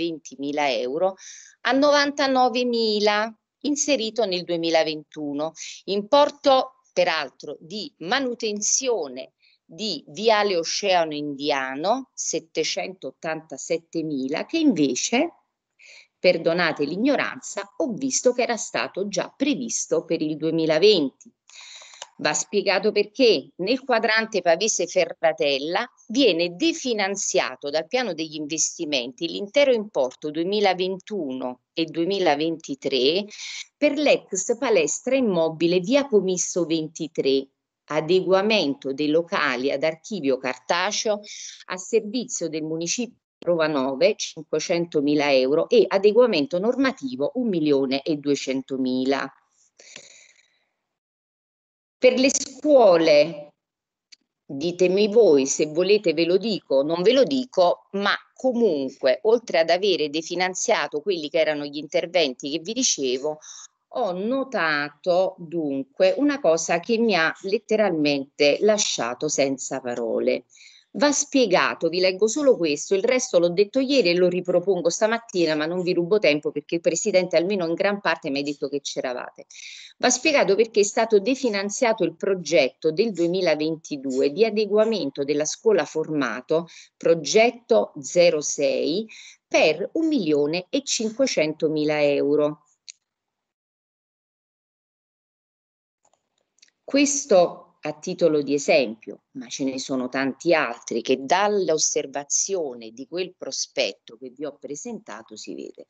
euro a 99.000 inserito nel 2021, importo peraltro di manutenzione di Viale Oceano Indiano 787.000 che invece Perdonate l'ignoranza, ho visto che era stato già previsto per il 2020. Va spiegato perché nel quadrante Pavese-Ferratella viene definanziato dal piano degli investimenti l'intero importo 2021 e 2023 per l'ex palestra immobile via Comisso 23, adeguamento dei locali ad archivio cartaceo a servizio del municipio prova 9 500.000 euro e adeguamento normativo 1.200.000. Per le scuole, ditemi voi se volete ve lo dico, non ve lo dico, ma comunque oltre ad avere definanziato quelli che erano gli interventi che vi dicevo, ho notato dunque una cosa che mi ha letteralmente lasciato senza parole va spiegato, vi leggo solo questo, il resto l'ho detto ieri e lo ripropongo stamattina, ma non vi rubo tempo perché il Presidente almeno in gran parte mi ha detto che c'eravate. Va spiegato perché è stato definanziato il progetto del 2022 di adeguamento della scuola formato, progetto 06, per 1 milione e 500 mila euro. Questo a titolo di esempio, ma ce ne sono tanti altri che dall'osservazione di quel prospetto che vi ho presentato si vede.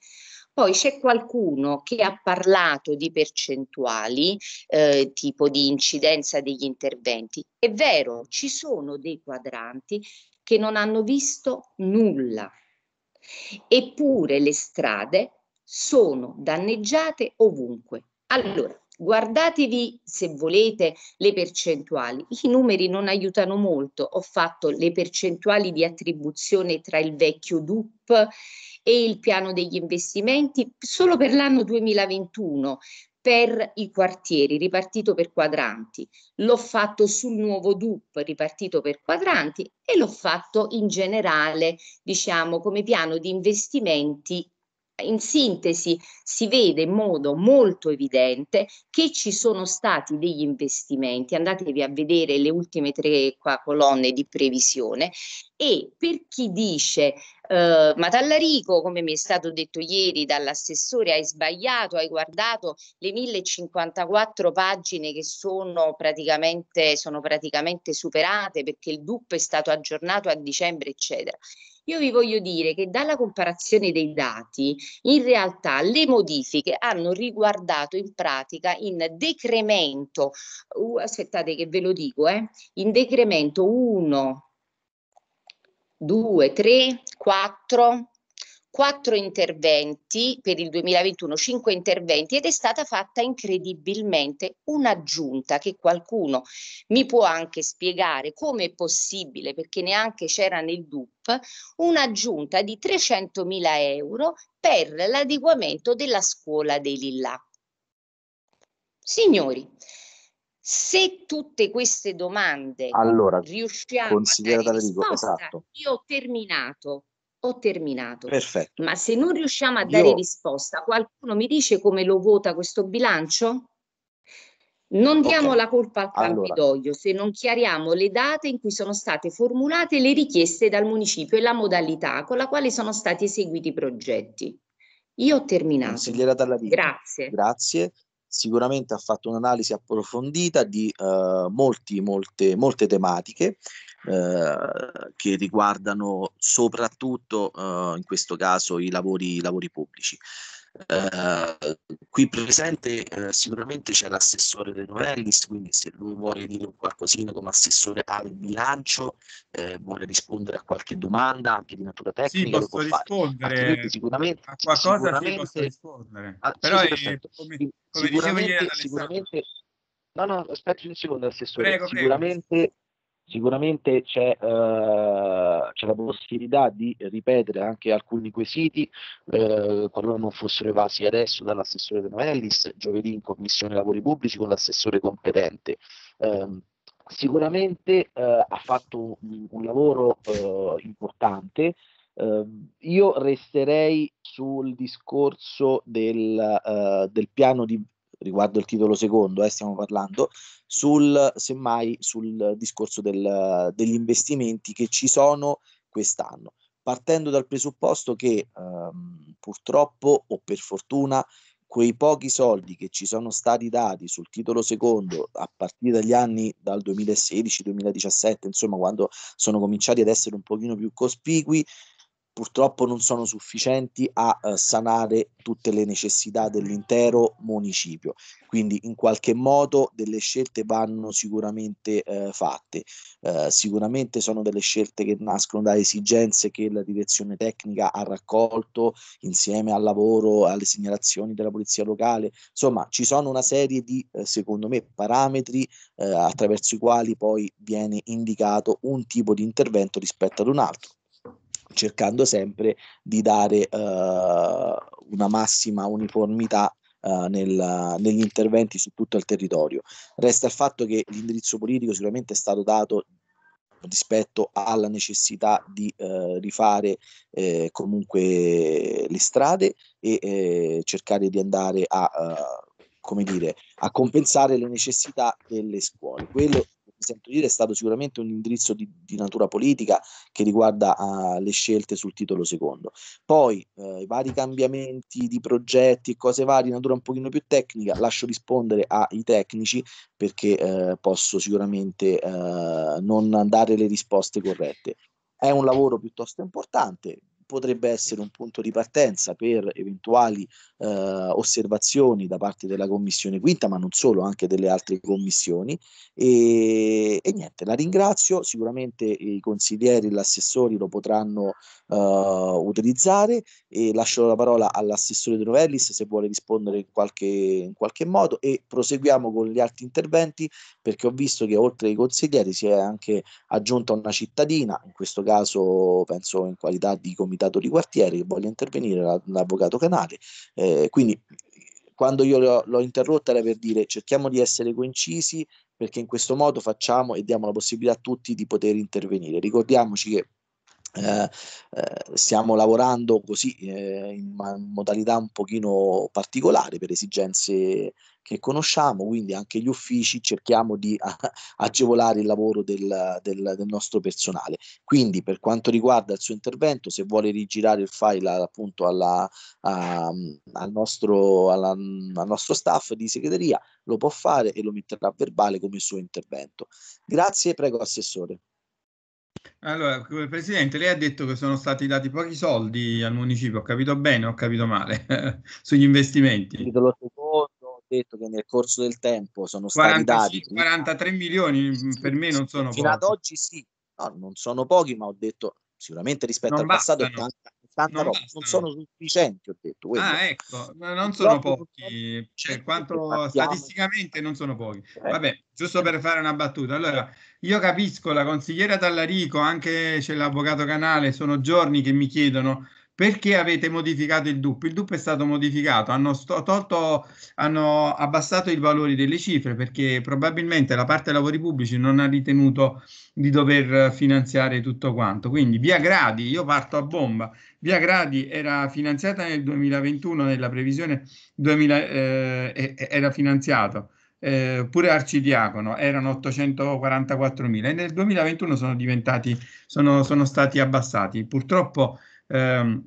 Poi c'è qualcuno che ha parlato di percentuali, eh, tipo di incidenza degli interventi. È vero, ci sono dei quadranti che non hanno visto nulla, eppure le strade sono danneggiate ovunque. Allora, Guardatevi, se volete, le percentuali. I numeri non aiutano molto. Ho fatto le percentuali di attribuzione tra il vecchio DUP e il piano degli investimenti solo per l'anno 2021 per i quartieri, ripartito per quadranti. L'ho fatto sul nuovo DUP, ripartito per quadranti, e l'ho fatto in generale, diciamo, come piano di investimenti in sintesi si vede in modo molto evidente che ci sono stati degli investimenti, andatevi a vedere le ultime tre qua, colonne di previsione e per chi dice eh, ma Tallarico, come mi è stato detto ieri dall'assessore, hai sbagliato, hai guardato le 1054 pagine che sono praticamente, sono praticamente superate perché il DUP è stato aggiornato a dicembre, eccetera. Io vi voglio dire che dalla comparazione dei dati, in realtà le modifiche hanno riguardato in pratica in decremento, uh, aspettate che ve lo dico, eh, in decremento 1, 2, 3, 4, quattro interventi per il 2021, cinque interventi ed è stata fatta incredibilmente un'aggiunta che qualcuno mi può anche spiegare come è possibile perché neanche c'era nel DUP un'aggiunta di 300.000 euro per l'adeguamento della scuola dei Lillà. Signori, se tutte queste domande allora, riusciamo a dare risposta, esatto. io ho terminato ho terminato. Perfetto. Ma se non riusciamo a dare Io... risposta, qualcuno mi dice come lo vota questo bilancio? Non diamo okay. la colpa al Campidoglio allora. se non chiariamo le date in cui sono state formulate le richieste dal municipio e la modalità con la quale sono stati eseguiti i progetti. Io ho terminato. Consigliera Tallavini. Grazie. Grazie. Sicuramente ha fatto un'analisi approfondita di uh, molti, molte, molte tematiche eh, che riguardano soprattutto eh, in questo caso i lavori, i lavori pubblici. Eh, qui presente eh, sicuramente c'è l'assessore De Novellis, quindi se lui vuole dire qualcosina come assessore al bilancio, eh, vuole rispondere a qualche domanda anche di natura tecnica. Sì, posso rispondere. Sicuramente, a qualcosa sicuramente, sì, posso rispondere. Ah, Però eh, sì, sì, è, come, come sicuramente, sicuramente, No, no, aspetti un secondo, assessore. Prego, sicuramente prego Sicuramente c'è, eh, c'è, la possibilità di ripetere anche alcuni quesiti, eh, qualora non fossero evasi adesso dall'assessore De Novellis, giovedì in Commissione Lavori Pubblici con l'assessore competente. Ehm, eh, sicuramente ha fatto un, un lavoro eh, importante, Uh, io resterei sul discorso del, uh, del piano di riguardo il titolo secondo, eh, stiamo parlando, sul, semmai sul discorso del, degli investimenti che ci sono quest'anno, partendo dal presupposto che ehm, purtroppo o per fortuna quei pochi soldi che ci sono stati dati sul titolo secondo a partire dagli anni dal 2016-2017, insomma quando sono cominciati ad essere un pochino più cospicui, purtroppo non sono sufficienti a eh, sanare tutte le necessità dell'intero municipio. Quindi in qualche modo delle scelte vanno sicuramente eh, fatte. Eh, sicuramente sono delle scelte che nascono da esigenze che la direzione tecnica ha raccolto insieme al lavoro, alle segnalazioni della polizia locale. Insomma, ci sono una serie di, eh, secondo me, parametri eh, attraverso i quali poi viene indicato un tipo di intervento rispetto ad un altro cercando sempre di dare eh, una massima uniformità Uh, nel, negli interventi su tutto il territorio. Resta il fatto che l'indirizzo politico sicuramente è stato dato rispetto alla necessità di uh, rifare eh, comunque le strade e eh, cercare di andare a, uh, come dire, a compensare le necessità delle scuole. Quello sento dire, è stato sicuramente un indirizzo di, di natura politica che riguarda uh, le scelte sul titolo secondo. Poi uh, i vari cambiamenti di progetti e cose varie di natura un pochino più tecnica, lascio rispondere ai tecnici perché uh, posso sicuramente eh, non dare le risposte corrette. È un lavoro piuttosto importante, potrebbe essere un punto di partenza per eventuali eh, osservazioni da parte della Commissione quinta, ma non solo, anche delle altre commissioni. E, e niente, la ringrazio, sicuramente i consiglieri e gli assessori lo potranno eh, utilizzare e lascio la parola all'assessore De Novellis se vuole rispondere in qualche, in qualche modo e proseguiamo con gli altri interventi perché ho visto che oltre ai consiglieri si è anche aggiunta una cittadina, in questo caso penso in qualità di comitato dato di quartiere che voglia intervenire l'avvocato Canale. Eh, quindi quando io l'ho, l'ho interrotta era per dire cerchiamo di essere concisi perché in questo modo facciamo e diamo la possibilità a tutti di poter intervenire. Ricordiamoci che eh, eh, stiamo lavorando così eh, in modalità un pochino particolare per esigenze che conosciamo, quindi anche gli uffici cerchiamo di a, agevolare il lavoro del, del, del, nostro personale. Quindi per quanto riguarda il suo intervento, se vuole rigirare il file appunto alla, a, al, nostro, alla, al nostro staff di segreteria, lo può fare e lo metterà a verbale come suo intervento. Grazie, prego Assessore. Allora, Presidente, lei ha detto che sono stati dati pochi soldi al municipio, ho capito bene o ho capito male, sugli investimenti? titolo secondo, ho detto che nel corso del tempo sono 40, stati dati... 43 milioni mm, sì, per me non sono fino pochi. Fino ad oggi sì, no, non sono pochi, ma ho detto sicuramente rispetto non al bastano. passato 80, tanta roba, non sono sufficienti, ho detto. Ah, quindi. Ah, ecco, non sono pochi, cioè, quanto statisticamente non sono pochi. Eh. Vabbè, giusto per fare una battuta. Allora, io capisco la consigliera Tallarico, anche c'è l'avvocato Canale, sono giorni che mi chiedono perché avete modificato il DUP? Il DUP è stato modificato, hanno, tolto, hanno abbassato i valori delle cifre perché probabilmente la parte lavori pubblici non ha ritenuto di dover finanziare tutto quanto. Quindi via gradi, io parto a bomba, via gradi era finanziata nel 2021, nella previsione 2000, eh, era finanziato. Eh, pure Arcidiacono erano 844 mila e nel 2021 sono diventati sono, sono stati abbassati purtroppo Eh,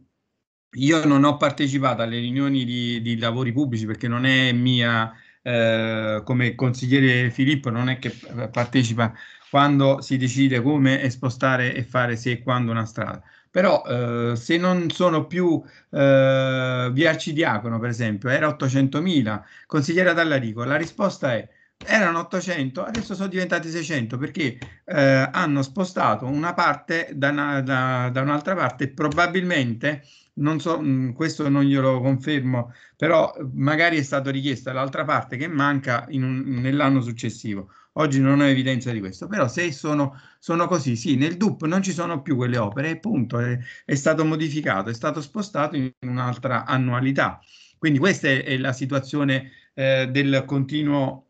io non ho partecipato alle riunioni di, di lavori pubblici perché non è mia, eh, come consigliere Filippo, non è che partecipa quando si decide come spostare e fare se e quando una strada. Però eh, se non sono più eh, via Arcidiacono, per esempio, era 800.000, consigliere Dallarico, la risposta è erano 800, adesso sono diventati 600 perché eh, hanno spostato una parte da, una, da, da un'altra parte e probabilmente non so, mm, questo non glielo confermo, però eh, magari è stato richiesto dall'altra parte che manca nell'anno successivo. Oggi non ho evidenza di questo, però se sono, sono, così, sì, nel DUP non ci sono più quelle opere, appunto, è, è stato modificato, è stato spostato in un'altra annualità. Quindi questa è, è la situazione eh, del continuo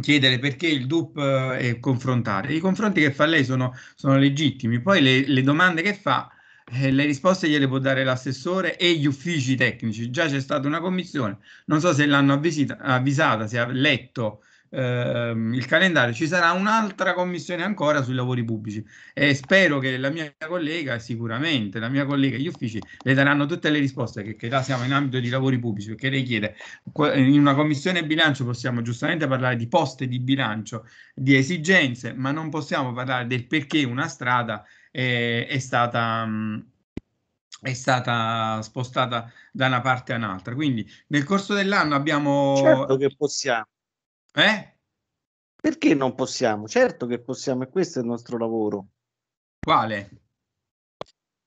chiedere perché il DUP eh, e confrontare. I confronti che fa lei sono, sono legittimi, poi le, le domande che fa eh, le risposte gliele può dare l'assessore e gli uffici tecnici. Già c'è stata una commissione, non so se l'hanno avvisata, se ha letto eh, il calendario, ci sarà un'altra commissione ancora sui lavori pubblici e spero che la mia collega, sicuramente la mia collega e gli uffici le daranno tutte le risposte, perché là siamo in ambito di lavori pubblici, perché lei chiede, in una commissione bilancio possiamo giustamente parlare di poste di bilancio, di esigenze, ma non possiamo parlare del perché una strada eh, è, stata, mh, è stata spostata da una parte a un'altra. Quindi nel corso dell'anno abbiamo... Certo che possiamo. Eh? Perché non possiamo? Certo che possiamo e questo è il nostro lavoro. Quale?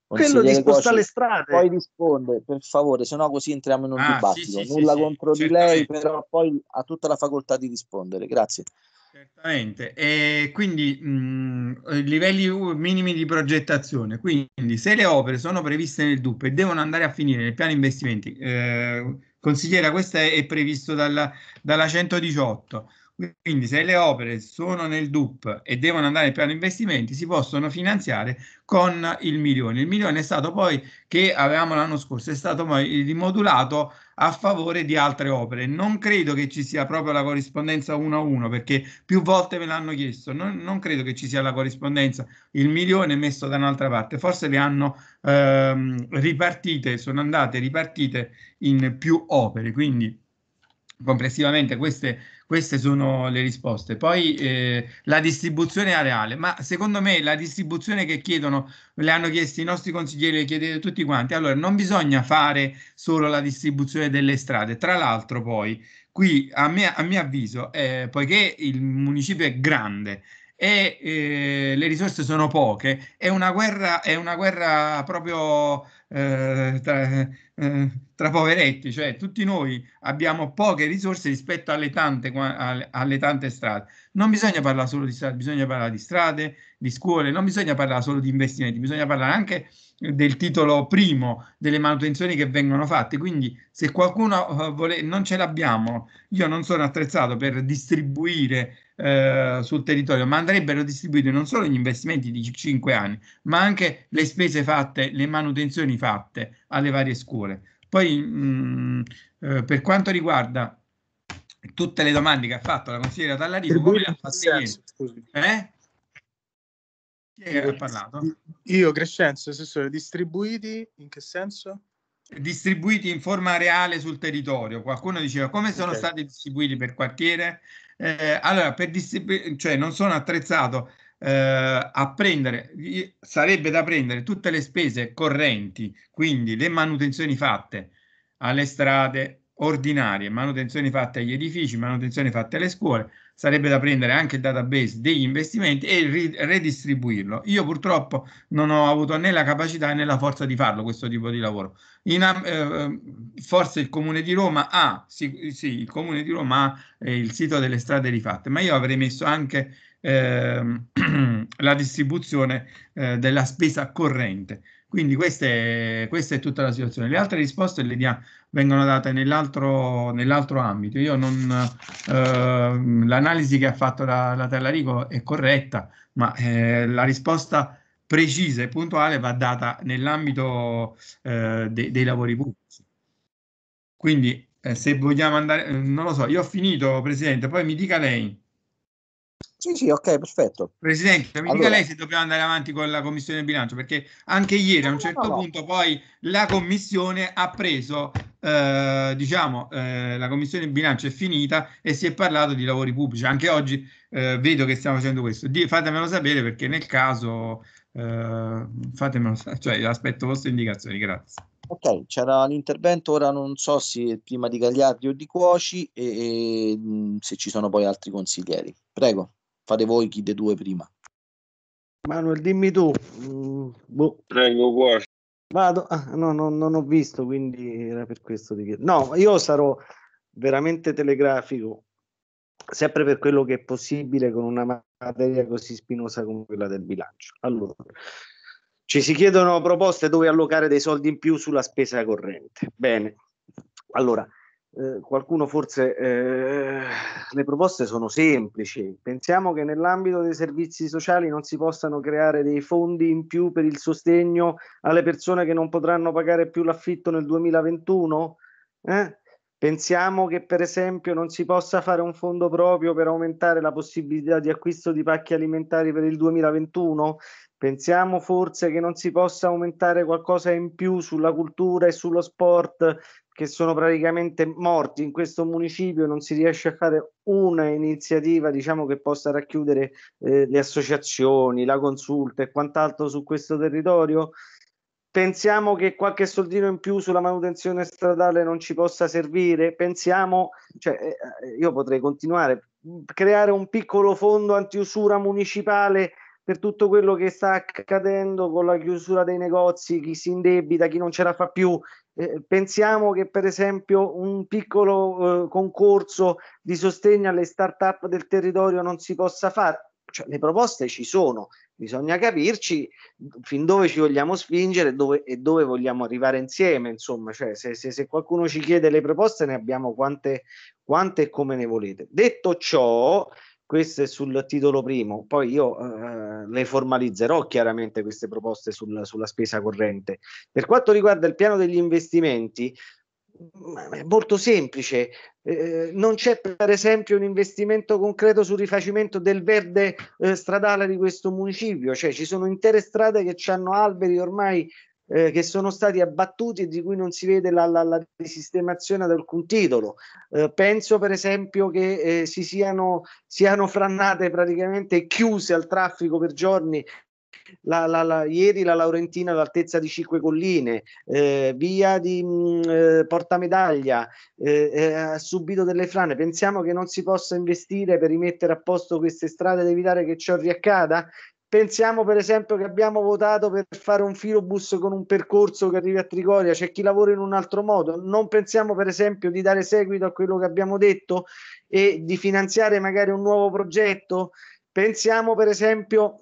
Quello di spostare le strade. Poi risponde, per favore, se no così entriamo in un ah, dibattito. Sì, sì, Nulla sì, contro di lei, però poi ha tutta la facoltà di rispondere. Grazie. Certamente, e quindi mh, mm, eh, livelli uh, minimi di progettazione, quindi se le opere sono previste nel DUP e devono andare a finire nel piano investimenti, eh, consigliera questo è, è previsto dalla, dalla 118, quindi se le opere sono nel DUP e devono andare nel piano investimenti si possono finanziare con il milione. Il milione è stato poi, che avevamo l'anno scorso, è stato poi rimodulato a favore di altre opere. Non credo che ci sia proprio la corrispondenza uno a uno, perché più volte me l'hanno chiesto. Non, non credo che ci sia la corrispondenza, il milione messo da un'altra parte. Forse le hanno ehm, ripartite, sono andate ripartite in più opere. Quindi complessivamente queste queste sono le risposte. Poi eh, la distribuzione areale, ma secondo me la distribuzione che chiedono, le hanno chiesto i nostri consiglieri, le chiedete tutti quanti, allora non bisogna fare solo la distribuzione delle strade. Tra l'altro poi, qui a, me, a mio avviso, eh, poiché il municipio è grande, e eh, le risorse sono poche. È una guerra, è una guerra proprio eh, tra, eh, tra, poveretti, cioè tutti noi abbiamo poche risorse rispetto alle tante, alle, alle tante strade. Non bisogna parlare solo di strade, bisogna parlare di strade, di scuole, non bisogna parlare solo di investimenti, bisogna parlare anche del titolo primo, delle manutenzioni che vengono fatte. Quindi se qualcuno eh, vuole, non ce l'abbiamo, io non sono attrezzato per distribuire eh, sul territorio, ma andrebbero distribuiti non solo gli investimenti di 5 anni, ma anche le spese fatte, le manutenzioni fatte alle varie scuole. Poi mh, mm, eh, per quanto riguarda tutte le domande che ha fatto la consigliera Tallarino, come le ha fatte ieri? Eh? Chi ha eh, parlato? Io, Crescenzo, assessore, distribuiti in che senso? Distribuiti in forma reale sul territorio. Qualcuno diceva come sono okay. stati distribuiti per quartiere? Eh, allora, per distribu- cioè non sono attrezzato eh, a prendere, sarebbe da prendere tutte le spese correnti, quindi le manutenzioni fatte alle strade ordinarie, manutenzioni fatte agli edifici, manutenzioni fatte alle scuole, sarebbe da prendere anche il database degli investimenti e redistribuirlo. Io purtroppo non ho avuto né la capacità né la forza di farlo questo tipo di lavoro. In, eh, ehm, forse il Comune di Roma ha, sì, sì il Comune di Roma ha eh, il sito delle strade rifatte, ma io avrei messo anche eh, la distribuzione eh, della spesa corrente quindi questa è, questa è, tutta la situazione. Le altre risposte le dia, vengono date nell'altro, nell'altro ambito. Eh, l'analisi che ha fatto la, la Tallarico è corretta, ma eh, la risposta precisa e puntuale va data nell'ambito eh, de, dei lavori pubblici. Quindi eh, se vogliamo andare, non lo so, io ho finito Presidente, poi mi dica lei. Sì, sì, ok, perfetto. Presidente, mi allora. dica lei se dobbiamo andare avanti con la commissione bilancio, perché anche ieri a un certo no, no, certo no. punto poi la commissione ha preso, eh, diciamo, eh, la commissione bilancio è finita e si è parlato di lavori pubblici. Anche oggi eh, vedo che stiamo facendo questo. Di, fatemelo sapere perché nel caso, eh, fatemelo sapere, cioè aspetto vostre indicazioni, grazie. Ok, c'era l'intervento, ora non so se prima di Gagliardi o di Cuoci e, e mm, se ci sono poi altri consiglieri. Prego, fate voi chi dei due prima. Manuel, dimmi tu. Mm, boh. Prego, Cuoci. Vado, ah, no, no, non ho visto, quindi era per questo di chiedere. No, io sarò veramente telegrafico, sempre per quello che è possibile con una materia così spinosa come quella del bilancio. Allora, ci si chiedono proposte dove allocare dei soldi in più sulla spesa corrente. Bene, allora, eh, qualcuno forse eh, le proposte sono semplici. Pensiamo che nell'ambito dei servizi sociali non si possano creare dei fondi in più per il sostegno alle persone che non potranno pagare più l'affitto nel 2021? Eh? Pensiamo che per esempio non si possa fare un fondo proprio per aumentare la possibilità di acquisto di pacchi alimentari per il 2021? Pensiamo forse che non si possa aumentare qualcosa in più sulla cultura e sullo sport che sono praticamente morti in questo municipio, non si riesce a fare una iniziativa diciamo, che possa racchiudere eh, le associazioni, la consulta e quant'altro su questo territorio. Pensiamo che qualche soldino in più sulla manutenzione stradale non ci possa servire. Pensiamo, cioè, eh, eh, io potrei continuare, creare un piccolo fondo antiusura municipale per tutto quello che sta accadendo con la chiusura dei negozi, chi si indebita, chi non ce la fa più. Eh, pensiamo che per esempio un piccolo eh, concorso di sostegno alle start-up del territorio non si possa fare. Cioè, le proposte ci sono, bisogna capirci fin dove ci vogliamo spingere dove, e dove vogliamo arrivare insieme. Insomma, cioè, se, se, se, qualcuno ci chiede le proposte, ne abbiamo quante, quante e come ne volete. Detto ciò, questo è sul titolo primo, poi io eh, le formalizzerò chiaramente queste proposte sul, sulla spesa corrente. Per quanto riguarda il piano degli investimenti, è molto semplice, eh, non c'è per esempio un investimento concreto sul rifacimento del verde eh, stradale di questo municipio, cioè ci sono intere strade che hanno alberi ormai eh, che sono stati abbattuti e di cui non si vede la, la, la risistemazione ad alcun titolo. Eh, penso per esempio che eh, si siano, siano frannate praticamente chiuse al traffico per giorni la, la, la, ieri la Laurentina all'altezza di Cinque Colline, eh, via di mh, mm, eh, Porta Medaglia, eh, eh, ha subito delle frane. Pensiamo che non si possa investire per rimettere a posto queste strade ed evitare che ciò riaccada? Pensiamo per esempio che abbiamo votato per fare un filobus con un percorso che arrivi a Trigoria, c'è chi lavora in un altro modo. Non pensiamo per esempio di dare seguito a quello che abbiamo detto e di finanziare magari un nuovo progetto. Pensiamo per esempio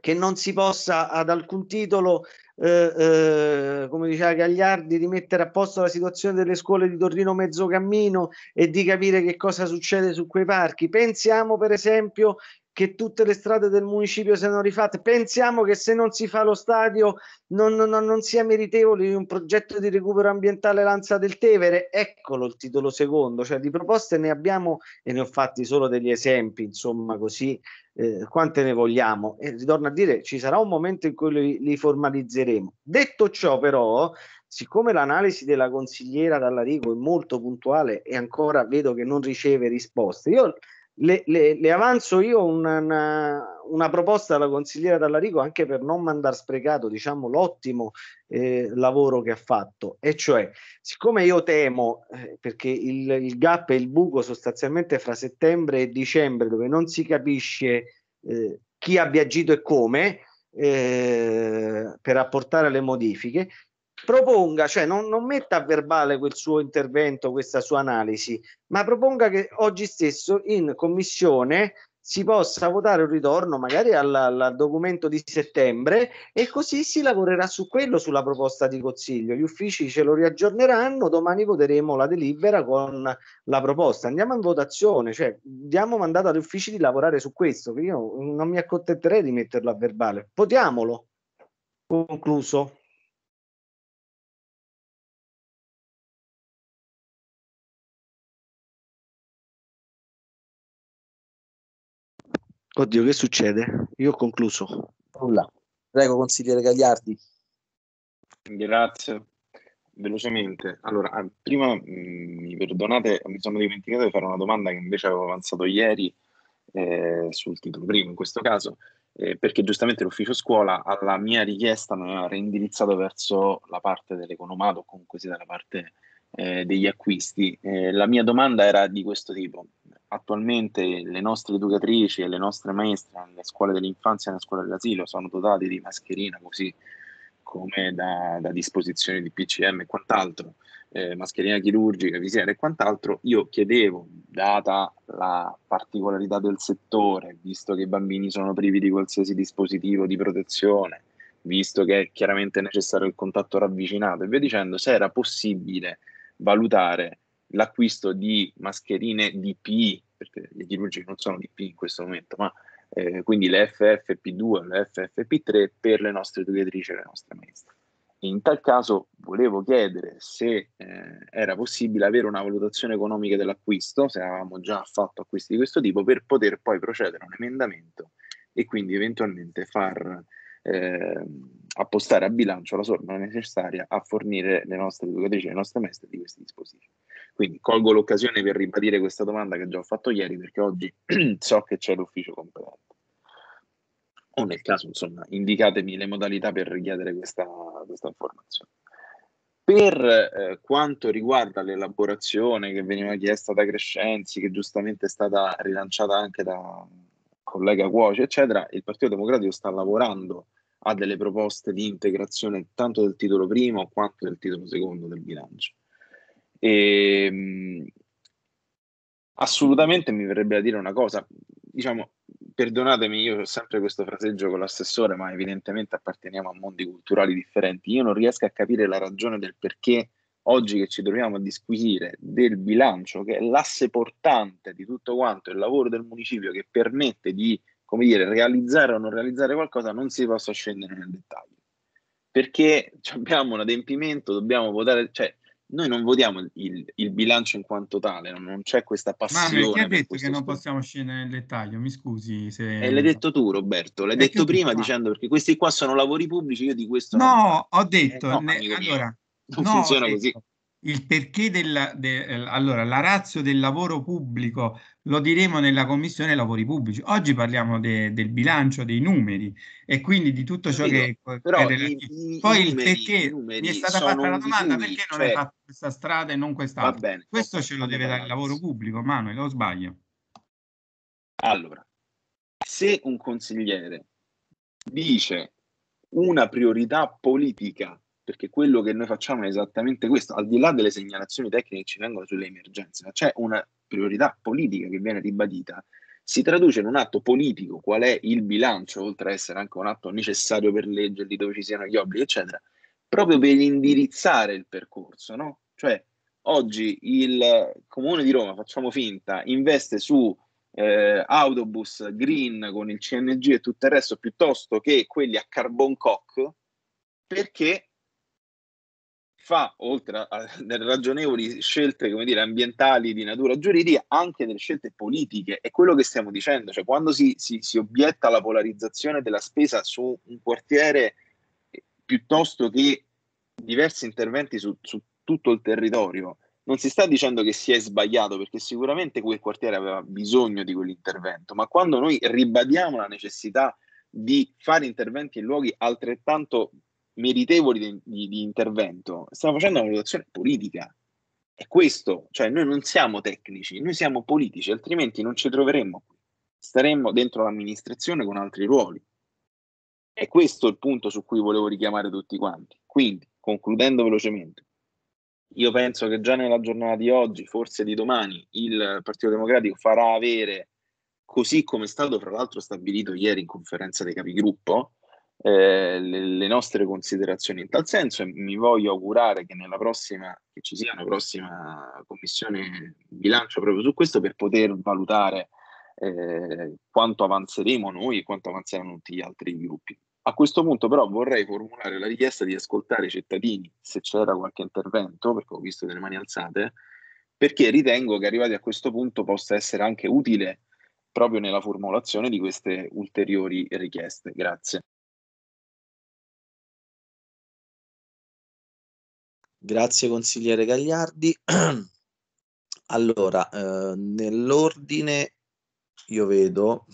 che non si possa ad alcun titolo, eh, eh, come diceva Gagliardi, rimettere a posto la situazione delle scuole di Torino Mezzocammino e di capire che cosa succede su quei parchi. Pensiamo per esempio che tutte le strade del municipio siano rifatte. Pensiamo che se non si fa lo stadio non, non, non sia meritevole di un progetto di recupero ambientale Lanza del Tevere. Eccolo il titolo secondo, cioè di proposte ne abbiamo e ne ho fatti solo degli esempi, insomma così, eh, quante ne vogliamo. E ritorno a dire, ci sarà un momento in cui li, li formalizzeremo. Detto ciò però, siccome l'analisi della consigliera Dallarico è molto puntuale e ancora vedo che non riceve risposte, io le, le, le, avanzo io una, una, una, proposta alla consigliera Dallarico anche per non mandar sprecato diciamo, l'ottimo eh, lavoro che ha fatto e cioè siccome io temo eh, perché il, il, gap e il buco sostanzialmente fra settembre e dicembre dove non si capisce eh, chi abbia agito e come eh, per apportare le modifiche proponga, cioè non, non, metta a verbale quel suo intervento, questa sua analisi, ma proponga che oggi stesso in commissione si possa votare un ritorno magari al, al documento di settembre e così si lavorerà su quello, sulla proposta di Consiglio. Gli uffici ce lo riaggiorneranno, domani voteremo la delibera con la proposta. Andiamo in votazione, cioè diamo mandato agli uffici di lavorare su questo, io non mi accontenterei di metterlo a verbale. Votiamolo. Concluso. Oddio, che succede? Io ho concluso. Nulla. Prego, consigliere Gagliardi. Grazie. Velocemente. Allora, ah, prima mm, mi perdonate, mi sono dimenticato di fare una domanda che invece avevo avanzato ieri eh, sul titolo primo in questo caso, eh, perché giustamente l'ufficio scuola alla mia richiesta mi aveva reindirizzato verso la parte dell'economato, comunque sia dalla parte eh, degli acquisti. Eh, la mia domanda era di questo tipo attualmente le nostre educatrici e le nostre maestre nelle scuole dell'infanzia e nelle scuole dell'asilo sono dotate di mascherina così come da, da disposizione di PCM e quant'altro, eh, mascherina chirurgica, visiera e quant'altro, io chiedevo, data la particolarità del settore, visto che i bambini sono privi di qualsiasi dispositivo di protezione, visto che è chiaramente necessario il contatto ravvicinato e via dicendo, se era possibile valutare l'acquisto di mascherine DPI perché gli chirurgiche non sono di P in questo momento, ma eh, quindi le FFP2 e le FFP3 per le nostre educatrici e le nostre maestre. In tal caso volevo chiedere se eh, era possibile avere una valutazione economica dell'acquisto, se avevamo già fatto acquisti di questo tipo, per poter poi procedere a un emendamento e quindi eventualmente far eh, appostare a bilancio la somma necessaria a fornire le nostre educatrici e le nostre maestre di questi dispositivi. Quindi colgo l'occasione per ribadire questa domanda che già ho fatto ieri, perché oggi so che c'è l'ufficio competente. O nel caso, insomma, indicatemi le modalità per richiedere questa, questa informazione. Per eh, quanto riguarda l'elaborazione che veniva chiesta da Crescenzi, che giustamente è stata rilanciata anche da collega Cuoci, eccetera, il Partito Democratico sta lavorando a delle proposte di integrazione tanto del titolo primo quanto del titolo secondo del bilancio. E, ehm, assolutamente mi verrebbe da dire una cosa, diciamo, perdonatemi, io ho sempre questo fraseggio con l'assessore, ma evidentemente apparteniamo a mondi culturali differenti. Io non riesco a capire la ragione del perché oggi che ci troviamo a disquisire del bilancio, che è l'asse portante di tutto quanto il lavoro del municipio che permette di, come dire, realizzare o non realizzare qualcosa, non si possa scendere nel dettaglio. Perché abbiamo un adempimento, dobbiamo votare, cioè noi non votiamo il, il, bilancio in quanto tale, non, c'è questa passione. Ma perché ha detto per che non possiamo scendere nel dettaglio? Mi scusi se... E eh, l'hai detto tu Roberto, l'hai detto prima tu, dicendo perché questi qua sono lavori pubblici, io di questo... No, non... ho detto... Eh, no, ne... allora, non no, funziona così il perché della de, eh, allora la razza del lavoro pubblico lo diremo nella commissione lavori pubblici oggi parliamo de, del bilancio dei numeri e quindi di tutto ciò Capito, che però i, i, poi i il numeri, perché mi è stata fatta la domanda numeri, perché non cioè, hai fatto questa strada e non quest'altra bene, questo ce lo deve dare il lavoro pubblico Manuel o sbaglio allora se un consigliere dice una priorità politica perché quello che noi facciamo è esattamente questo, al di là delle segnalazioni tecniche che ci vengono sulle emergenze, ma c'è una priorità politica che viene ribadita, si traduce in un atto politico, qual è il bilancio, oltre ad essere anche un atto necessario per legge, lì dove ci siano gli obblighi, eccetera, proprio per indirizzare il percorso, no? Cioè, oggi il Comune di Roma, facciamo finta, investe su eh, autobus green con il CNG e tutto il resto, piuttosto che quelli a carbon cock, perché fa, oltre a, a ragionevoli scelte come dire, ambientali di natura giuridica, anche delle scelte politiche. È quello che stiamo dicendo, cioè quando si, si, si obietta alla polarizzazione della spesa su un quartiere eh, piuttosto che diversi interventi su, su tutto il territorio, non si sta dicendo che si è sbagliato, perché sicuramente quel quartiere aveva bisogno di quell'intervento, ma quando noi ribadiamo la necessità di fare interventi in luoghi altrettanto meritevoli di, di, di intervento, stiamo facendo una valutazione politica. È questo, cioè noi non siamo tecnici, noi siamo politici, altrimenti non ci troveremmo qui. Staremmo dentro l'amministrazione con altri ruoli. È questo il punto su cui volevo richiamare tutti quanti. Quindi, concludendo velocemente, io penso che già nella giornata di oggi, forse di domani, il Partito Democratico farà avere, così come è stato fra l'altro stabilito ieri in conferenza dei capigruppo, eh, le, le, nostre considerazioni in tal senso e mi voglio augurare che nella prossima, che ci sia una prossima commissione bilancio proprio su questo per poter valutare eh, quanto avanzeremo noi e quanto avanzeranno tutti gli altri gruppi. A questo punto però vorrei formulare la richiesta di ascoltare i cittadini se c'era qualche intervento, perché ho visto delle mani alzate, perché ritengo che arrivati a questo punto possa essere anche utile proprio nella formulazione di queste ulteriori richieste. Grazie. Grazie consigliere Gagliardi. allora, eh, nell'ordine io vedo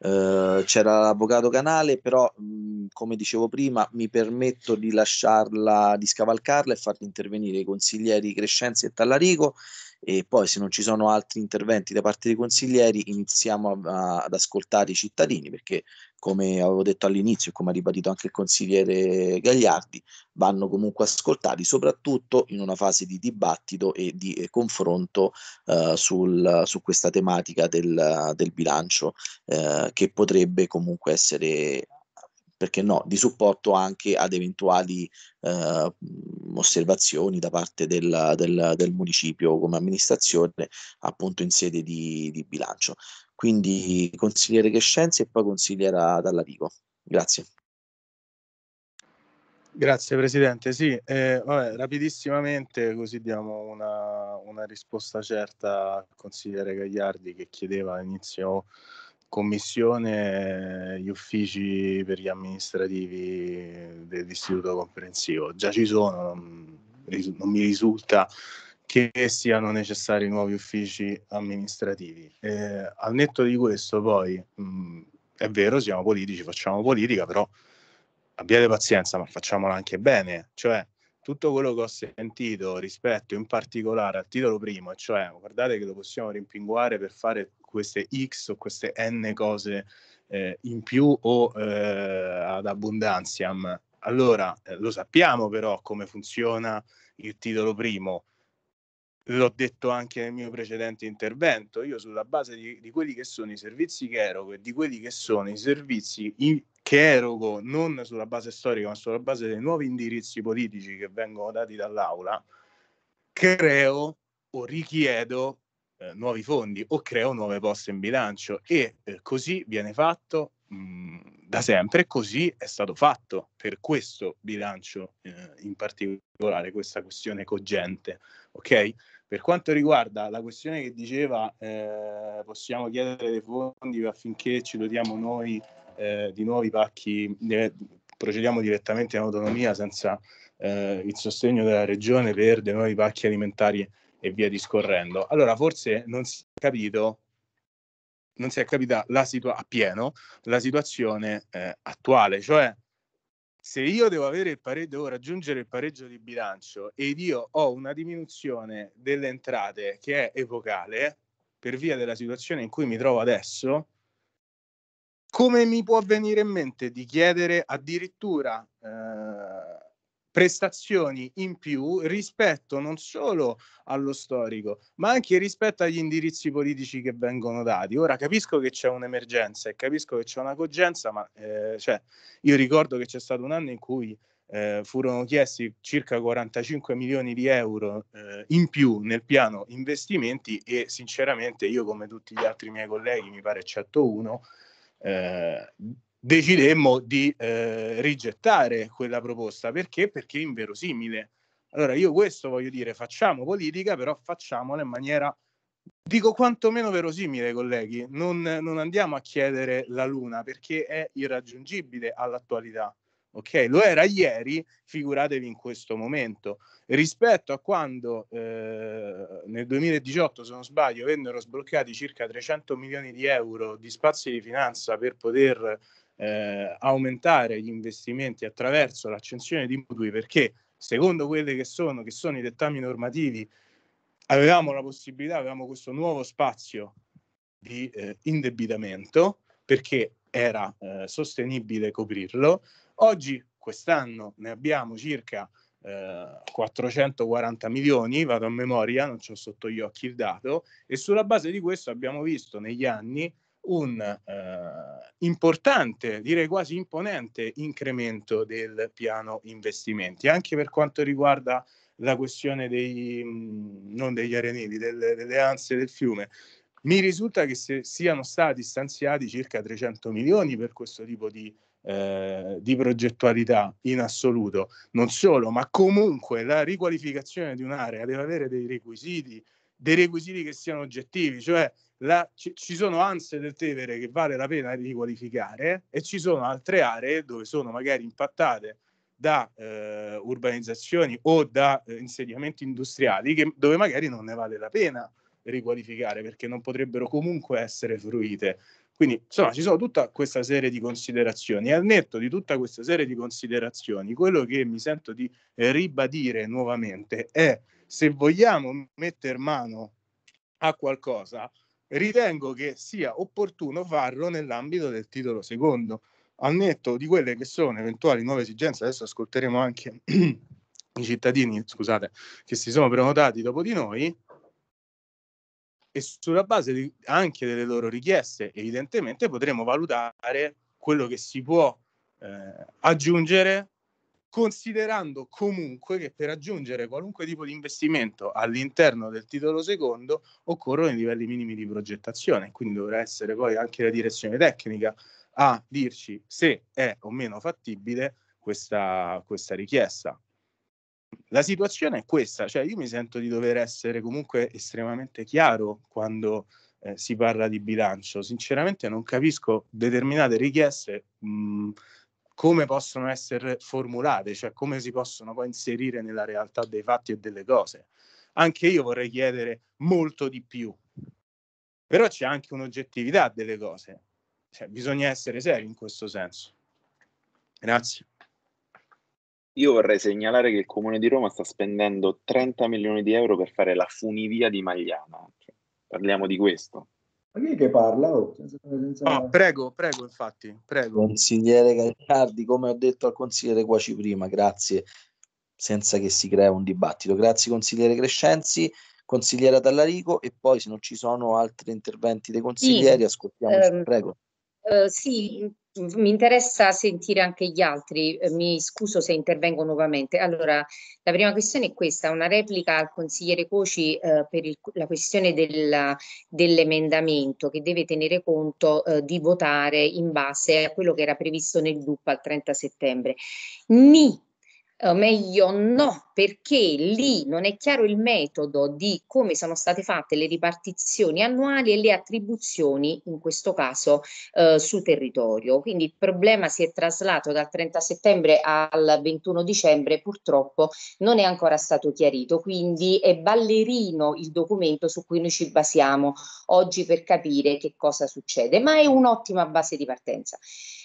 eh, c'era l'avvocato Canale, però mh, mm, come dicevo prima mi permetto di lasciarla, di scavalcarla e far intervenire i consiglieri Crescenzi e Tallarico e poi se non ci sono altri interventi da parte dei consiglieri iniziamo a, a, ad ascoltare i cittadini perché come avevo detto all'inizio e come ha ribadito anche il consigliere Gagliardi vanno comunque ascoltati soprattutto in una fase di dibattito e di eh, confronto eh, sul, su questa tematica del, del bilancio eh, che potrebbe comunque essere perché no, di supporto anche ad eventuali eh, osservazioni da parte del, del, del, municipio come amministrazione, appunto in sede di, di bilancio. Quindi consigliere che e poi consigliera Dallavico. Grazie. Grazie Presidente, sì, eh, vabbè, rapidissimamente così diamo una, una risposta certa al consigliere Gagliardi che chiedeva all'inizio commissione eh, gli uffici per gli amministrativi dell'istituto comprensivo. Già ci sono, non, non mi risulta che siano necessari nuovi uffici amministrativi. Eh, al netto di questo poi, mh, è vero, siamo politici, facciamo politica, però abbiate pazienza, ma facciamola anche bene. Cioè, tutto quello che ho sentito rispetto in particolare al titolo primo, cioè guardate che lo possiamo rimpinguare per fare queste X o queste N cose eh, in più o eh, ad abbondanziam. Allora, eh, lo sappiamo però come funziona il titolo primo. L'ho detto anche nel mio precedente intervento, io sulla base di, di quelli che sono i servizi che erogo e di quelli che sono i servizi in, che erogo non sulla base storica ma sulla base dei nuovi indirizzi politici che vengono dati dall'aula, creo o richiedo eh, nuovi fondi o creo nuove poste in bilancio e eh, così viene fatto mh, mm, da sempre, così è stato fatto per questo bilancio eh, in particolare, questa questione cogente, ok? Per quanto riguarda la questione che diceva eh, possiamo chiedere dei fondi affinché ci dotiamo noi eh, di nuovi pacchi, procediamo direttamente in autonomia senza eh, il sostegno della regione per dei nuovi pacchi alimentari e via discorrendo. Allora forse non si è capito, non si è capita la situa- appieno la situazione eh, attuale, cioè se io devo, avere il pareggio, devo raggiungere il pareggio di bilancio ed io ho una diminuzione delle entrate che è epocale per via della situazione in cui mi trovo adesso, come mi può venire in mente di chiedere addirittura eh, prestazioni in più rispetto non solo allo storico, ma anche rispetto agli indirizzi politici che vengono dati. Ora capisco che c'è un'emergenza e capisco che c'è una cogenza, ma eh, cioè, io ricordo che c'è stato un anno in cui eh, furono chiesti circa 45 milioni di euro eh, in più nel piano investimenti e sinceramente io come tutti gli altri miei colleghi, mi pare eccetto uno, eh, decidemmo di eh, rigettare quella proposta perché? Perché inverosimile. Allora io questo voglio dire, facciamo politica, però facciamola in maniera, dico quantomeno verosimile, colleghi, non, non andiamo a chiedere la luna perché è irraggiungibile all'attualità. Ok, lo era ieri, figuratevi in questo momento. Rispetto a quando eh, nel 2018, se non sbaglio, vennero sbloccati circa 300 milioni di euro di spazi di finanza per poter eh, aumentare gli investimenti attraverso l'accensione di mutui perché secondo quelli che sono, che sono i dettami normativi avevamo la possibilità, avevamo questo nuovo spazio di eh, indebitamento perché era eh, sostenibile coprirlo. Oggi, quest'anno, ne abbiamo circa eh, 440 milioni, vado a memoria, non ho sotto gli occhi il dato, e sulla base di questo abbiamo visto negli anni un eh, importante, direi quasi imponente incremento del piano investimenti, anche per quanto riguarda la questione dei, mm, non degli arenili, delle, delle anse del fiume. Mi risulta che se, siano stati stanziati circa 300 milioni per questo tipo di, eh, di progettualità in assoluto. Non solo, ma comunque la riqualificazione di un'area deve avere dei requisiti, dei requisiti che siano oggettivi, cioè la, ci, ci, sono anse del Tevere che vale la pena riqualificare e ci sono altre aree dove sono magari impattate da eh, urbanizzazioni o da eh, insediamenti industriali che, dove magari non ne vale la pena riqualificare perché non potrebbero comunque essere fruite. Quindi insomma ci sono tutta questa serie di considerazioni al netto di tutta questa serie di considerazioni quello che mi sento di eh, ribadire nuovamente è se vogliamo mettere mano a qualcosa ritengo che sia opportuno farlo nell'ambito del titolo secondo, al netto di quelle che sono eventuali nuove esigenze. Adesso ascolteremo anche i cittadini, scusate, che si sono prenotati dopo di noi e sulla base di, anche delle loro richieste, evidentemente potremo valutare quello che si può eh, aggiungere considerando comunque che per raggiungere qualunque tipo di investimento all'interno del titolo secondo occorrono i livelli minimi di progettazione, quindi dovrà essere poi anche la direzione tecnica a dirci se è o meno fattibile questa, questa richiesta. La situazione è questa, cioè io mi sento di dover essere comunque estremamente chiaro quando eh, si parla di bilancio, sinceramente non capisco determinate richieste. Mh, come possono essere formulate, cioè come si possono poi inserire nella realtà dei fatti e delle cose. Anche io vorrei chiedere molto di più, però c'è anche un'oggettività delle cose, cioè, bisogna essere seri in questo senso. Grazie. Io vorrei segnalare che il Comune di Roma sta spendendo 30 milioni di euro per fare la funivia di Magliana. Cioè, parliamo di questo. Ma chi è che parla? Oh, senza, senza... Ah, prego, prego, infatti, prego. Consigliere Gagliardi, come ho detto al consigliere Quaci prima, grazie, senza che si crea un dibattito. Grazie consigliere Crescenzi, consigliera Tallarico e poi se non ci sono altri interventi dei consiglieri, sì. ascoltiamo, ehm, prego. Eh, sì, mi interessa sentire anche gli altri, eh, mi scuso se intervengo nuovamente. Allora, la prima questione è questa, una replica al consigliere Coci eh, per il, la questione del, dell'emendamento che deve tenere conto eh, di votare in base a quello che era previsto nel DUP al 30 settembre. Ni o eh, meglio no, perché lì non è chiaro il metodo di come sono state fatte le ripartizioni annuali e le attribuzioni, in questo caso, eh, su territorio. Quindi il problema si è traslato dal 30 settembre al 21 dicembre, purtroppo non è ancora stato chiarito, quindi è ballerino il documento su cui noi ci basiamo oggi per capire che cosa succede, ma è un'ottima base di partenza.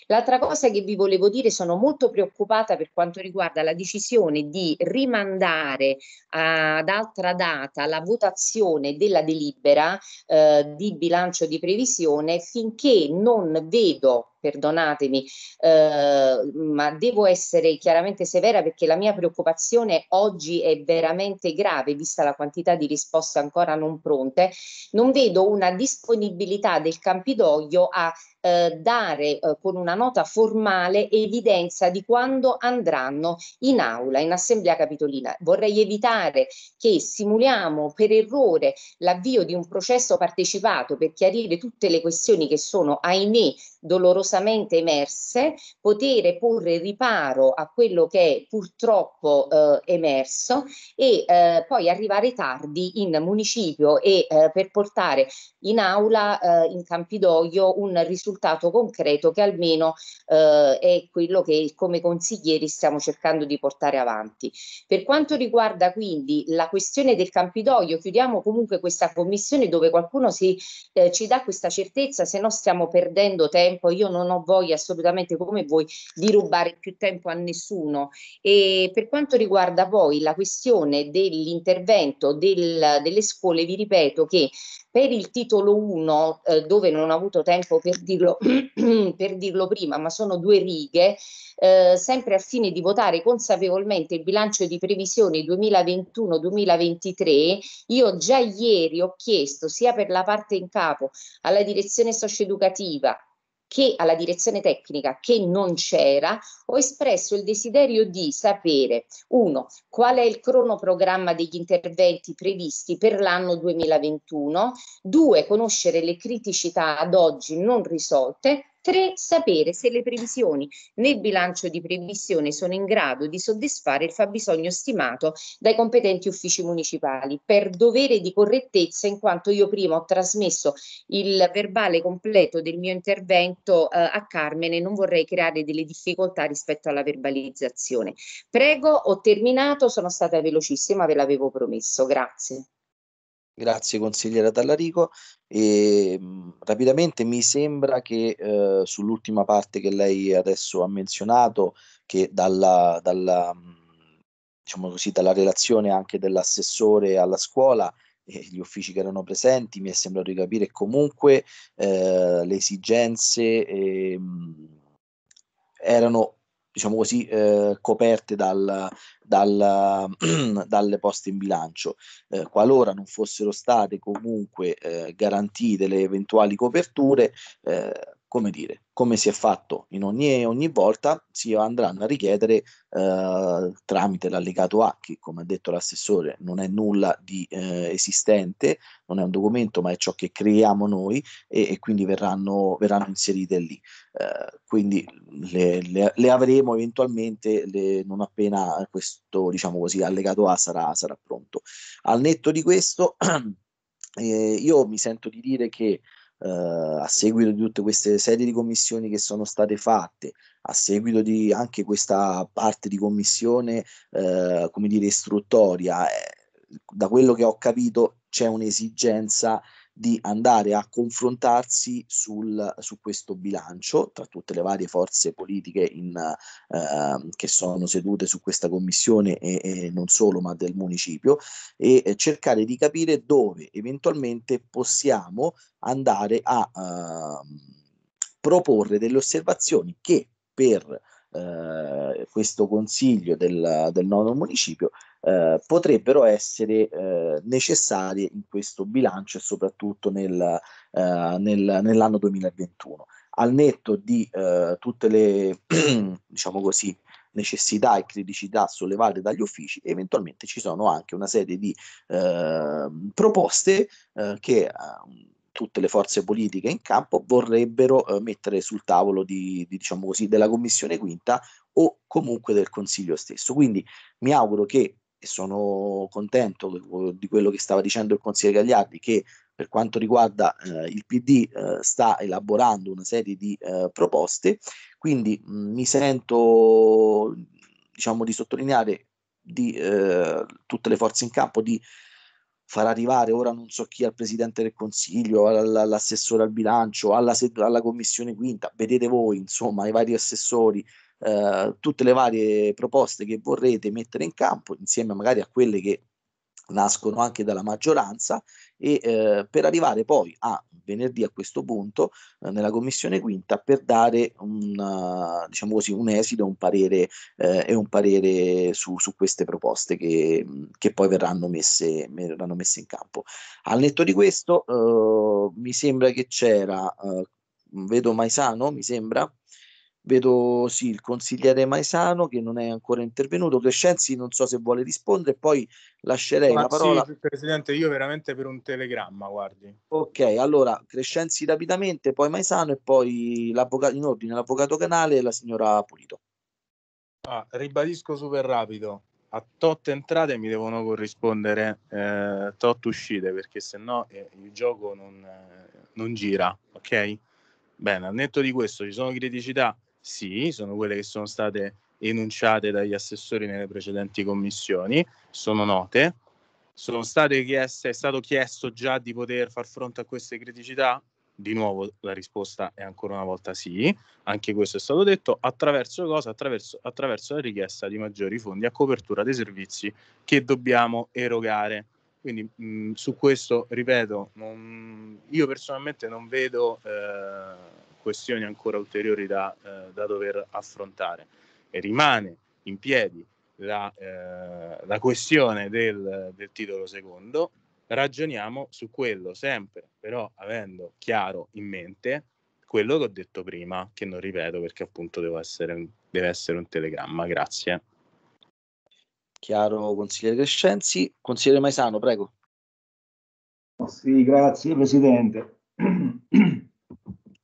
L'altra cosa che vi volevo dire, sono molto preoccupata per quanto riguarda la decisione di rimandare ad altra data la votazione della delibera eh, di bilancio di previsione finché non vedo perdonatemi, eh, ma devo essere chiaramente severa perché la mia preoccupazione oggi è veramente grave, vista la quantità di risposte ancora non pronte, non vedo una disponibilità del Campidoglio a eh, dare eh, con una nota formale evidenza di quando andranno in aula, in assemblea capitolina. Vorrei evitare che simuliamo per errore l'avvio di un processo partecipato per chiarire tutte le questioni che sono, ahimè, dolorosamente dolorosamente emerse, poter porre riparo a quello che è purtroppo eh, emerso e eh, poi arrivare tardi in municipio e eh, per portare in aula eh, in Campidoglio un risultato concreto che almeno eh, è quello che come consiglieri stiamo cercando di portare avanti. Per quanto riguarda quindi la questione del Campidoglio, chiudiamo comunque questa commissione dove qualcuno si, eh, ci dà questa certezza, se no stiamo perdendo tempo. Io non non ho voglia assolutamente come voi di rubare più tempo a nessuno. E per quanto riguarda poi la questione dell'intervento del, delle scuole, vi ripeto che per il titolo 1, eh, dove non ho avuto tempo per dirlo, per dirlo prima, ma sono due righe, eh, sempre al fine di votare consapevolmente il bilancio di previsione 2021-2023, io già ieri ho chiesto sia per la parte in capo alla direzione socioeducativa che alla direzione tecnica che non c'era, ho espresso il desiderio di sapere, uno, qual è il cronoprogramma degli interventi previsti per l'anno 2021, due, conoscere le criticità ad oggi non risolte, 3. Sapere se le previsioni nel bilancio di previsione sono in grado di soddisfare il fabbisogno stimato dai competenti uffici municipali per dovere di correttezza in quanto io prima ho trasmesso il verbale completo del mio intervento eh, a Carmene, non vorrei creare delle difficoltà rispetto alla verbalizzazione. Prego, ho terminato, sono stata velocissima, ve l'avevo promesso. Grazie. Grazie consigliera Tallarico. E, ehm, mh, rapidamente mi sembra che eh, sull'ultima parte che lei adesso ha menzionato, che dalla, dalla, mm, diciamo così, dalla relazione anche dell'assessore alla scuola e gli uffici che erano presenti, mi è sembrato di capire comunque eh, le esigenze eh, erano diciamo così, eh, coperte dal, dal, dalle poste in bilancio. Eh, qualora non fossero state comunque eh, garantite le eventuali coperture, eh, come dire, come si è fatto in ogni, ogni volta, si andranno a richiedere eh, tramite l'allegato A, che come ha detto l'assessore non è nulla di eh, esistente, non è un documento ma è ciò che creiamo noi e, e quindi verranno, verranno, inserite lì. Eh, quindi le, le, le, avremo eventualmente le, non appena questo diciamo così, allegato A sarà, sarà pronto. Al netto di questo eh, io mi sento di dire che eh, a seguito di tutte queste serie di commissioni che sono state fatte, a seguito di anche questa parte di commissione, eh, come dire, istruttoria, eh, da quello che ho capito c'è un'esigenza di andare a confrontarsi sul, su questo bilancio tra tutte le varie forze politiche in, eh, che sono sedute su questa commissione e, e non solo ma del municipio e cercare di capire dove eventualmente possiamo andare a eh, proporre delle osservazioni che per eh, questo consiglio del, del nono municipio eh, potrebbero essere eh, necessarie in questo bilancio e soprattutto nel, eh, nel, nell'anno 2021 al netto di eh, tutte le diciamo così necessità e criticità sollevate dagli uffici, eventualmente ci sono anche una serie di eh, proposte eh, che eh, tutte le forze politiche in campo vorrebbero eh, mettere sul tavolo di, di, diciamo così, della Commissione quinta o comunque del Consiglio stesso. Quindi mi auguro che, e sono contento di quello che stava dicendo il Consiglio Gagliardi, che per quanto riguarda eh, il PD eh, sta elaborando una serie di eh, proposte, quindi mh, mm, mi sento diciamo di sottolineare di eh, tutte le forze in campo di farà arrivare ora non so chi al presidente del consiglio, all'assessore al bilancio, alla, alla commissione quinta, vedete voi, insomma, i vari assessori, eh, tutte le varie proposte che vorrete mettere in campo insieme magari a quelle che nascono anche dalla maggioranza e eh, per arrivare poi a venerdì a questo punto eh, nella commissione quinta per dare un, eh, diciamo così, un esito un parere, eh, e un parere su, su queste proposte che, che poi verranno messe, verranno messe, in campo. Al netto di questo eh, mi sembra che c'era, eh, vedo Maisano mi sembra, vedo sì il consigliere Maisano che non è ancora intervenuto, Crescenzi non so se vuole rispondere, poi lascerei Ma la parola. Sì, Presidente, io veramente per un telegramma, guardi. Ok, allora Crescenzi rapidamente, poi Maisano e poi l'avvocato, in ordine l'avvocato Canale e la signora Pulito. Ah, ribadisco super rapido, a tot entrate mi devono corrispondere eh, tot uscite perché sennò eh, il gioco non, eh, non gira, ok? Bene, al netto di questo ci sono criticità sì, sono quelle che sono state enunciate dagli assessori nelle precedenti commissioni, sono note. Sono state chieste, è stato chiesto già di poter far fronte a queste criticità? Di nuovo la risposta è ancora una volta sì, anche questo è stato detto, attraverso cosa? Attraverso, attraverso la richiesta di maggiori fondi a copertura dei servizi che dobbiamo erogare. Quindi mh, mm, su questo, ripeto, non, io personalmente non vedo eh, questioni ancora ulteriori da, eh, da dover affrontare. E rimane in piedi la, eh, la questione del, del, titolo secondo, ragioniamo su quello sempre, però avendo chiaro in mente quello che ho detto prima, che non ripeto perché appunto deve essere, deve essere un telegramma. Grazie. Chiaro, consigliere Crescenzi. Consigliere Maisano, prego. Sì, grazie Presidente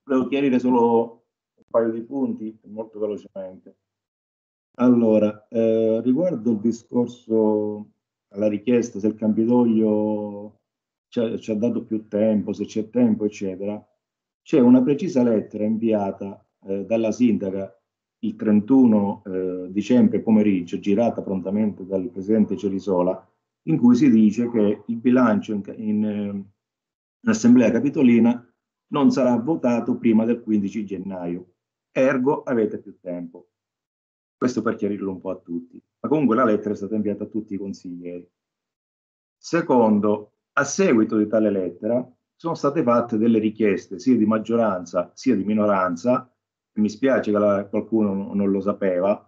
volevo chiarire solo un paio di punti molto velocemente. Allora, eh, riguardo il discorso alla richiesta se il Campidoglio ci ha, ci ha dato più tempo, se c'è tempo, eccetera, c'è una precisa lettera inviata eh, dalla sindaca il 31 eh, dicembre pomeriggio, girata prontamente dal presidente Celisola, in cui si dice che il bilancio in, in, eh, in assemblea capitolina non sarà votato prima del 15 gennaio. Ergo avete più tempo. Questo per chiarirlo un po' a tutti. Ma comunque la lettera è stata inviata a tutti i consiglieri. Secondo, a seguito di tale lettera sono state fatte delle richieste sia di maggioranza sia di minoranza, mi spiace che la, qualcuno non lo sapeva,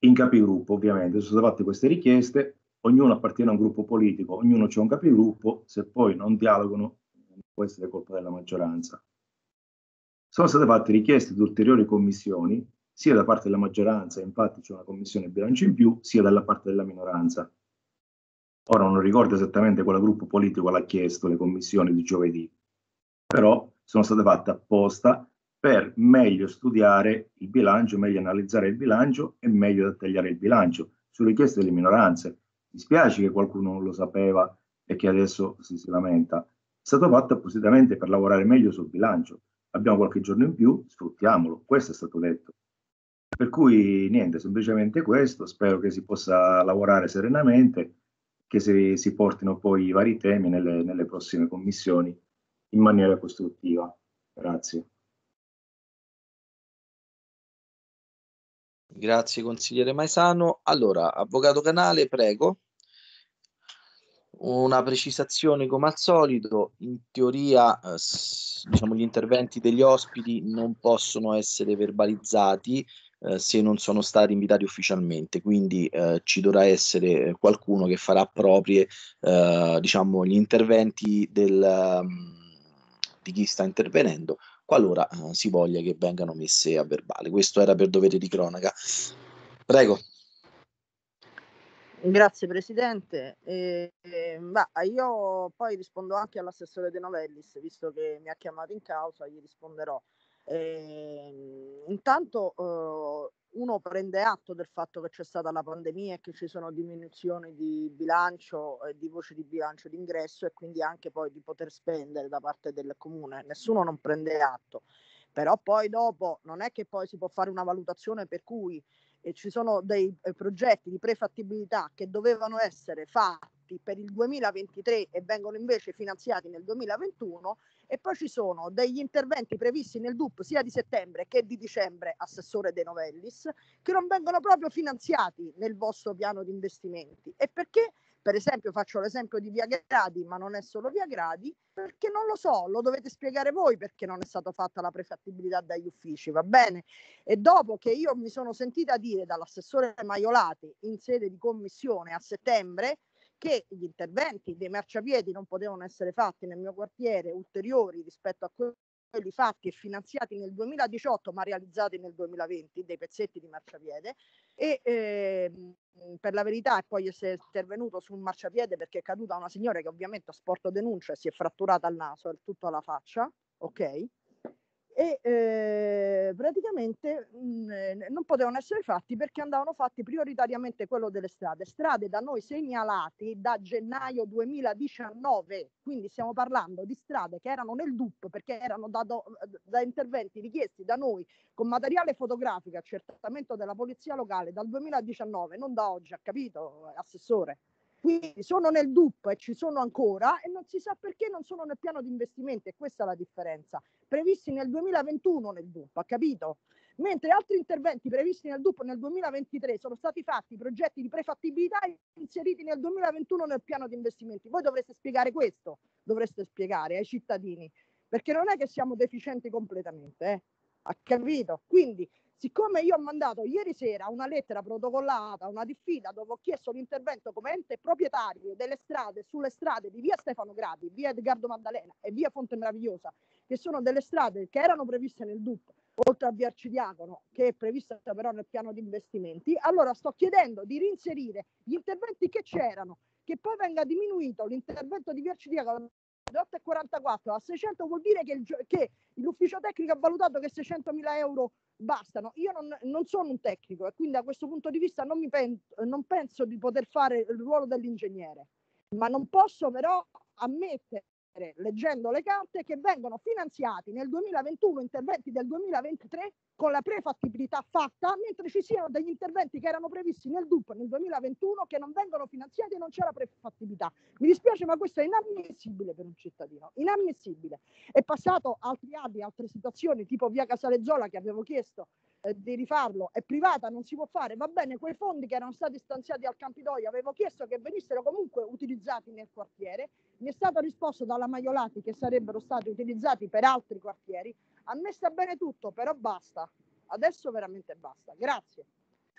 in capigruppo ovviamente, sono state fatte queste richieste, ognuno appartiene a un gruppo politico, ognuno c'è un capigruppo, se poi non dialogano non può essere colpa della maggioranza. Sono state fatte richieste di ulteriori commissioni, sia da parte della maggioranza, infatti c'è una commissione bilancio in più, sia dalla parte della minoranza. Ora non ricordo esattamente quale gruppo politico l'ha chiesto le commissioni di giovedì, però sono state fatte apposta per meglio studiare il bilancio, meglio analizzare il bilancio e meglio dettagliare il bilancio su richieste delle minoranze. Mi spiace che qualcuno non lo sapeva e che adesso si, si lamenta, è stato fatto appositamente per lavorare meglio sul bilancio. Abbiamo qualche giorno in più, sfruttiamolo. Questo è stato detto. Per cui niente, semplicemente questo, spero che si possa lavorare serenamente, che si, si portino poi i vari temi nelle, nelle prossime commissioni in maniera costruttiva. Grazie. Grazie consigliere Maisano. Allora, avvocato Canale, prego. Una precisazione come al solito, in teoria eh, diciamo, gli interventi degli ospiti non possono essere verbalizzati eh, se non sono stati invitati ufficialmente, quindi eh, ci dovrà essere qualcuno che farà proprie eh, diciamo, gli interventi del, mm, di chi sta intervenendo qualora eh, si voglia che vengano messe a verbale. Questo era per dovere di cronaca. Prego. Grazie Presidente. Eh, eh, bah, io poi rispondo anche all'assessore De Novellis, visto che mi ha chiamato in causa, gli risponderò. Ehm, eh, intanto uno prende atto del fatto che c'è stata la pandemia e che ci sono diminuzioni di bilancio e di voce di bilancio d'ingresso e quindi anche poi di poter spendere da parte del comune. Nessuno non prende atto. Però poi dopo non è che poi si può fare una valutazione per cui eh, ci sono dei eh, progetti di prefattibilità che dovevano essere fatti per il 2023 e vengono invece finanziati nel 2021 e poi ci sono degli interventi previsti nel DUP sia di settembre che di dicembre, assessore De Novellis, che non vengono proprio finanziati nel vostro piano di investimenti. E perché? per esempio faccio l'esempio di Via Gradi, ma non è solo Via Gradi, perché non lo so, lo dovete spiegare voi perché non è stata fatta la prefattibilità dagli uffici, va bene? E dopo che io mi sono sentita dire dall'assessore Maiolati in sede di commissione a settembre che gli interventi dei marciapiedi non potevano essere fatti nel mio quartiere ulteriori rispetto a quelli quelli fatti e finanziati nel 2018 ma realizzati nel 2020, dei pezzetti di marciapiede e eh, per la verità e poi si è intervenuto sul marciapiede perché è caduta una signora che ovviamente ha sporto denuncia e si è fratturata il naso e tutto alla faccia, ok? e eh, praticamente mh, mhmm, non potevano essere fatti perché andavano fatti prioritariamente quello delle strade, strade da noi segnalate da gennaio 2019, quindi stiamo parlando di strade che erano nel DUP perché erano da, da interventi richiesti da noi con materiale fotografico, accertamento della polizia locale dal 2019, non da oggi, ha capito, eh, assessore? Quindi sono nel DUP e eh, ci sono ancora e non si sa perché non sono nel piano di investimenti e questa è la differenza. Previsti nel 2021 nel DUP, ha capito? Mentre altri interventi previsti nel DUP nel 2023 sono stati fatti progetti di prefattibilità inseriti nel 2021 nel piano di investimenti. Voi dovreste spiegare questo, dovreste spiegare ai cittadini, perché non è che siamo deficienti completamente, eh? ha capito? Quindi Siccome io ho mandato ieri sera una lettera protocollata, una diffida dove ho chiesto l'intervento come ente proprietario delle strade, sulle strade di via Stefano Grati, via Edgardo Maddalena e via Fonte Meravigliosa, che sono delle strade che erano previste nel DUP, oltre a via Arcidiacono, che è prevista però nel piano di investimenti, allora sto chiedendo di reinserire gli interventi che c'erano, che poi venga diminuito l'intervento di via Arcidiacono 8 e 44 a 600 vuol dire che, il, che l'ufficio tecnico ha valutato che 600 mila euro bastano. Io non, non, sono un tecnico e quindi da questo punto di vista non, pen, non penso di poter fare il ruolo dell'ingegnere, ma non posso però ammettere leggendo le carte, che vengono finanziati nel 2021 interventi del 2023 con la prefattibilità fatta, mentre ci siano degli interventi che erano previsti nel DUP nel 2021 che non vengono finanziati e non c'è la prefattibilità. Mi dispiace, ma questo è inammissibile per un cittadino, inammissibile. È passato altri anni, altre situazioni, tipo via Casalegzola che avevo chiesto eh, di rifarlo, è privata, non si può fare, va bene, quei fondi che erano stati stanziati al Campidoglio avevo chiesto che venissero comunque utilizzati nel quartiere, mi è stato risposto dalla Maiolati che sarebbero stati utilizzati per altri quartieri, a me sta bene tutto, però basta, adesso veramente basta, grazie.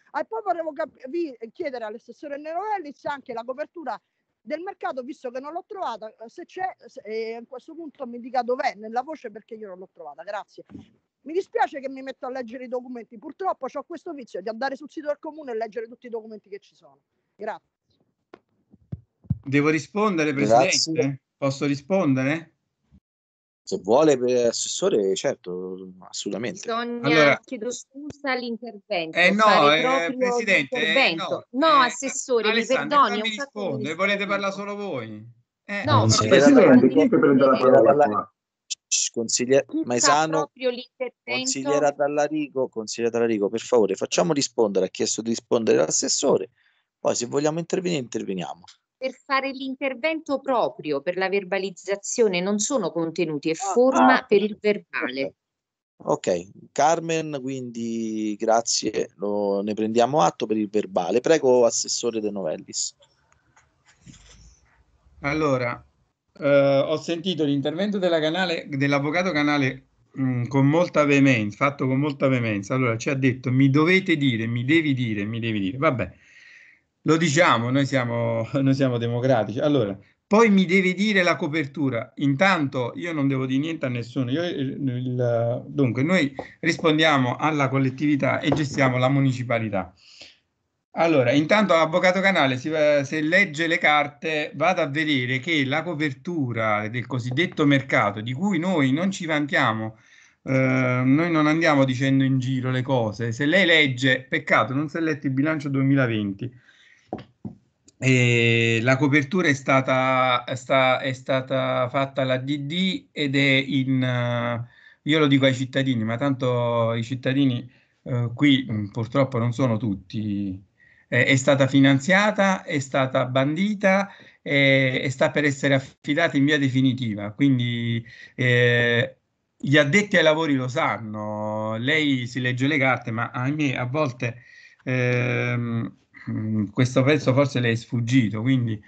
Ah, e poi volevo cap- vi chiedere all'assessore Nerovelli se anche la copertura del mercato, visto che non l'ho trovata, eh, se c'è, se, a eh, questo punto mi dica dov'è nella voce perché io non l'ho trovata. Grazie mi dispiace che mi metto a leggere i documenti, purtroppo ho questo vizio di andare sul sito del comune e leggere tutti i documenti che ci sono. Grazie. Devo rispondere, Presidente? Grazie. Posso rispondere? Se vuole, eh, assessore, certo, assolutamente. Bisogna, allora, chiedo scusa all'intervento. Eh no, eh, Presidente. Eh, no, no eh, assessore, mi perdoni. Mi rispondo, e volete parlare solo voi? Eh, no, no, no, no, no, no, no, no, no, Consigliere Maesano, consigliera Tallarico, consigliera Tallarico, per favore, facciamo rispondere. Ha chiesto di rispondere l'assessore, poi se vogliamo intervenire, interveniamo. Per fare l'intervento proprio per la verbalizzazione non sono contenuti, è ah, forma ah, per il verbale. Ok, Carmen, quindi grazie, lo, ne prendiamo atto per il verbale. Prego, assessore De Novellis. Allora, eh, ho sentito l'intervento della canale, dell'avvocato Canale mm, con molta veemenza, fatto con molta veemenza. Allora ci ha detto mi dovete dire, mi devi dire, mi devi dire. Vabbè, lo diciamo, noi siamo, noi siamo democratici. Allora, poi mi devi dire la copertura. Intanto io non devo dire niente a nessuno. Io, eh, il, dunque, noi rispondiamo alla collettività e gestiamo la municipalità. Allora, intanto Avvocato Canale, se legge le carte, vado a vedere che la copertura del cosiddetto mercato, di cui noi non ci vantiamo, eh, noi non andiamo dicendo in giro le cose, se lei legge, peccato, non si è letto il bilancio 2020, e la copertura è stata, sta, è stata fatta alla DD ed è in, eh, io lo dico ai cittadini, ma tanto i cittadini... Uh, qui mm, purtroppo non sono tutti eh, è stata finanziata, è stata bandita eh, e sta per essere affidata in via definitiva. Quindi eh, gli addetti ai lavori lo sanno, lei si legge le carte, ma ahimè a volte ehm, mm, questo pezzo forse le è sfuggito. Quindi,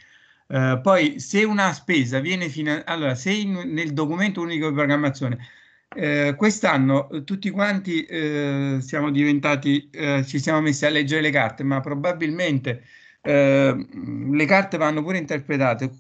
eh, poi se una spesa viene finanziata, allora se in, nel documento unico di programmazione eh, quest'anno eh, tutti quanti eh, siamo diventati, eh, ci siamo messi a leggere le carte, ma probabilmente eh, le carte vanno pure interpretate.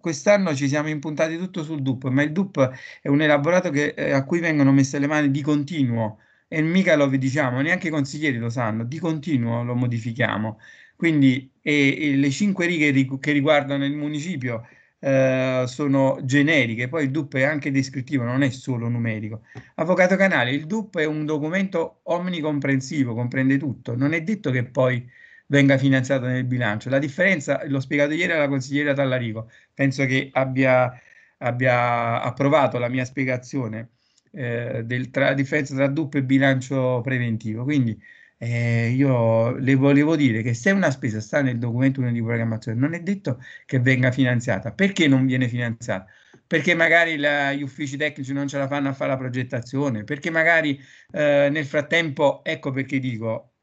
Quest'anno ci siamo impuntati tutto sul DUP, ma il DUP è un elaborato che, a cui vengono messe le mani di continuo e mica lo vi diciamo, neanche i consiglieri lo sanno, di continuo lo modifichiamo. Quindi e, e le cinque righe che riguardano il municipio eh, sono generiche, poi il DUP è anche descrittivo, non è solo numerico. Avvocato Canale, il DUP è un documento omnicomprensivo, comprende tutto, non è detto che poi venga finanziato nel bilancio. La differenza, l'ho spiegato ieri alla consigliera Tallarico, penso che abbia, abbia approvato la mia spiegazione eh, della differenza tra DUP e bilancio preventivo. Quindi eh, io le volevo dire che se una spesa sta nel documento di programmazione, non è detto che venga finanziata. Perché non viene finanziata? Perché magari la, gli uffici tecnici non ce la fanno a fare la progettazione, perché magari eh, nel frattempo, ecco perché dico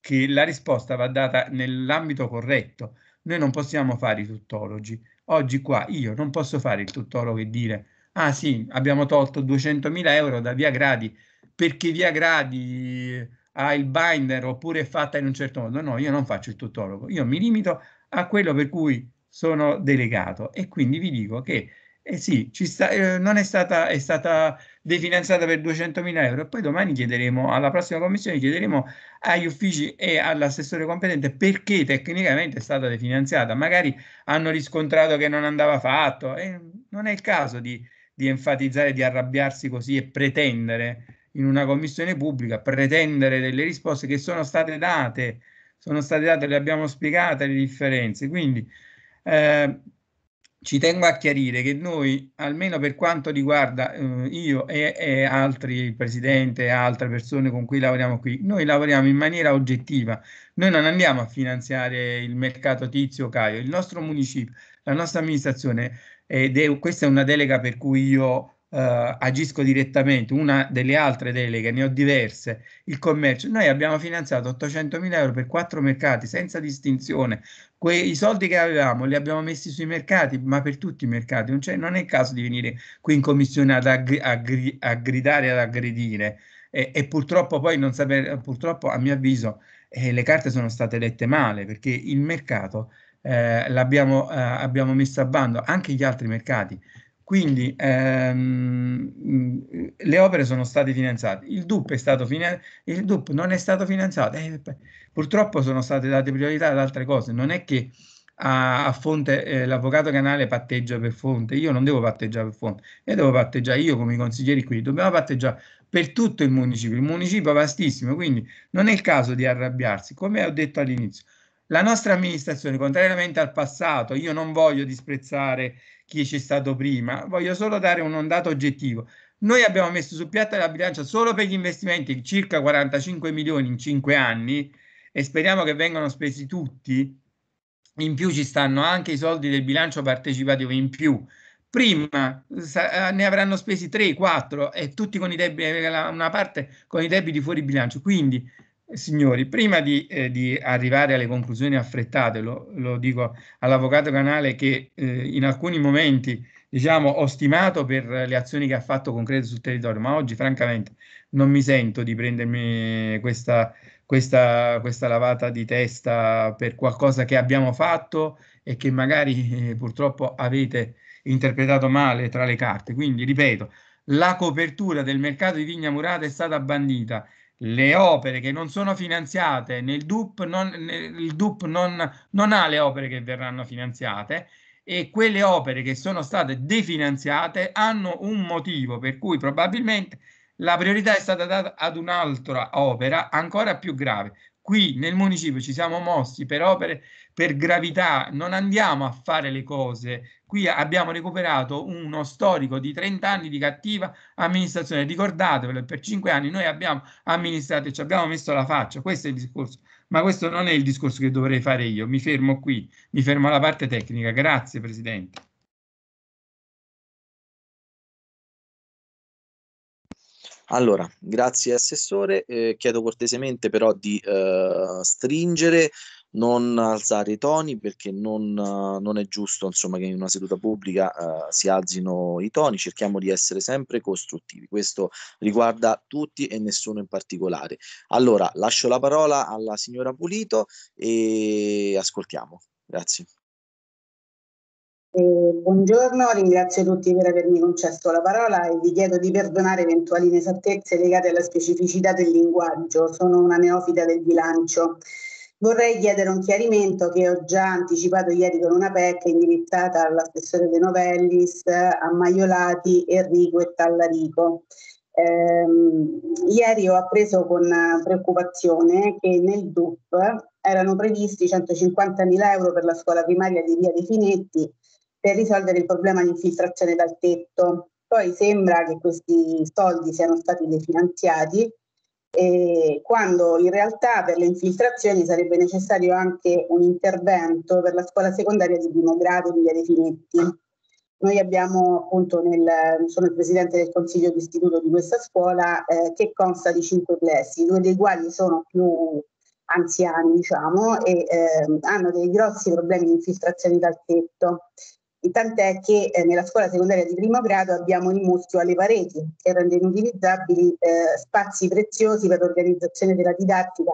che la risposta va data nell'ambito corretto. Noi non possiamo fare i tuttologi. Oggi qua io non posso fare il tuttologo e dire ah sì, abbiamo tolto 200.000 euro da Via Gradi perché Via Gradi ha il binder oppure è fatta in un certo modo. No, io non faccio il tutologo, io mi limito a quello per cui sono delegato e quindi vi dico che eh sì, sta, eh, non è stata, è stata definanziata per 200.000 euro e poi domani chiederemo alla prossima commissione, chiederemo agli uffici e all'assessore competente perché tecnicamente è stata definanziata. Magari hanno riscontrato che non andava fatto e eh, non è il caso di, di enfatizzare, di arrabbiarsi così e pretendere in una commissione pubblica, pretendere delle risposte che sono state date, sono state date, le abbiamo spiegate le differenze. Quindi eh, ci tengo a chiarire che noi, almeno per quanto riguarda eh, io e, e, altri, il Presidente e altre persone con cui lavoriamo qui, noi lavoriamo in maniera oggettiva, noi non andiamo a finanziare il mercato tizio Caio, il nostro municipio, la nostra amministrazione, ed è, questa è una delega per cui io eh, agisco direttamente, una delle altre deleghe, ne ho diverse, il commercio. Noi abbiamo finanziato 800.000 euro per quattro mercati senza distinzione. Quei, soldi che avevamo li abbiamo messi sui mercati, ma per tutti i mercati. Non, non è il caso di venire qui in commissione ad aggri, aggri, a gridare, ad aggredire. E, e purtroppo poi non sapere, purtroppo a mio avviso eh, le carte sono state lette male perché il mercato eh, l'abbiamo eh, messo a bando anche gli altri mercati quindi ehm, le opere sono state finanziate, il DUP, è stato finan- il DUP non è stato finanziato, eh, purtroppo sono state date priorità ad altre cose, non è che a, a fonte eh, l'avvocato canale patteggia per fonte, io non devo patteggiare per fonte, io devo patteggiare io come i consiglieri qui, dobbiamo patteggiare per tutto il municipio, il municipio è vastissimo, quindi non è il caso di arrabbiarsi, come ho detto all'inizio la nostra amministrazione, contrariamente al passato, io non voglio disprezzare chi c'è stato prima, voglio solo dare un'ondata oggettiva. Noi abbiamo messo su piatta la bilancia solo per gli investimenti circa 45 milioni in 5 anni e speriamo che vengano spesi tutti. In più ci stanno anche i soldi del bilancio partecipativo in più. Prima eh, ne avranno spesi 3, 4 e tutti con i debiti, una parte con i debiti fuori bilancio. Quindi Signori, prima di, eh, di, arrivare alle conclusioni affrettate, lo, lo dico all'avvocato Canale che eh, in alcuni momenti diciamo, ho stimato per le azioni che ha fatto concrete sul territorio, ma oggi francamente non mi sento di prendermi questa, questa, questa lavata di testa per qualcosa che abbiamo fatto e che magari eh, purtroppo avete interpretato male tra le carte. Quindi, ripeto, la copertura del mercato di Vigna Murata è stata bandita le opere che non sono finanziate nel DUP, non, nel DUP non, non ha le opere che verranno finanziate e quelle opere che sono state definanziate hanno un motivo per cui probabilmente la priorità è stata data ad un'altra opera ancora più grave. Qui nel municipio ci siamo mossi per opere per gravità, non andiamo a fare le cose qui abbiamo recuperato uno storico di 30 anni di cattiva amministrazione. Ricordatevelo, per 5 anni noi abbiamo amministrato e ci abbiamo messo la faccia, questo è il discorso. Ma questo non è il discorso che dovrei fare io, mi fermo qui, mi fermo alla parte tecnica. Grazie Presidente. Allora, grazie Assessore, eh, chiedo cortesemente però di eh, stringere non alzare i toni perché non, eh, non è giusto insomma, che in una seduta pubblica uh, si alzino i toni, cerchiamo di essere sempre costruttivi, questo riguarda tutti e nessuno in particolare. Allora lascio la parola alla signora Pulito e ascoltiamo, grazie. Eh, buongiorno, ringrazio tutti per avermi concesso la parola e vi chiedo di perdonare eventuali inesattezze legate alla specificità del linguaggio, sono una neofita del bilancio. Vorrei chiedere un chiarimento che ho già anticipato ieri con una PEC indirizzata all'assessore De Novellis, a Maiolati, Enrico e Tallarico. Ehm, ieri ho appreso con preoccupazione che nel DUP erano previsti 150.000 euro per la scuola primaria di Via De Finetti per risolvere il problema di infiltrazione dal tetto. Poi sembra che questi soldi siano stati definanziati eh, quando in realtà per le infiltrazioni sarebbe necessario anche un intervento per la scuola secondaria di primo grado di Via dei Finetti. Noi abbiamo appunto, nel, sono il presidente del consiglio di istituto di questa scuola eh, che consta di cinque plessi, due dei quali sono più anziani diciamo e eh, hanno dei grossi problemi di infiltrazioni dal tetto Tant'è che eh, nella scuola secondaria di primo grado abbiamo il muschio alle pareti, che rende inutilizzabili eh, spazi preziosi per l'organizzazione della didattica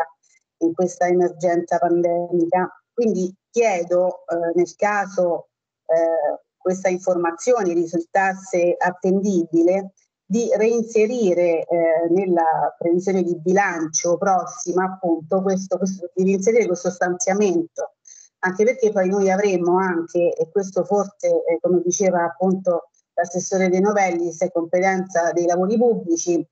in questa emergenza pandemica. Quindi chiedo, eh, nel caso eh, questa informazione risultasse attendibile, di reinserire eh, nella previsione di bilancio prossima appunto questo, questo, di reinserire questo stanziamento anche perché poi noi avremo anche, e questo forse eh, come diceva appunto l'assessore De Novelli, se è competenza dei lavori pubblici,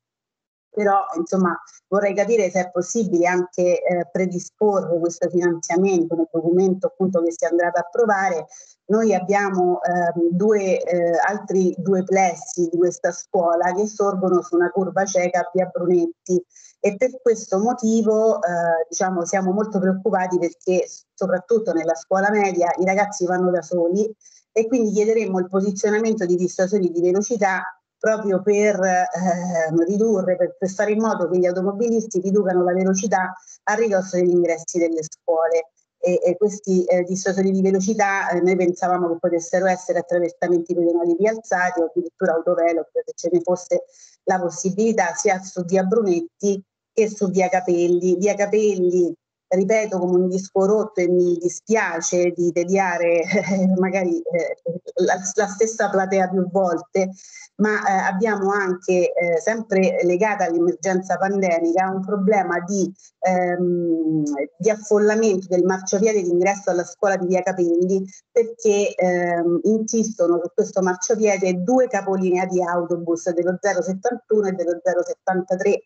però insomma vorrei capire se è possibile anche eh, predisporre questo finanziamento nel documento appunto che si andrà ad approvare. Noi abbiamo eh, due, eh, altri due plessi di questa scuola che sorgono su una curva cieca via Brunetti e per questo motivo eh, diciamo, siamo molto preoccupati perché soprattutto nella scuola media i ragazzi vanno da soli e quindi chiederemo il posizionamento di distrazioni di velocità proprio per eh, ridurre, per, per, fare in modo che gli automobilisti riducano la velocità a ridosso degli ingressi delle scuole. E, e questi eh, dissuasori di velocità eh, noi pensavamo che potessero essere attraversamenti pedonali rialzati o addirittura autovelo, se ce ne fosse la possibilità, sia su via Brunetti e su Via Capelli. Via Capelli, ripeto come un disco rotto e mi dispiace di tediare eh, magari eh, la, la, stessa platea più volte, ma eh, abbiamo anche, eh, sempre legata all'emergenza pandemica, un problema di, ehm, di affollamento del marciapiede d'ingresso alla scuola di Via Capelli perché ehm, insistono su questo marciapiede due capolinea di autobus dello 071 e dello 073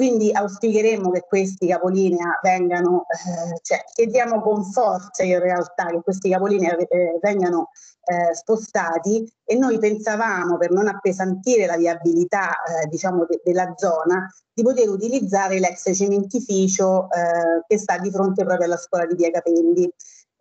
quindi auspicheremo che questi capolinea ah, vengano, eh, cioè chiediamo con forza in realtà che questi capolinea eh, vengano eh, spostati e noi pensavamo per non appesantire la viabilità eh, diciamo de- della zona di poter utilizzare l'ex cementificio eh, che sta di fronte proprio alla scuola di Via Capelli.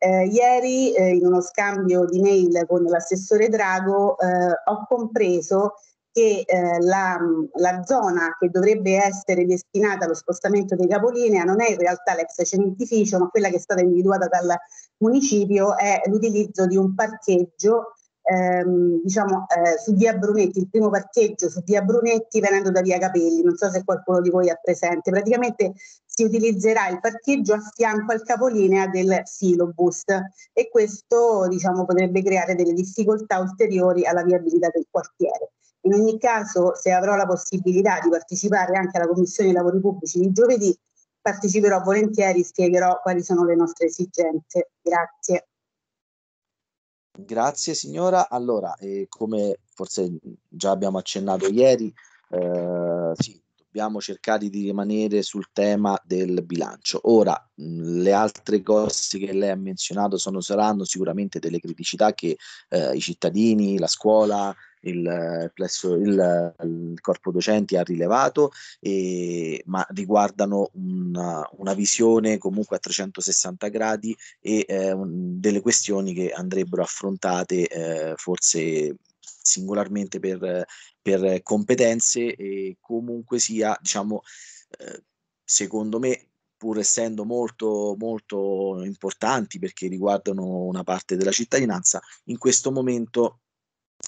Eh, ieri eh, in uno scambio di mail con l'assessore Drago eh, ho compreso che eh, la, la, zona che dovrebbe essere destinata allo spostamento dei capolinea non è in realtà l'ex cementificio, ma quella che è stata individuata dal municipio è l'utilizzo di un parcheggio ehm, diciamo, eh, su via Brunetti, il primo parcheggio su via Brunetti venendo da via Capelli, non so se qualcuno di voi ha presente, praticamente si utilizzerà il parcheggio a fianco al capolinea del filobus e questo diciamo, potrebbe creare delle difficoltà ulteriori alla viabilità del quartiere. In ogni caso, se avrò la possibilità di partecipare anche alla Commissione dei Lavori Pubblici di giovedì, parteciperò volentieri e spiegherò quali sono le nostre esigenze. Grazie. Grazie signora. Allora, eh, come forse già abbiamo accennato ieri, eh, sì, dobbiamo cercare di rimanere sul tema del bilancio. Ora, mh, mm, le altre cose che lei ha menzionato sono, saranno sicuramente delle criticità che eh, i cittadini, la scuola, il, eh, plesso, il, il corpo docenti ha rilevato, e, ma riguardano una, una, visione comunque a 360 gradi e eh, un, delle questioni che andrebbero affrontate eh, forse singolarmente per, per, competenze e comunque sia, diciamo, eh, secondo me pur essendo molto, molto importanti perché riguardano una parte della cittadinanza, in questo momento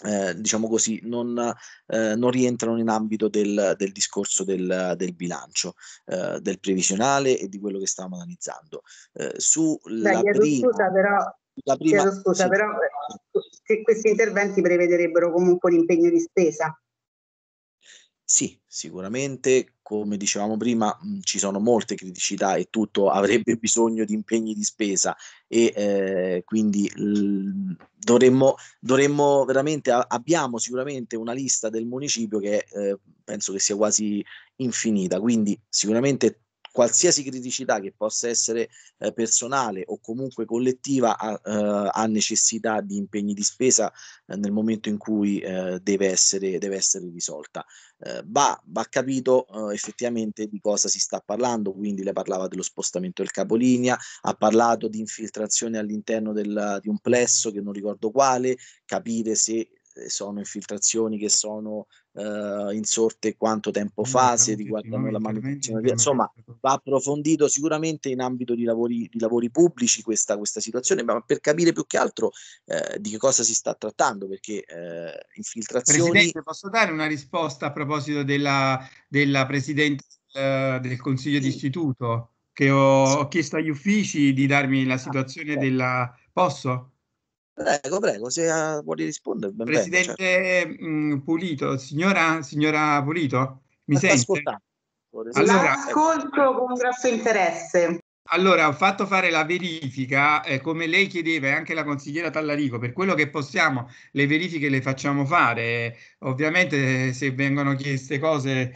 eh, diciamo così, non, eh, non, rientrano in ambito del, del discorso del, del bilancio, eh, del previsionale e di quello che stavamo analizzando. Eh, sulla Dai, prima, scusa, però, la prima, scusa, sì, però se eh, questi interventi prevederebbero comunque un impegno di spesa. Sì, sicuramente, come dicevamo prima, ci sono molte criticità e tutto avrebbe bisogno di impegni di spesa e eh, quindi dovremmo, dovremmo, veramente, a- abbiamo sicuramente una lista del municipio che eh, penso che sia quasi infinita, quindi sicuramente qualsiasi criticità che possa essere eh, personale o comunque collettiva ha, eh, ha, necessità di impegni di spesa eh, nel momento in cui eh, deve essere, deve, essere, risolta. Eh, va, va, capito eh, effettivamente di cosa si sta parlando, quindi lei parlava dello spostamento del capolinea, ha parlato di infiltrazione all'interno del, di un plesso che non ricordo quale, capire se sono infiltrazioni che sono eh, insorte quanto tempo fa, se riguardano la manutenzione, insomma va approfondito sicuramente in ambito di lavori, di lavori pubblici questa, questa situazione, ma per capire più che altro eh, di che cosa si sta trattando, perché eh, infiltrazioni... Presidente, posso dare una risposta a proposito della, della Presidente eh, del Consiglio sì. d'Istituto, che ho, sì. ho chiesto agli uffici di darmi la ah, situazione sì. della... Posso? Prego, prego, se uh, vuole rispondere. Ben certo. Presidente bene, mhmm, certo. Pulito, signora, signora Pulito, mi Sta sente? Allora, ascolto con grosso interesse. Allora, ho fatto fare la verifica, eh, come lei chiedeva, e anche la consigliera Tallarico, per quello che possiamo, le verifiche le facciamo fare. Ovviamente se vengono chieste cose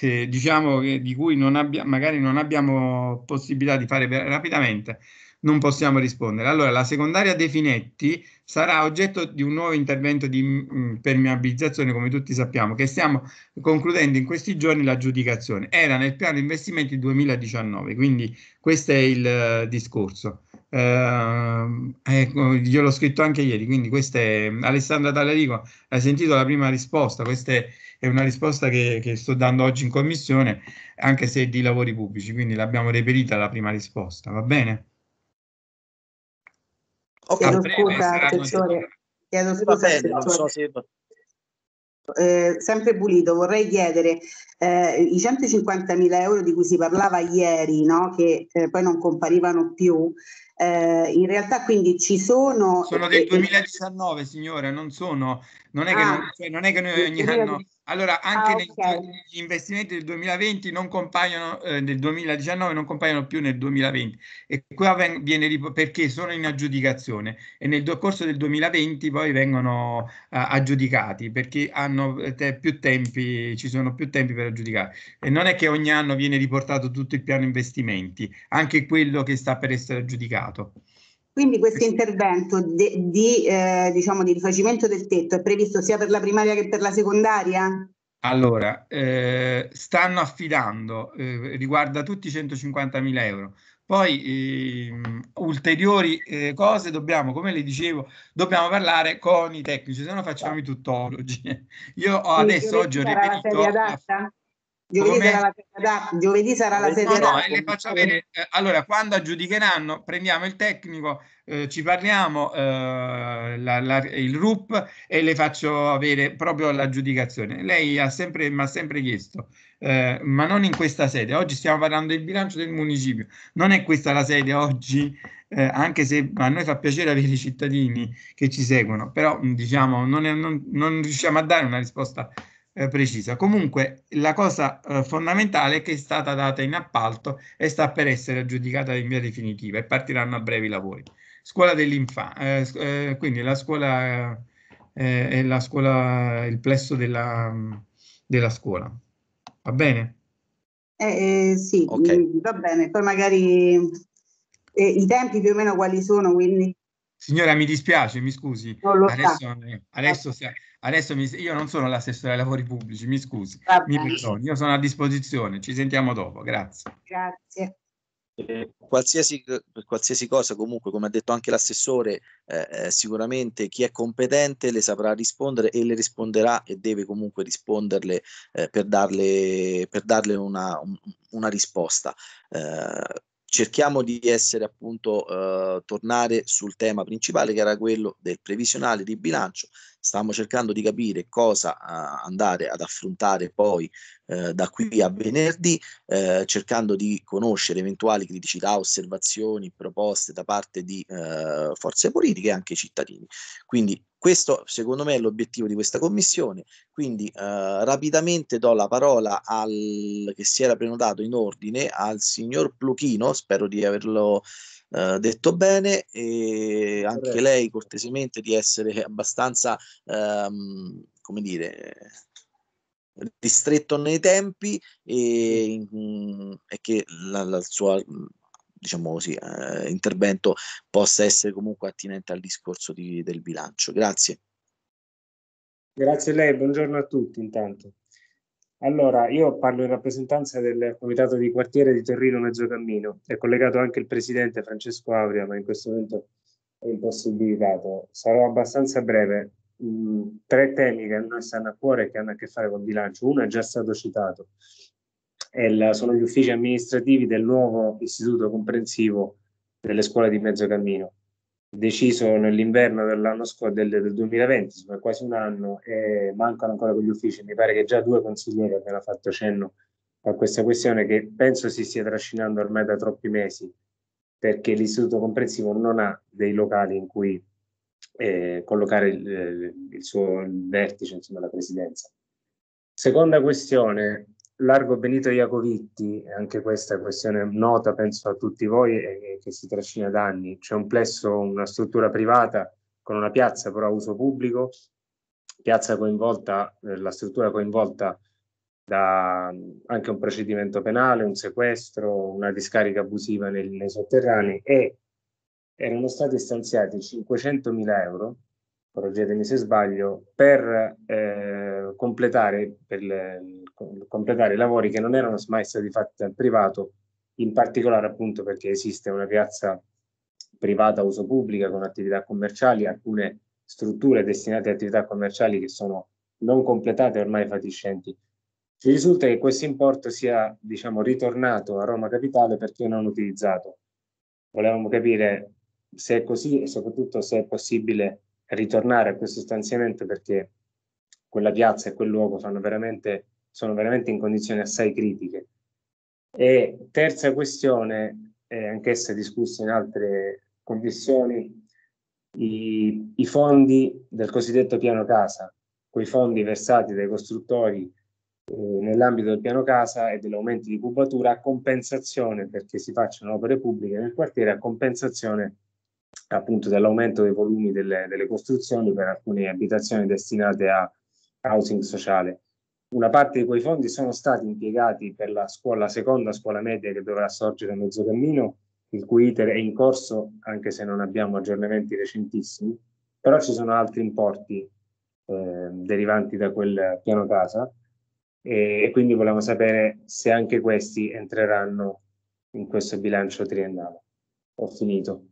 eh, diciamo, di cui non abbia, magari non abbiamo possibilità di fare rapidamente, non possiamo rispondere. Allora, la secondaria De Finetti sarà oggetto di un nuovo intervento di mh, mm, permeabilizzazione, come tutti sappiamo, che stiamo concludendo in questi giorni l'aggiudicazione. Era nel piano investimenti 2019, quindi questo è il uh, discorso. Uh, ecco, io l'ho scritto anche ieri, quindi questa è mm, Alessandra Tallarico, hai sentito la prima risposta, questa è, è una risposta che, che sto dando oggi in commissione, anche se è di lavori pubblici, quindi l'abbiamo reperita la prima risposta, va bene? Chiedo scusa, assessore. Chiedo scusa, Eh, sempre pulito, vorrei chiedere eh, i mila euro di cui si parlava ieri, no? che eh, poi non comparivano più, eh, in realtà quindi ci sono... Sono del 2019 signore, non sono non è che, ah, non, cioè, non è che noi ogni anno... Allora, anche ah, okay. negli investimenti del 2020 non compaiono, eh, del 2019 non compaiono più nel 2020 e qua veng- viene perché sono in aggiudicazione e nel corso del 2020 poi vengono uh, aggiudicati perché hanno eh, te- più tempi, ci sono più tempi per aggiudicare e non è che ogni anno viene riportato tutto il piano investimenti, anche quello che sta per essere aggiudicato. Quindi questo eh intervento di, di, eh, diciamo di rifacimento del tetto è previsto sia per la primaria che per la secondaria? Allora, eh, stanno affidando, eh, riguarda tutti i 150.000 euro. Poi ehm, ulteriori eh, cose dobbiamo, come le dicevo, dobbiamo parlare con i tecnici, se no facciamo i tuttologi. Io ho adesso oggi ho reperito... La serie Giovedì Come... sarà la, da, giovedì sarà la sede. No, no, eh, le faccio avere. Eh, allora, quando aggiudicheranno, prendiamo il tecnico, eh, ci parliamo, eh, la, la, il RUP e le faccio avere proprio l'aggiudicazione. Lei ha sempre, mi ha sempre chiesto, eh, ma non in questa sede. Oggi stiamo parlando del bilancio del municipio. Non è questa la sede oggi, eh, anche se a noi fa piacere avere i cittadini che ci seguono, però diciamo non, è, non, non riusciamo a dare una risposta eh, precisa. Comunque la cosa eh, fondamentale è che è stata data in appalto e sta per essere aggiudicata in via definitiva e partiranno a brevi lavori. Scuola dell'infanzia, eh, eh, quindi la scuola eh, è la scuola, il plesso della, della scuola. Va bene? Eh, sì, okay. Mm, va bene. Poi magari i tempi più o meno quali sono, quindi Signora, mi dispiace, mi scusi. Adesso, adesso, Adesso mi, io non sono l'assessore ai lavori pubblici, mi scusi, mi perdoni, io sono a disposizione, ci sentiamo dopo, grazie. Grazie. Eh, qualsiasi, qualsiasi, cosa, comunque, come ha detto anche l'assessore, eh, eh, sicuramente chi è competente le saprà rispondere e le risponderà e deve comunque risponderle eh, per darle, per darle una, una risposta. Eh, cerchiamo di essere appunto eh, tornare sul tema principale che era quello del previsionale di bilancio stiamo cercando di capire cosa eh, andare ad affrontare poi eh, da qui a venerdì, eh, cercando di conoscere eventuali criticità, osservazioni, proposte da parte di eh, forze politiche e anche cittadini. Quindi questo secondo me è l'obiettivo di questa commissione, quindi eh, rapidamente do la parola al che si era prenotato in ordine al signor Pluchino, spero di averlo eh, detto bene e anche lei cortesemente di essere abbastanza, ehm, come dire, distretto nei tempi e, e che la, la sua diciamo così, eh, intervento possa essere comunque attinente al discorso di, del bilancio. Grazie. Grazie a lei, buongiorno a tutti intanto. Allora, io parlo in rappresentanza del comitato di quartiere di Torino Mezzocammino, è collegato anche il presidente Francesco Aurea, ma in questo momento è impossibilitato. Sarò abbastanza breve. Mm, tre temi che a noi stanno a cuore e che hanno a che fare con il bilancio. Uno è già stato citato, il, sono gli uffici amministrativi del nuovo istituto comprensivo delle scuole di mezzo cammino, deciso nell'inverno dell'anno scorso del, del 2020, insomma quasi un anno, e mancano ancora quegli uffici. Mi pare che già due consiglieri abbiano fatto cenno a questa questione che penso si stia trascinando ormai da troppi mesi, perché l'istituto comprensivo non ha dei locali in cui eh, collocare il, eh, il, suo vertice, insomma la presidenza. Seconda questione, Largo Benito Iacovitti, anche questa questione nota penso a tutti voi e che si trascina da anni. C'è un plesso, una struttura privata con una piazza però a uso pubblico, piazza coinvolta, eh, la struttura coinvolta da anche un procedimento penale, un sequestro, una discarica abusiva nel, nei sotterranei e erano stati stanziati 500.000 euro, correggetemi se sbaglio, per eh, completare per le, completare i lavori che non erano mai stati fatti dal privato, in particolare appunto perché esiste una piazza privata a uso pubblico con attività commerciali, alcune strutture destinate a attività commerciali che sono non completate e ormai fatiscenti. Ci risulta che questo importo sia diciamo, ritornato a Roma Capitale perché non utilizzato. Volevamo capire se è così e soprattutto se è possibile ritornare a questo stanziamento perché quella piazza e quel luogo fanno veramente sono veramente in condizioni assai critiche. E terza questione, eh, anch'essa discussa in altre commissioni, i, i, fondi del cosiddetto piano casa, quei fondi versati dai costruttori eh, nell'ambito del piano casa e dell'aumento di cubatura a compensazione perché si facciano opere pubbliche nel quartiere, a compensazione appunto dell'aumento dei volumi delle, delle costruzioni per alcune abitazioni destinate a housing sociale. Una parte di quei fondi sono stati impiegati per la scuola seconda, scuola media che dovrà sorgere a mezzo cammino, il cui iter è in corso, anche se non abbiamo aggiornamenti recentissimi, però ci sono altri importi eh, derivanti da quel piano casa e, e quindi volevamo sapere se anche questi entreranno in questo bilancio triennale. Ho finito.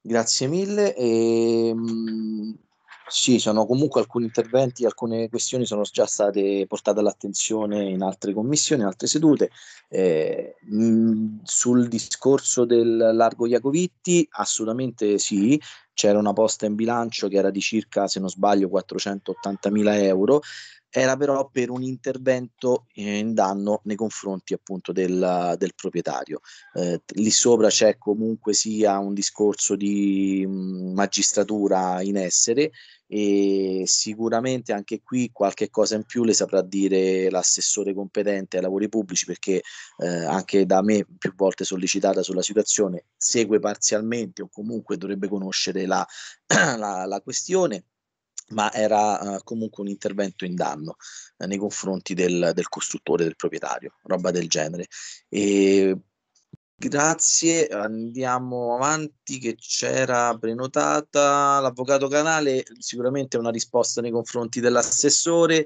Grazie mille. E, ehm, sì, sono comunque alcuni interventi, alcune questioni sono già state portate all'attenzione in altre commissioni, in altre sedute. Eh, mh, mm, sul discorso del largo Iacovitti, assolutamente sì, c'era una posta in bilancio che era di circa, se non sbaglio, 480 mila euro era però per un intervento in danno nei confronti appunto del, del proprietario. Eh, lì sopra c'è comunque sia un discorso di magistratura in essere e sicuramente anche qui qualche cosa in più le saprà dire l'assessore competente ai lavori pubblici perché eh, anche da me più volte sollecitata sulla situazione segue parzialmente o comunque dovrebbe conoscere la, la, la questione ma era uh, comunque un intervento in danno uh, nei confronti del, del, costruttore, del proprietario, roba del genere. E grazie, andiamo avanti che c'era prenotata l'avvocato Canale, sicuramente una risposta nei confronti dell'assessore,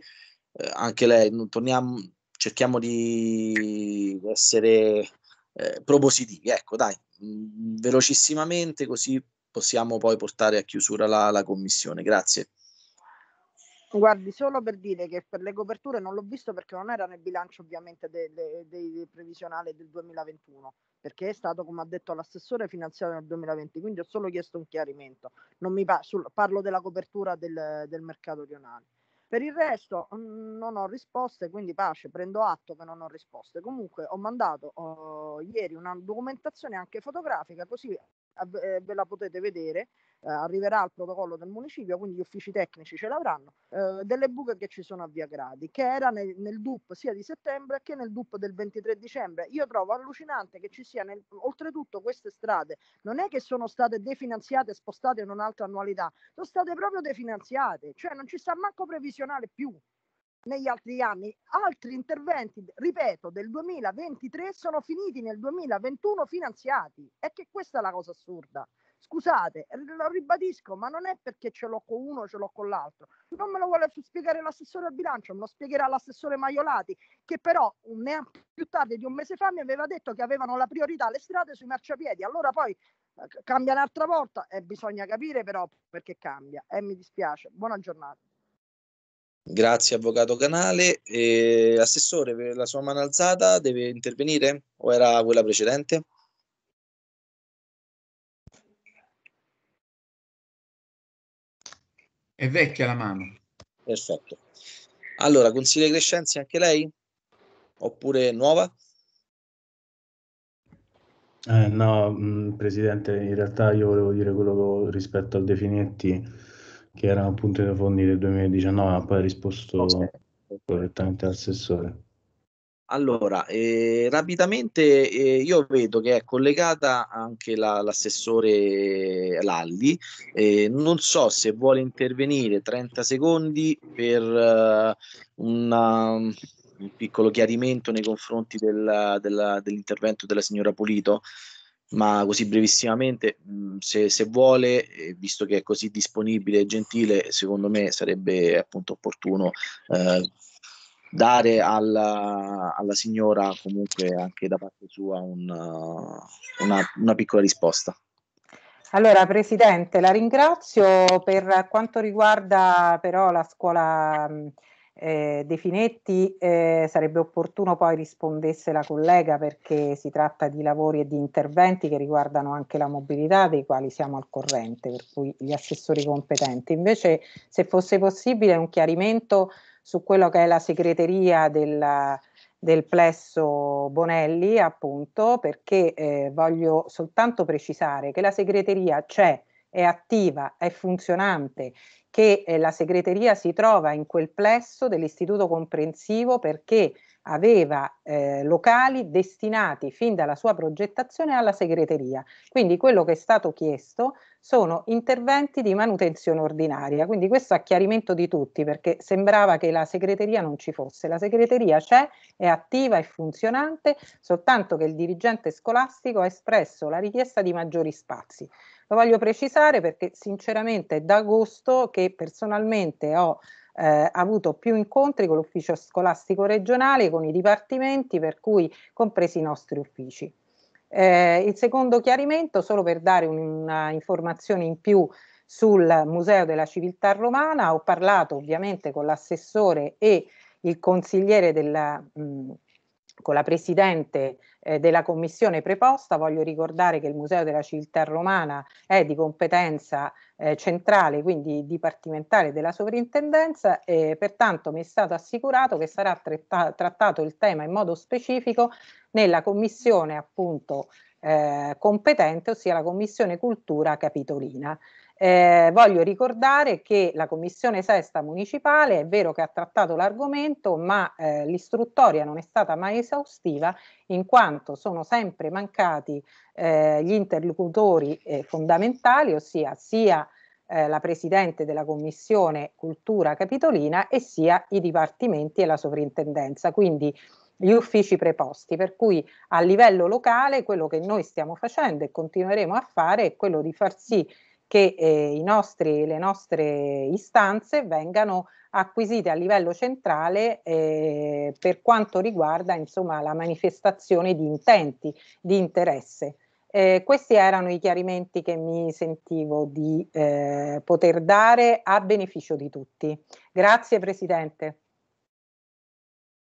eh, anche lei, torniamo, cerchiamo di essere eh, propositivi, ecco dai, mh, mm, velocissimamente così possiamo poi portare a chiusura la, la commissione. Grazie. Guardi, solo per dire che per le coperture non l'ho visto perché non era nel bilancio ovviamente dei de, de previsionale del 2021, perché è stato, come ha detto l'assessore, finanziato nel 2020, quindi ho solo chiesto un chiarimento. Pa- sul, parlo della copertura del, del, mercato rionale. Per il resto mm, non ho risposte, quindi pace, prendo atto che non ho risposte. Comunque ho mandato oh, ieri una documentazione anche fotografica, così eh, ve la potete vedere, eh, arriverà al protocollo del municipio, quindi gli uffici tecnici ce l'avranno, eh, delle buche che ci sono a Via Gradi, che era nel, nel DUP sia di settembre che nel DUP del 23 dicembre. Io trovo allucinante che ci sia, nel, oltretutto queste strade non è che sono state definanziate, spostate in un'altra annualità, sono state proprio definanziate, cioè non ci sta manco previsionale più negli altri anni. Altri interventi, ripeto, del 2023 sono finiti nel 2021 finanziati. È che questa è la cosa assurda. Scusate, lo ribadisco, ma non è perché ce l'ho con uno ce l'ho con l'altro. Non me lo vuole spiegare l'assessore al bilancio, me lo spiegherà l'assessore Maiolati, che però ne più tardi di un mese fa mi aveva detto che avevano la priorità le strade sui marciapiedi. Allora poi eh, cambia un'altra volta e bisogna capire però perché cambia. E eh, mi dispiace. Buona giornata. Grazie Avvocato Canale. E, assessore, per la sua mano alzata deve intervenire o era quella precedente? È vecchia la mano. Perfetto. Allora, consigliere Crescenzi anche lei? Oppure nuova? Eh, no, mh, mm, Presidente, in realtà io volevo dire quello rispetto al Definetti che era appunto i fondi del 2019, ha poi risposto okay. Oh, correttamente l'assessore. Allora, eh, rapidamente eh, io vedo che è collegata anche la, l'assessore Lalli, eh, non so se vuole intervenire 30 secondi per uh, una, un piccolo chiarimento nei confronti del, della, dell'intervento della signora Pulito, ma così brevissimamente, mm, se, se, vuole, eh, visto che è così disponibile e gentile, secondo me sarebbe appunto opportuno eh, dare alla, alla, signora comunque anche da parte sua un, eh, una, una piccola risposta. Allora, Presidente, la ringrazio per quanto riguarda però la scuola mm, eh, De Finetti eh, sarebbe opportuno poi rispondesse la collega perché si tratta di lavori e di interventi che riguardano anche la mobilità dei quali siamo al corrente, per cui gli assessori competenti. Invece se fosse possibile un chiarimento su quello che è la segreteria della, del plesso Bonelli, appunto, perché eh, voglio soltanto precisare che la segreteria c'è, è attiva, è funzionante che eh, la segreteria si trova in quel plesso dell'istituto comprensivo perché aveva eh, locali destinati fin dalla sua progettazione alla segreteria. Quindi quello che è stato chiesto sono interventi di manutenzione ordinaria. Quindi questo a chiarimento di tutti perché sembrava che la segreteria non ci fosse. La segreteria c'è, è attiva e funzionante, soltanto che il dirigente scolastico ha espresso la richiesta di maggiori spazi. Lo voglio precisare perché sinceramente è da agosto che personalmente ho eh, avuto più incontri con l'ufficio scolastico regionale, con i dipartimenti, per cui compresi i nostri uffici. Eh, il secondo chiarimento, solo per dare un'informazione in più sul Museo della Civiltà Romana, ho parlato ovviamente con l'assessore e il consigliere della... Mh, con la Presidente eh, della Commissione preposta, voglio ricordare che il Museo della Civiltà Romana è di competenza eh, centrale, quindi dipartimentale della sovrintendenza e pertanto mi è stato assicurato che sarà tratta- trattato il tema in modo specifico nella Commissione appunto eh, competente, ossia la Commissione Cultura Capitolina. Eh, voglio ricordare che la Commissione Sesta Municipale è vero che ha trattato l'argomento, ma eh, l'istruttoria non è stata mai esaustiva in quanto sono sempre mancati eh, gli interlocutori eh, fondamentali, ossia sia eh, la Presidente della Commissione Cultura Capitolina e sia i dipartimenti e la sovrintendenza. Quindi gli uffici preposti, per cui a livello locale quello che noi stiamo facendo e continueremo a fare è quello di far sì che eh, nostri, le nostre istanze vengano acquisite a livello centrale eh, per quanto riguarda insomma, la manifestazione di intenti, di interesse. Eh, questi erano i chiarimenti che mi sentivo di eh, poter dare a beneficio di tutti. Grazie Presidente.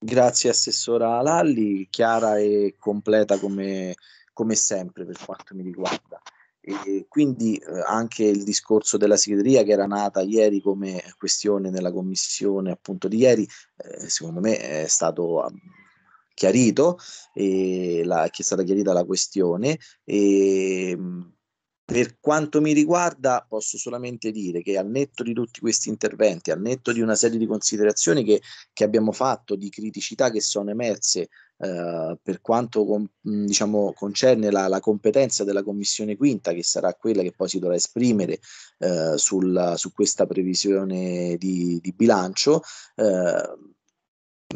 Grazie Assessora Lalli, chiara e completa come, come sempre per quanto mi riguarda. E quindi eh, anche il discorso della segreteria che era nata ieri come questione nella commissione appunto di ieri, eh, secondo me è stato ehm, chiarito, e la, che è stata chiarita la questione. E, ehm, per quanto mi riguarda, posso solamente dire che al netto di tutti questi interventi, al netto di una serie di considerazioni che, che abbiamo fatto, di criticità che sono emerse eh, per quanto con, mm, diciamo, concerne la, la, competenza della Commissione quinta, che sarà quella che poi si dovrà esprimere eh, sulla, su questa previsione di, di bilancio, eh,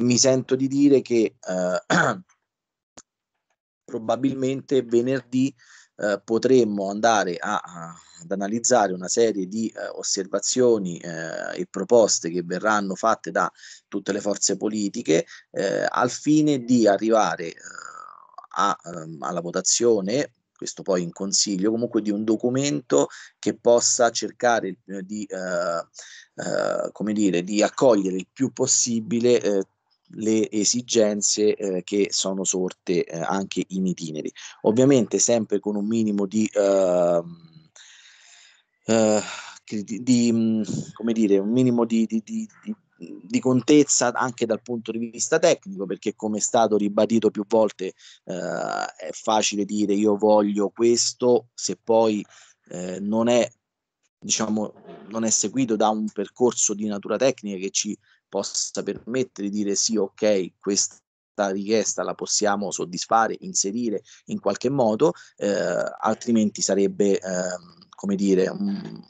mi sento di dire che eh, probabilmente venerdì eh, potremmo andare a, a, ad analizzare una serie di eh, osservazioni eh, e proposte che verranno fatte da tutte le forze politiche eh, al fine di arrivare eh, a, ehm, alla votazione questo poi in consiglio, comunque di un documento che possa cercare eh, di, eh, eh, come dire, di accogliere il più possibile eh, le esigenze eh, che sono sorte eh, anche in itineri. Ovviamente sempre con un minimo di, uh, uh, di, di mm, come dire, un minimo di, di, di, di contezza anche dal punto di vista tecnico, perché come è stato ribadito più volte eh, è facile dire io voglio questo, se poi eh, non è diciamo non è seguito da un percorso di natura tecnica che ci possa permettere di dire sì, ok, questa richiesta la possiamo soddisfare, inserire in qualche modo, eh, altrimenti sarebbe... Ehm, come dire,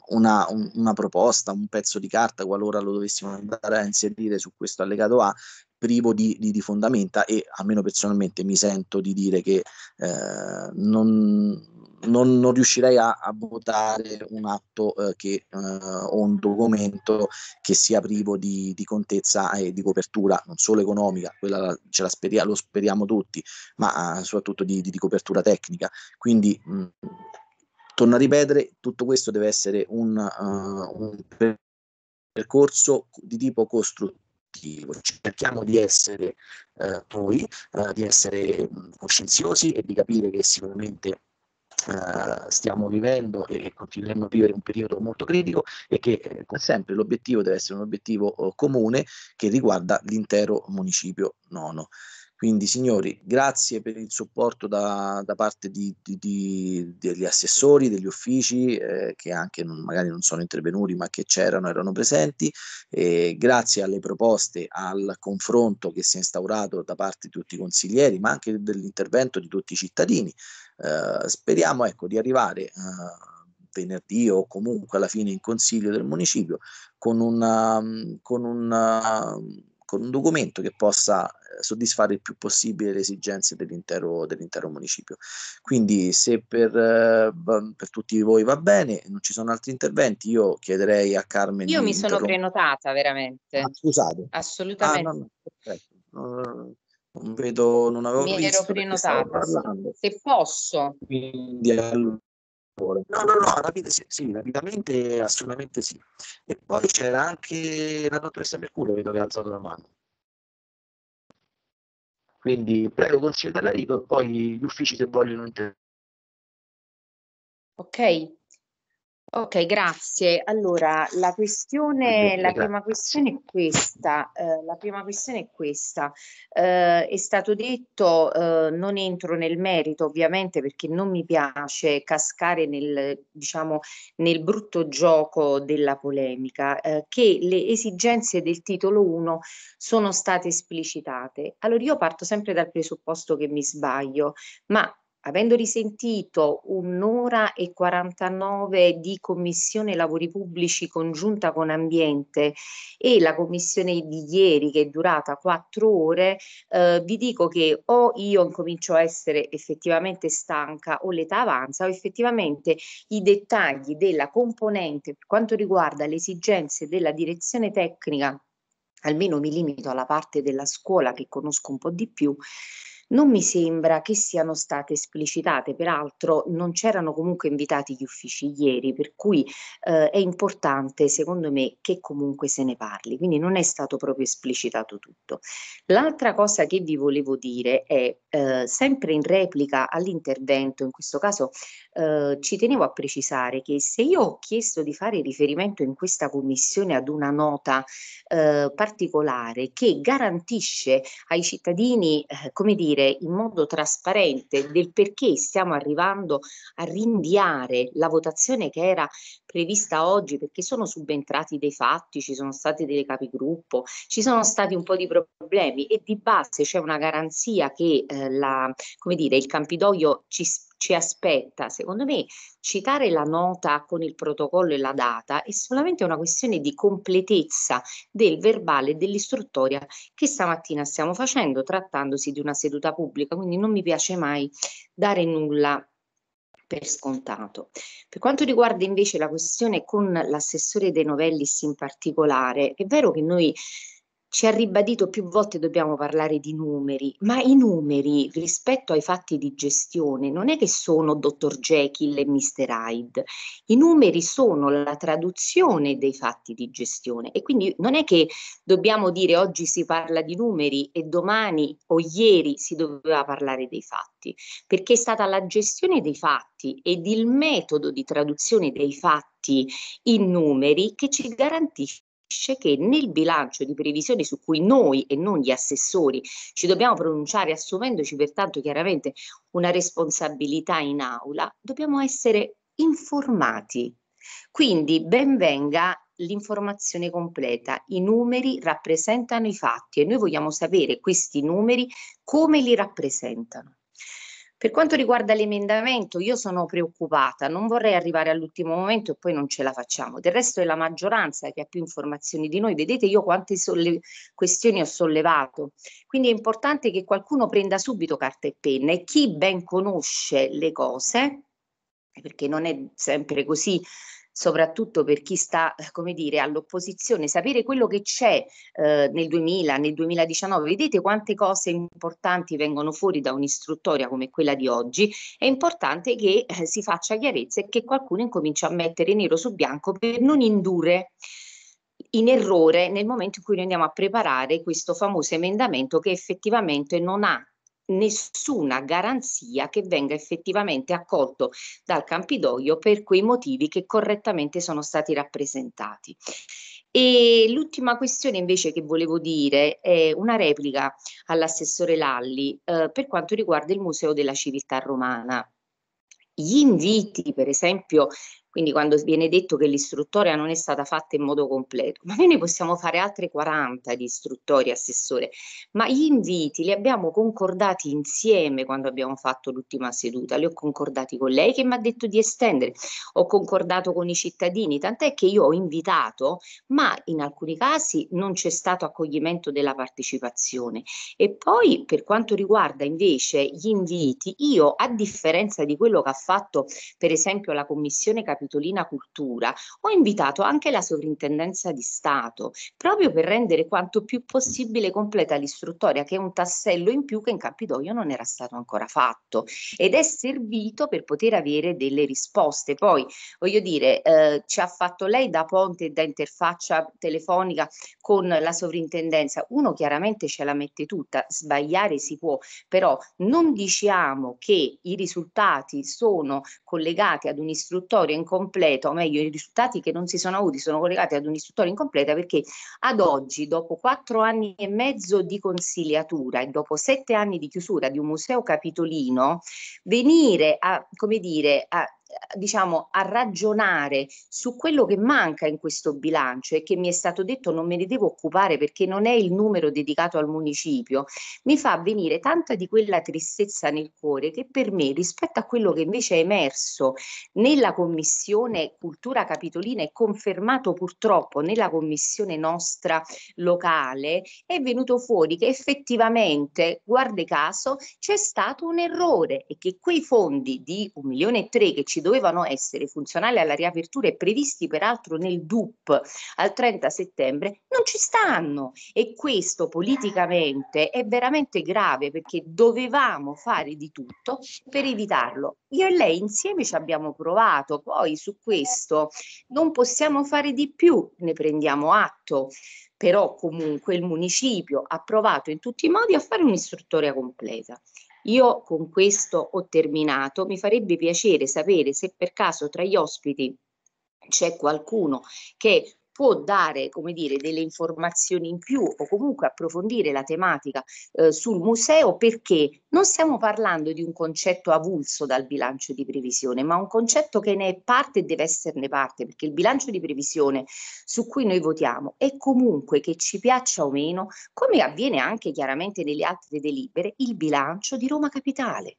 una, una, proposta, un pezzo di carta, qualora lo dovessimo andare a inserire su questo allegato A, privo di, di, di, fondamenta e almeno personalmente mi sento di dire che eh, non, non, non, riuscirei a, a, votare un atto eh, che, eh, o un documento che sia privo di, di, contezza e di copertura, non solo economica, quella ce la speria, lo speriamo tutti, ma eh, soprattutto di, di copertura tecnica. Quindi mh, mm, torno a ripetere, tutto questo deve essere un, uh, un percorso di tipo costruttivo obiettivo, cerchiamo di essere eh, noi, eh, di essere mm, coscienziosi e di capire che sicuramente Uh, stiamo vivendo e continueremo a vivere un periodo molto critico e che eh, come sempre l'obiettivo deve essere un obiettivo uh, comune che riguarda l'intero municipio nono. Quindi signori, grazie per il supporto da, da parte di, di, di, degli assessori, degli uffici eh, che anche non, magari non sono intervenuti ma che c'erano, erano presenti. Eh, grazie alle proposte, al confronto che si è instaurato da parte di tutti i consiglieri ma anche dell'intervento di tutti i cittadini. Eh, speriamo ecco, di arrivare eh, venerdì o comunque alla fine in consiglio del municipio con una, con una con un documento che possa eh, soddisfare il più possibile le esigenze dell'intero, dell'intero municipio. Quindi se per, eh, per, tutti voi va bene, non ci sono altri interventi, io chiederei a Carmen. Io mi sono prenotata veramente. Ah, scusate. Assolutamente. Ah, no, no, non vedo, non avevo Mi visto. Mi ero prenotata. Se posso. Quindi allora No, no, no, rapide, sì, sì, rapidamente assolutamente sì. E poi c'era anche la dottoressa Mercurio, vedo che ha alzato la mano. Quindi prego consiglio della e poi gli uffici se vogliono intervenire. Ok, Ok, grazie. Allora, la questione, la prima questione è questa. Eh, la prima questione è questa. Eh, è stato detto, eh, non entro nel merito ovviamente perché non mi piace cascare nel, diciamo, nel brutto gioco della polemica, eh, che le esigenze del titolo 1 sono state esplicitate. Allora, io parto sempre dal presupposto che mi sbaglio, ma avendo risentito un'ora e 49 di commissione lavori pubblici congiunta con ambiente e la commissione di ieri che è durata quattro ore, eh, vi dico che o io incomincio a essere effettivamente stanca o l'età avanza o effettivamente i dettagli della componente per quanto riguarda le esigenze della direzione tecnica, almeno mi limito alla parte della scuola che conosco un po' di più, non mi sembra che siano state esplicitate, peraltro non c'erano comunque invitati gli uffici ieri, per cui eh, è importante secondo me che comunque se ne parli, quindi non è stato proprio esplicitato tutto. L'altra cosa che vi volevo dire è eh, sempre in replica all'intervento, in questo caso eh, ci tenevo a precisare che se io ho chiesto di fare riferimento in questa commissione ad una nota eh, particolare che garantisce ai cittadini, eh, come dire, capire in modo trasparente del perché stiamo arrivando a rinviare la votazione che era prevista oggi, perché sono subentrati dei fatti, ci sono stati dei capigruppo, ci sono stati un po' di problemi e di base c'è una garanzia che eh, la, come dire, il Campidoglio ci spiega ci aspetta. Secondo me citare la nota con il protocollo e la data è solamente una questione di completezza del verbale dell'istruttoria che stamattina stiamo facendo trattandosi di una seduta pubblica, quindi non mi piace mai dare nulla per scontato. Per quanto riguarda invece la questione con l'assessore De Novellis in particolare, è vero che noi ci ha ribadito più volte dobbiamo parlare di numeri, ma i numeri rispetto ai fatti di gestione non è che sono dottor Jekyll e Mr. Hyde, i numeri sono la traduzione dei fatti di gestione e quindi non è che dobbiamo dire oggi si parla di numeri e domani o ieri si doveva parlare dei fatti, perché è stata la gestione dei fatti ed il metodo di traduzione dei fatti in numeri che ci garantisce che nel bilancio di previsione su cui noi e non gli assessori ci dobbiamo pronunciare assumendoci pertanto chiaramente una responsabilità in aula, dobbiamo essere informati. Quindi ben venga l'informazione completa, i numeri rappresentano i fatti e noi vogliamo sapere questi numeri come li rappresentano. Per quanto riguarda l'emendamento, io sono preoccupata, non vorrei arrivare all'ultimo momento e poi non ce la facciamo. Del resto è la maggioranza che ha più informazioni di noi, vedete io quante solle- questioni ho sollevato. Quindi è importante che qualcuno prenda subito carta e penna e chi ben conosce le cose, perché non è sempre così, soprattutto per chi sta, eh, come dire, all'opposizione, sapere quello che c'è eh, nel 2000, nel 2019, vedete quante cose importanti vengono fuori da un'istruttoria come quella di oggi, è importante che eh, si faccia chiarezza e che qualcuno incominci a mettere nero su bianco per non indurre in errore nel momento in cui noi andiamo a preparare questo famoso emendamento che effettivamente non ha nessuna garanzia che venga effettivamente accolto dal Campidoglio per quei motivi che correttamente sono stati rappresentati. E l'ultima questione invece che volevo dire è una replica all'assessore Lalli eh, per quanto riguarda il Museo della Civiltà Romana. Gli inviti, per esempio, quindi quando viene detto che l'istruttoria non è stata fatta in modo completo, ma noi ne possiamo fare altre 40 di istruttoria, assessore, ma gli inviti li abbiamo concordati insieme quando abbiamo fatto l'ultima seduta, li ho concordati con lei che mi ha detto di estendere, ho concordato con i cittadini, tant'è che io ho invitato, ma in alcuni casi non c'è stato accoglimento della partecipazione. E poi per quanto riguarda invece gli inviti, io a differenza di quello che ha fatto per esempio la Commissione Capitale, Capitolina Cultura, ho invitato anche la Sovrintendenza di Stato, proprio per rendere quanto più possibile completa l'istruttoria, che è un tassello in più che in Campidoglio non era stato ancora fatto ed è servito per poter avere delle risposte. Poi, voglio dire, eh, ci ha fatto lei da ponte e da interfaccia telefonica con la Sovrintendenza, uno chiaramente ce la mette tutta, sbagliare si può, però non diciamo che i risultati sono collegati ad un'istruttoria in incompleta, o meglio i risultati che non si sono avuti sono collegati ad un'istruttoria incompleta perché ad oggi, dopo quattro anni e mezzo di consigliatura e dopo sette anni di chiusura di un museo capitolino, venire a, come dire, a eh, diciamo, a ragionare su quello che manca in questo bilancio e che mi è stato detto non me ne devo occupare perché non è il numero dedicato al municipio, mi fa venire tanta di quella tristezza nel cuore che per me rispetto a quello che invece è emerso nella commissione cultura capitolina e confermato purtroppo nella commissione nostra locale, è venuto fuori che effettivamente, guarda caso, c'è stato un errore e che quei fondi di un milione e tre che ci dovevano essere funzionali alla riapertura e previsti peraltro nel DUP al 30 settembre, non ci stanno e questo politicamente è veramente grave perché dovevamo fare di tutto per evitarlo. Io e lei insieme ci abbiamo provato, poi su questo non possiamo fare di più, ne prendiamo atto, però comunque il municipio ha provato in tutti i modi a fare un'istruttoria completa. Io con questo ho terminato, mi farebbe piacere sapere se per caso tra gli ospiti c'è qualcuno che può dare come dire, delle informazioni in più o comunque approfondire la tematica eh, sul museo perché non stiamo parlando di un concetto avulso dal bilancio di previsione, ma un concetto che ne è parte e deve esserne parte, perché il bilancio di previsione su cui noi votiamo è comunque che ci piaccia o meno, come avviene anche chiaramente nelle altre delibere, il bilancio di Roma Capitale.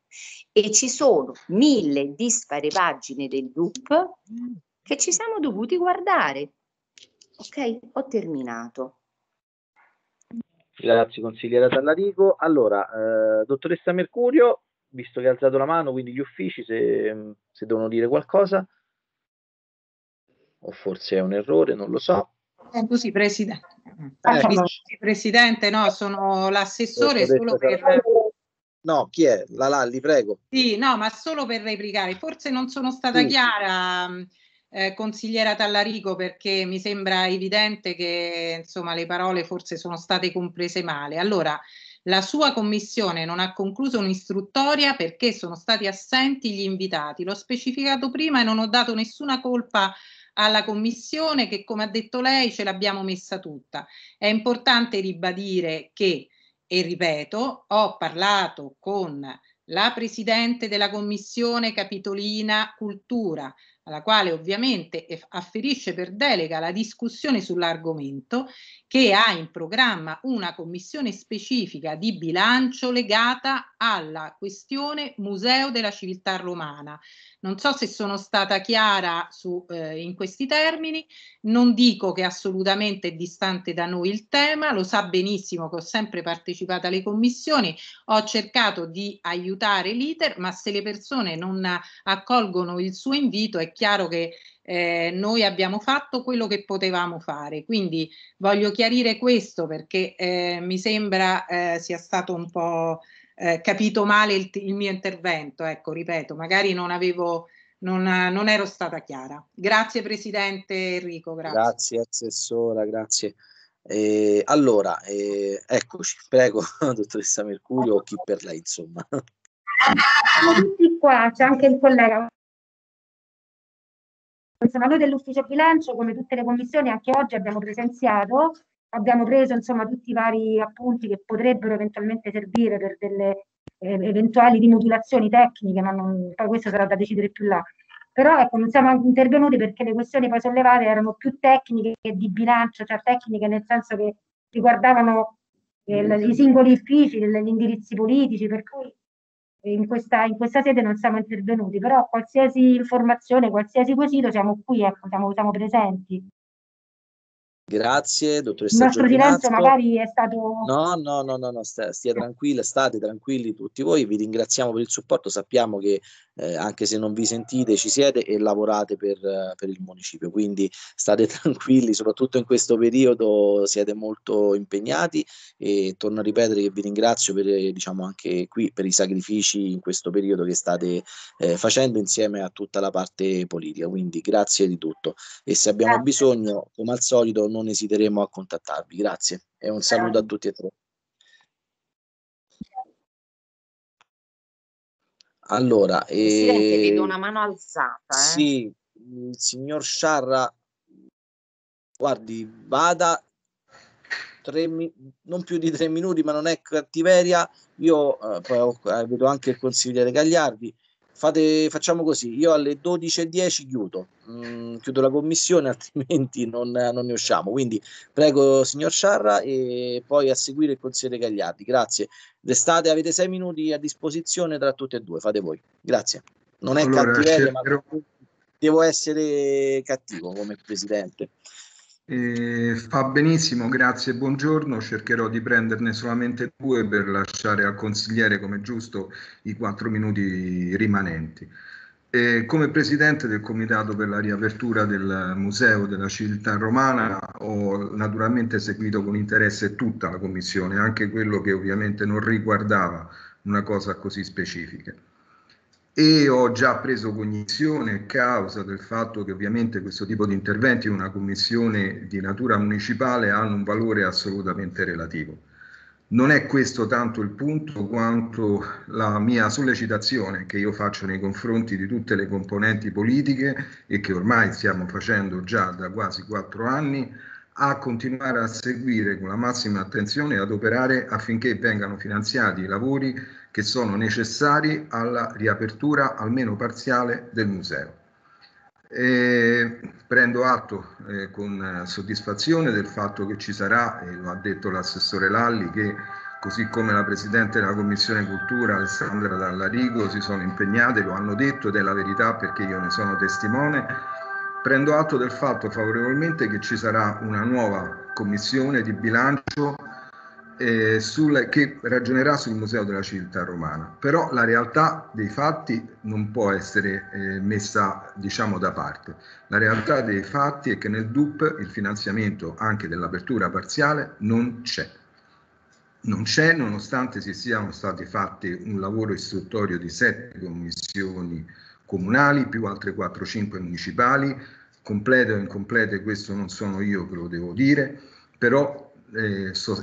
E ci sono mille dispare pagine del DUP mm. che ci siamo dovuti guardare Ok, ho terminato. Grazie consigliera Tallarico. Allora, eh, dottoressa Mercurio, visto che ha alzato la mano, quindi gli uffici se, se devono dire qualcosa, o forse è un errore, non lo so. Eh, così, Presidente. eh, no. Eh, presidente, no, sono l'assessore solo per... No, chi è? La Lalli, prego. Sì, no, ma solo per replicare. Forse non sono stata sì. chiara, eh, consigliera Tallarico perché mi sembra evidente che insomma, le parole forse sono state comprese male. Allora, la sua commissione non ha concluso un'istruttoria perché sono stati assenti gli invitati. L'ho specificato prima e non ho dato nessuna colpa alla commissione che, come ha detto lei, ce l'abbiamo messa tutta. È importante ribadire che, e ripeto, ho parlato con la Presidente della Commissione Capitolina Cultura, alla quale ovviamente afferisce per delega la discussione sull'argomento, che ha in programma una commissione specifica di bilancio legata alla questione Museo della Civiltà Romana. Non so se sono stata chiara su, eh, in questi termini, non dico che assolutamente è distante da noi il tema, lo sa benissimo che ho sempre partecipato alle commissioni, ho cercato di aiutare l'iter, ma se le persone non accolgono il suo invito è chiaro che eh, noi abbiamo fatto quello che potevamo fare. Quindi voglio chiarire questo perché eh, mi sembra eh, sia stato un po' eh, capito male il, il, mio intervento. Ecco, ripeto, magari non avevo. Non, non ero stata chiara. Grazie Presidente Enrico. Grazie, grazie Assessora, grazie. allora, eccoci, prego, dottoressa Mercurio, o chi per lei, insomma. Siamo tutti qua, c'è anche il collega Insomma, noi dell'ufficio bilancio, come tutte le commissioni, anche oggi abbiamo presenziato, abbiamo preso insomma, tutti i vari appunti che potrebbero eventualmente servire per delle eh, eventuali rimodulazioni tecniche, ma non, poi questo sarà da decidere più là. Però ecco, non siamo intervenuti perché le questioni poi sollevate erano più tecniche che di bilancio, cioè tecniche nel senso che riguardavano eh, i singoli uffici, gli indirizzi politici, per cui in questa, in questa, sede non siamo intervenuti, però qualsiasi informazione, qualsiasi quesito siamo qui, ecco, siamo, siamo presenti. Grazie, dottoressa. Il nostro silenzio magari è stato. No, no, no, no, no stia, stia tranquilla, state tranquilli tutti voi. Vi ringraziamo per il supporto. Sappiamo che eh, anche se non vi sentite, ci siete e lavorate per, per, il municipio. Quindi state tranquilli, soprattutto in questo periodo siete molto impegnati. E torno a ripetere che vi ringrazio per, diciamo, anche qui per i sacrifici in questo periodo che state eh, facendo insieme a tutta la parte politica. Quindi grazie di tutto. E se abbiamo grazie. bisogno, come al solito, non non esiteremo a contattarvi. Grazie e un saluto a tutti e tre. Allora, Presidente, e... vedo una mano alzata. Eh? Sì, il signor Sciarra, guardi, vada tre, non più di tre minuti, ma non è cattiveria. Io eh, poi ho, eh, vedo anche il consigliere Gagliardi, Fate, facciamo così, io alle 12.10 chiudo, mm, chiudo la commissione, altrimenti non, non, ne usciamo. Quindi prego, signor Sciarra, e poi a seguire il consigliere Gagliardi. Grazie. D'estate avete sei minuti a disposizione tra tutti e due, fate voi. Grazie. Non è allora, cattiveria, ma devo essere cattivo come presidente. Eh, fa benissimo, grazie, buongiorno. Cercherò di prenderne solamente due per lasciare al consigliere, come giusto, i quattro minuti rimanenti. Eh, come presidente del Comitato per la riapertura del Museo della Civiltà Romana ho naturalmente seguito con interesse tutta la commissione, anche quello che ovviamente non riguardava una cosa così specifica e ho già preso cognizione causa del fatto che ovviamente questo tipo di interventi in una commissione di natura municipale hanno un valore assolutamente relativo. Non è questo tanto il punto quanto la mia sollecitazione che io faccio nei confronti di tutte le componenti politiche e che ormai stiamo facendo già da quasi quattro anni a continuare a seguire con la massima attenzione e ad operare affinché vengano finanziati i lavori che sono necessari alla riapertura almeno parziale del museo. E prendo atto eh, con soddisfazione del fatto che ci sarà, e lo ha detto l'assessore Lalli, che così come la Presidente della Commissione Cultura Alessandra Dallarigo si sono impegnate, lo hanno detto ed è la verità perché io ne sono testimone, prendo atto del fatto favorevolmente che ci sarà una nuova commissione di bilancio eh, sul, che ragionerà sul Museo della Civiltà Romana, però la realtà dei fatti non può essere eh, messa diciamo da parte. La realtà dei fatti è che nel DUP il finanziamento anche dell'apertura parziale non c'è. Non c'è nonostante si siano stati fatti un lavoro istruttorio di sette commissioni comunali più altre 4-5 municipali, complete o incomplete questo non sono io che lo devo dire, però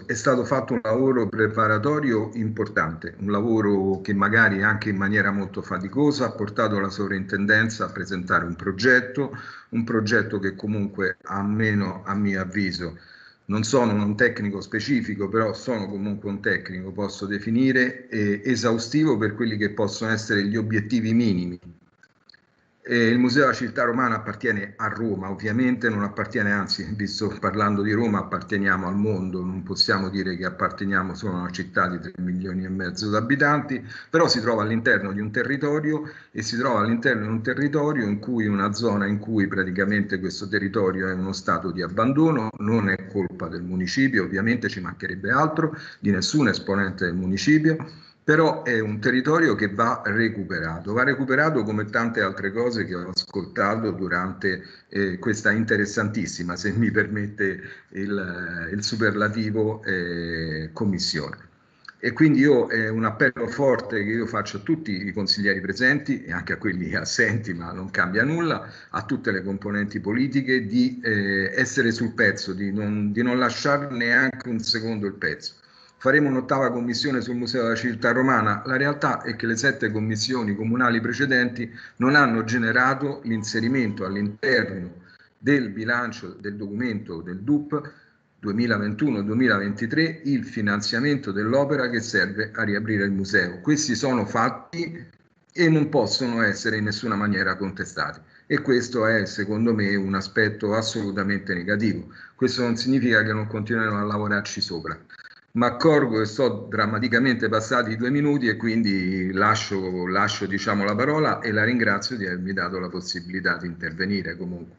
è stato fatto un lavoro preparatorio importante, un lavoro che magari anche in maniera molto faticosa ha portato la sovrintendenza a presentare un progetto, un progetto che comunque almeno a mio avviso non sono un tecnico specifico, però sono comunque un tecnico, posso definire esaustivo per quelli che possono essere gli obiettivi minimi eh, il Museo della Città Romana appartiene a Roma, ovviamente non appartiene, anzi, visto parlando di Roma, apparteniamo al mondo, non possiamo dire che apparteniamo solo a una città di 3 milioni e mezzo di abitanti, però si trova all'interno di un territorio e si trova all'interno di un territorio in cui una zona in cui praticamente questo territorio è in uno stato di abbandono, non è colpa del municipio, ovviamente ci mancherebbe altro, di nessun esponente del municipio però è un territorio che va recuperato, va recuperato come tante altre cose che ho ascoltato durante eh, questa interessantissima, se mi permette il, il superlativo, eh, commissione. E quindi io eh, un appello forte che io faccio a tutti i consiglieri presenti e anche a quelli assenti, ma non cambia nulla, a tutte le componenti politiche di eh, essere sul pezzo, di non, di non lasciare neanche un secondo il pezzo faremo un'ottava commissione sul Museo della Città Romana. La realtà è che le sette commissioni comunali precedenti non hanno generato l'inserimento all'interno del bilancio del documento del DUP 2021-2023 il finanziamento dell'opera che serve a riaprire il museo. Questi sono fatti e non possono essere in nessuna maniera contestati e questo è secondo me un aspetto assolutamente negativo. Questo non significa che non continueremo a lavorarci sopra mi accorgo che sono drammaticamente passati i due minuti e quindi lascio, lascio diciamo, la parola e la ringrazio di avermi dato la possibilità di intervenire comunque.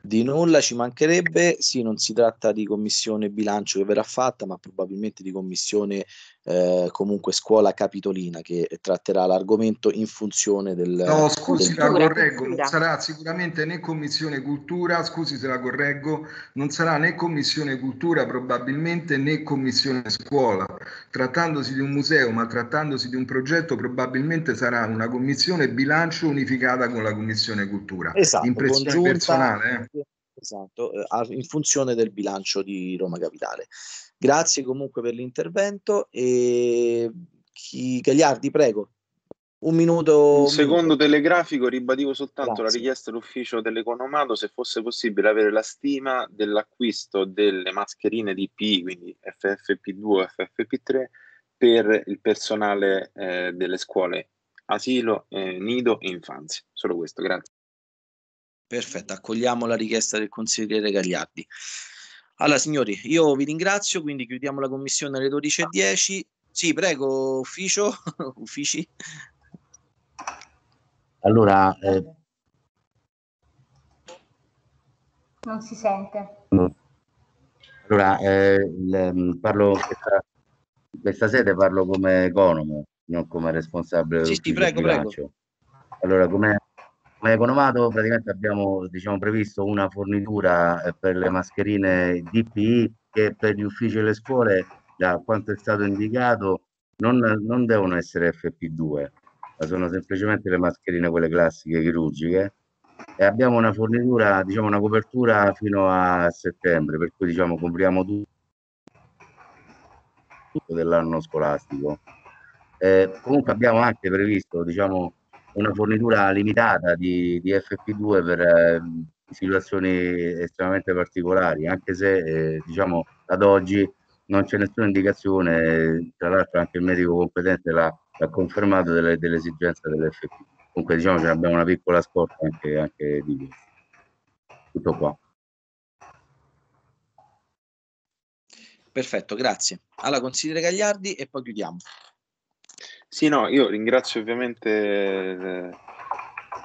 Di nulla ci mancherebbe, sì, non si tratta di commissione bilancio che verrà fatta, ma probabilmente di commissione eh, comunque scuola capitolina che tratterà l'argomento in funzione del... No, scusi, del... la correggo, non sarà sicuramente né commissione cultura, scusi se la correggo, non sarà né commissione cultura probabilmente né commissione scuola. Trattandosi di un museo, ma trattandosi di un progetto, probabilmente sarà una commissione bilancio unificata con la commissione cultura. Esatto, in congiunta... personale. Eh esatto, eh, in funzione del bilancio di Roma Capitale. Grazie comunque per l'intervento e chi... Gagliardi, prego. Un minuto. Un secondo minuto. telegrafico, ribadivo soltanto Grazie. la richiesta dell'ufficio dell'Economato se fosse possibile avere la stima dell'acquisto delle mascherine di PI, quindi FFP2, FFP3, per il personale eh, delle scuole asilo, eh, nido e infanzia. Solo questo, grazie. Perfetto, accogliamo la richiesta del consigliere Gagliardi. Allora, signori, io vi ringrazio, quindi chiudiamo la commissione alle 12.10. Sì, prego, ufficio, uffici. Allora... Eh... Non si sente. Allora, eh, il, mm, parlo questa, questa sede parlo come economo, non come responsabile. Sì, sì, prego, prego. Allora, come come economato praticamente abbiamo diciamo, previsto una fornitura eh, per le mascherine DPI che per gli uffici e le scuole, da quanto è stato indicato, non, non devono essere FP2, ma sono semplicemente le mascherine quelle classiche chirurgiche e abbiamo una fornitura, diciamo una copertura fino a settembre, per cui diciamo copriamo tutto, tutto dell'anno scolastico. Eh, comunque abbiamo anche previsto diciamo, una fornitura limitata di, di FP2 per eh, situazioni estremamente particolari, anche se eh, diciamo ad oggi non c'è nessuna indicazione, tra l'altro anche il medico competente l'ha, l'ha confermato delle, dell'esigenza dell'FP. Comunque diciamo che abbiamo una piccola scorta anche, anche di questo. Tutto qua. Perfetto, grazie. Alla consigliere Gagliardi e poi chiudiamo. Sì, no, io ringrazio ovviamente eh,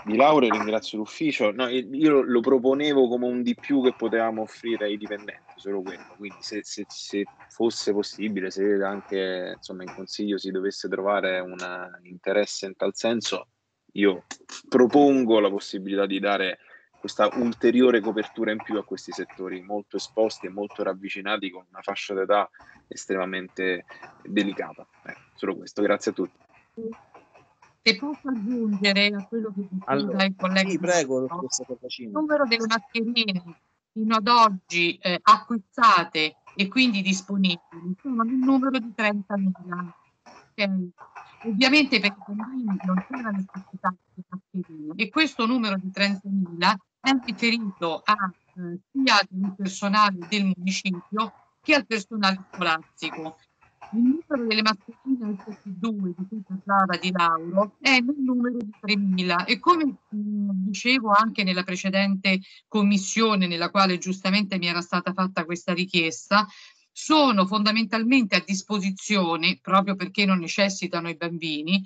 Di Laure, ringrazio l'ufficio. No, io lo proponevo come un di più che potevamo offrire ai dipendenti, solo quello. Quindi se, se, se fosse possibile, se anche insomma, in consiglio si dovesse trovare un interesse in tal senso, io propongo la possibilità di dare questa ulteriore copertura in più a questi settori molto esposti e molto ravvicinati con una fascia d'età estremamente delicata. Ecco solo questo, grazie a tutti. Se posso aggiungere a quello che diceva allora, il collega, sì, prego, il numero delle mascherine fino ad oggi eh, acquistate e quindi disponibili sono un numero di 30.000. Okay. Ovviamente per i bambini non c'è la necessità di mascherine e questo numero di 30.000 è riferito a, eh, sia al personale del municipio che al personale scolastico il numero delle mascherine FP2 di cui parlava Di Lauro è nel numero di 3.000 e come mh, dicevo anche nella precedente commissione nella quale giustamente mi era stata fatta questa richiesta, sono fondamentalmente a disposizione, proprio perché non necessitano i bambini,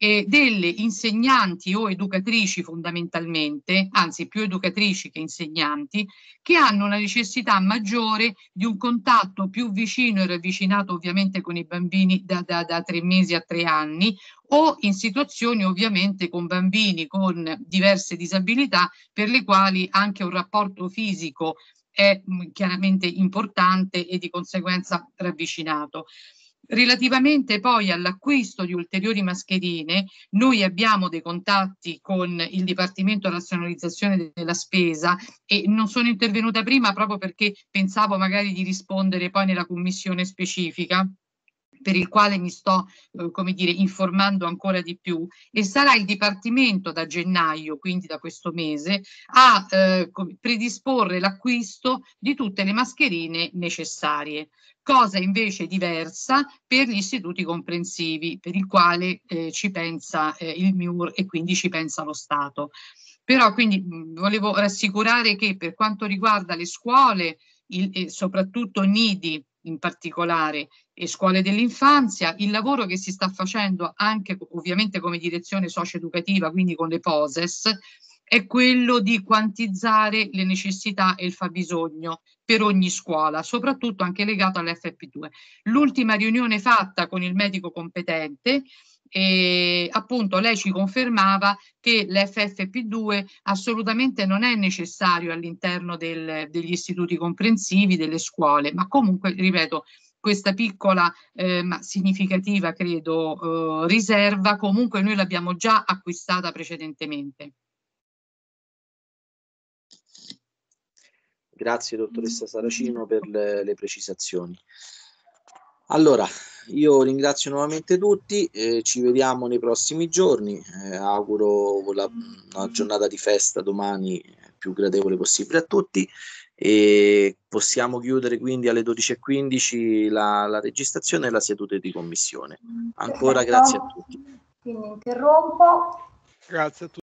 eh, delle insegnanti o educatrici fondamentalmente, anzi più educatrici che insegnanti, che hanno una necessità maggiore di un contatto più vicino e ravvicinato ovviamente con i bambini da, da, da tre mesi a tre anni o in situazioni ovviamente con bambini con diverse disabilità per le quali anche un rapporto fisico è mm, chiaramente importante e di conseguenza ravvicinato. Relativamente poi all'acquisto di ulteriori mascherine, noi abbiamo dei contatti con il Dipartimento Razionalizzazione della Spesa e non sono intervenuta prima proprio perché pensavo magari di rispondere poi nella commissione specifica per il quale mi sto eh, come dire, informando ancora di più e sarà il Dipartimento da gennaio, quindi da questo mese, a eh, predisporre l'acquisto di tutte le mascherine necessarie cosa invece diversa per gli istituti comprensivi per il quale eh, ci pensa eh, il MIUR e quindi ci pensa lo Stato. Però quindi mh, volevo rassicurare che per quanto riguarda le scuole il, e soprattutto nidi in particolare e eh, scuole dell'infanzia, il lavoro che si sta facendo anche ovviamente come direzione socioeducativa, quindi con le POSES, è quello di quantizzare le necessità e il fabbisogno per ogni scuola, soprattutto anche legato all'FP2. L'ultima riunione fatta con il medico competente, e eh, appunto lei ci confermava che l'FFP2 assolutamente non è necessario all'interno del, degli istituti comprensivi, delle scuole, ma comunque, ripeto, questa piccola eh, ma significativa, credo, eh, riserva, comunque noi l'abbiamo già acquistata precedentemente. Grazie dottoressa mm-hmm. Saracino per le, le precisazioni. Allora, io ringrazio nuovamente tutti, eh, ci vediamo nei prossimi giorni, eh, auguro la, una giornata di festa domani più gradevole possibile a tutti e possiamo chiudere quindi alle 12.15 la, la, registrazione e la seduta di commissione. Ancora grazie a tutti. Quindi interrompo. Grazie a tutti.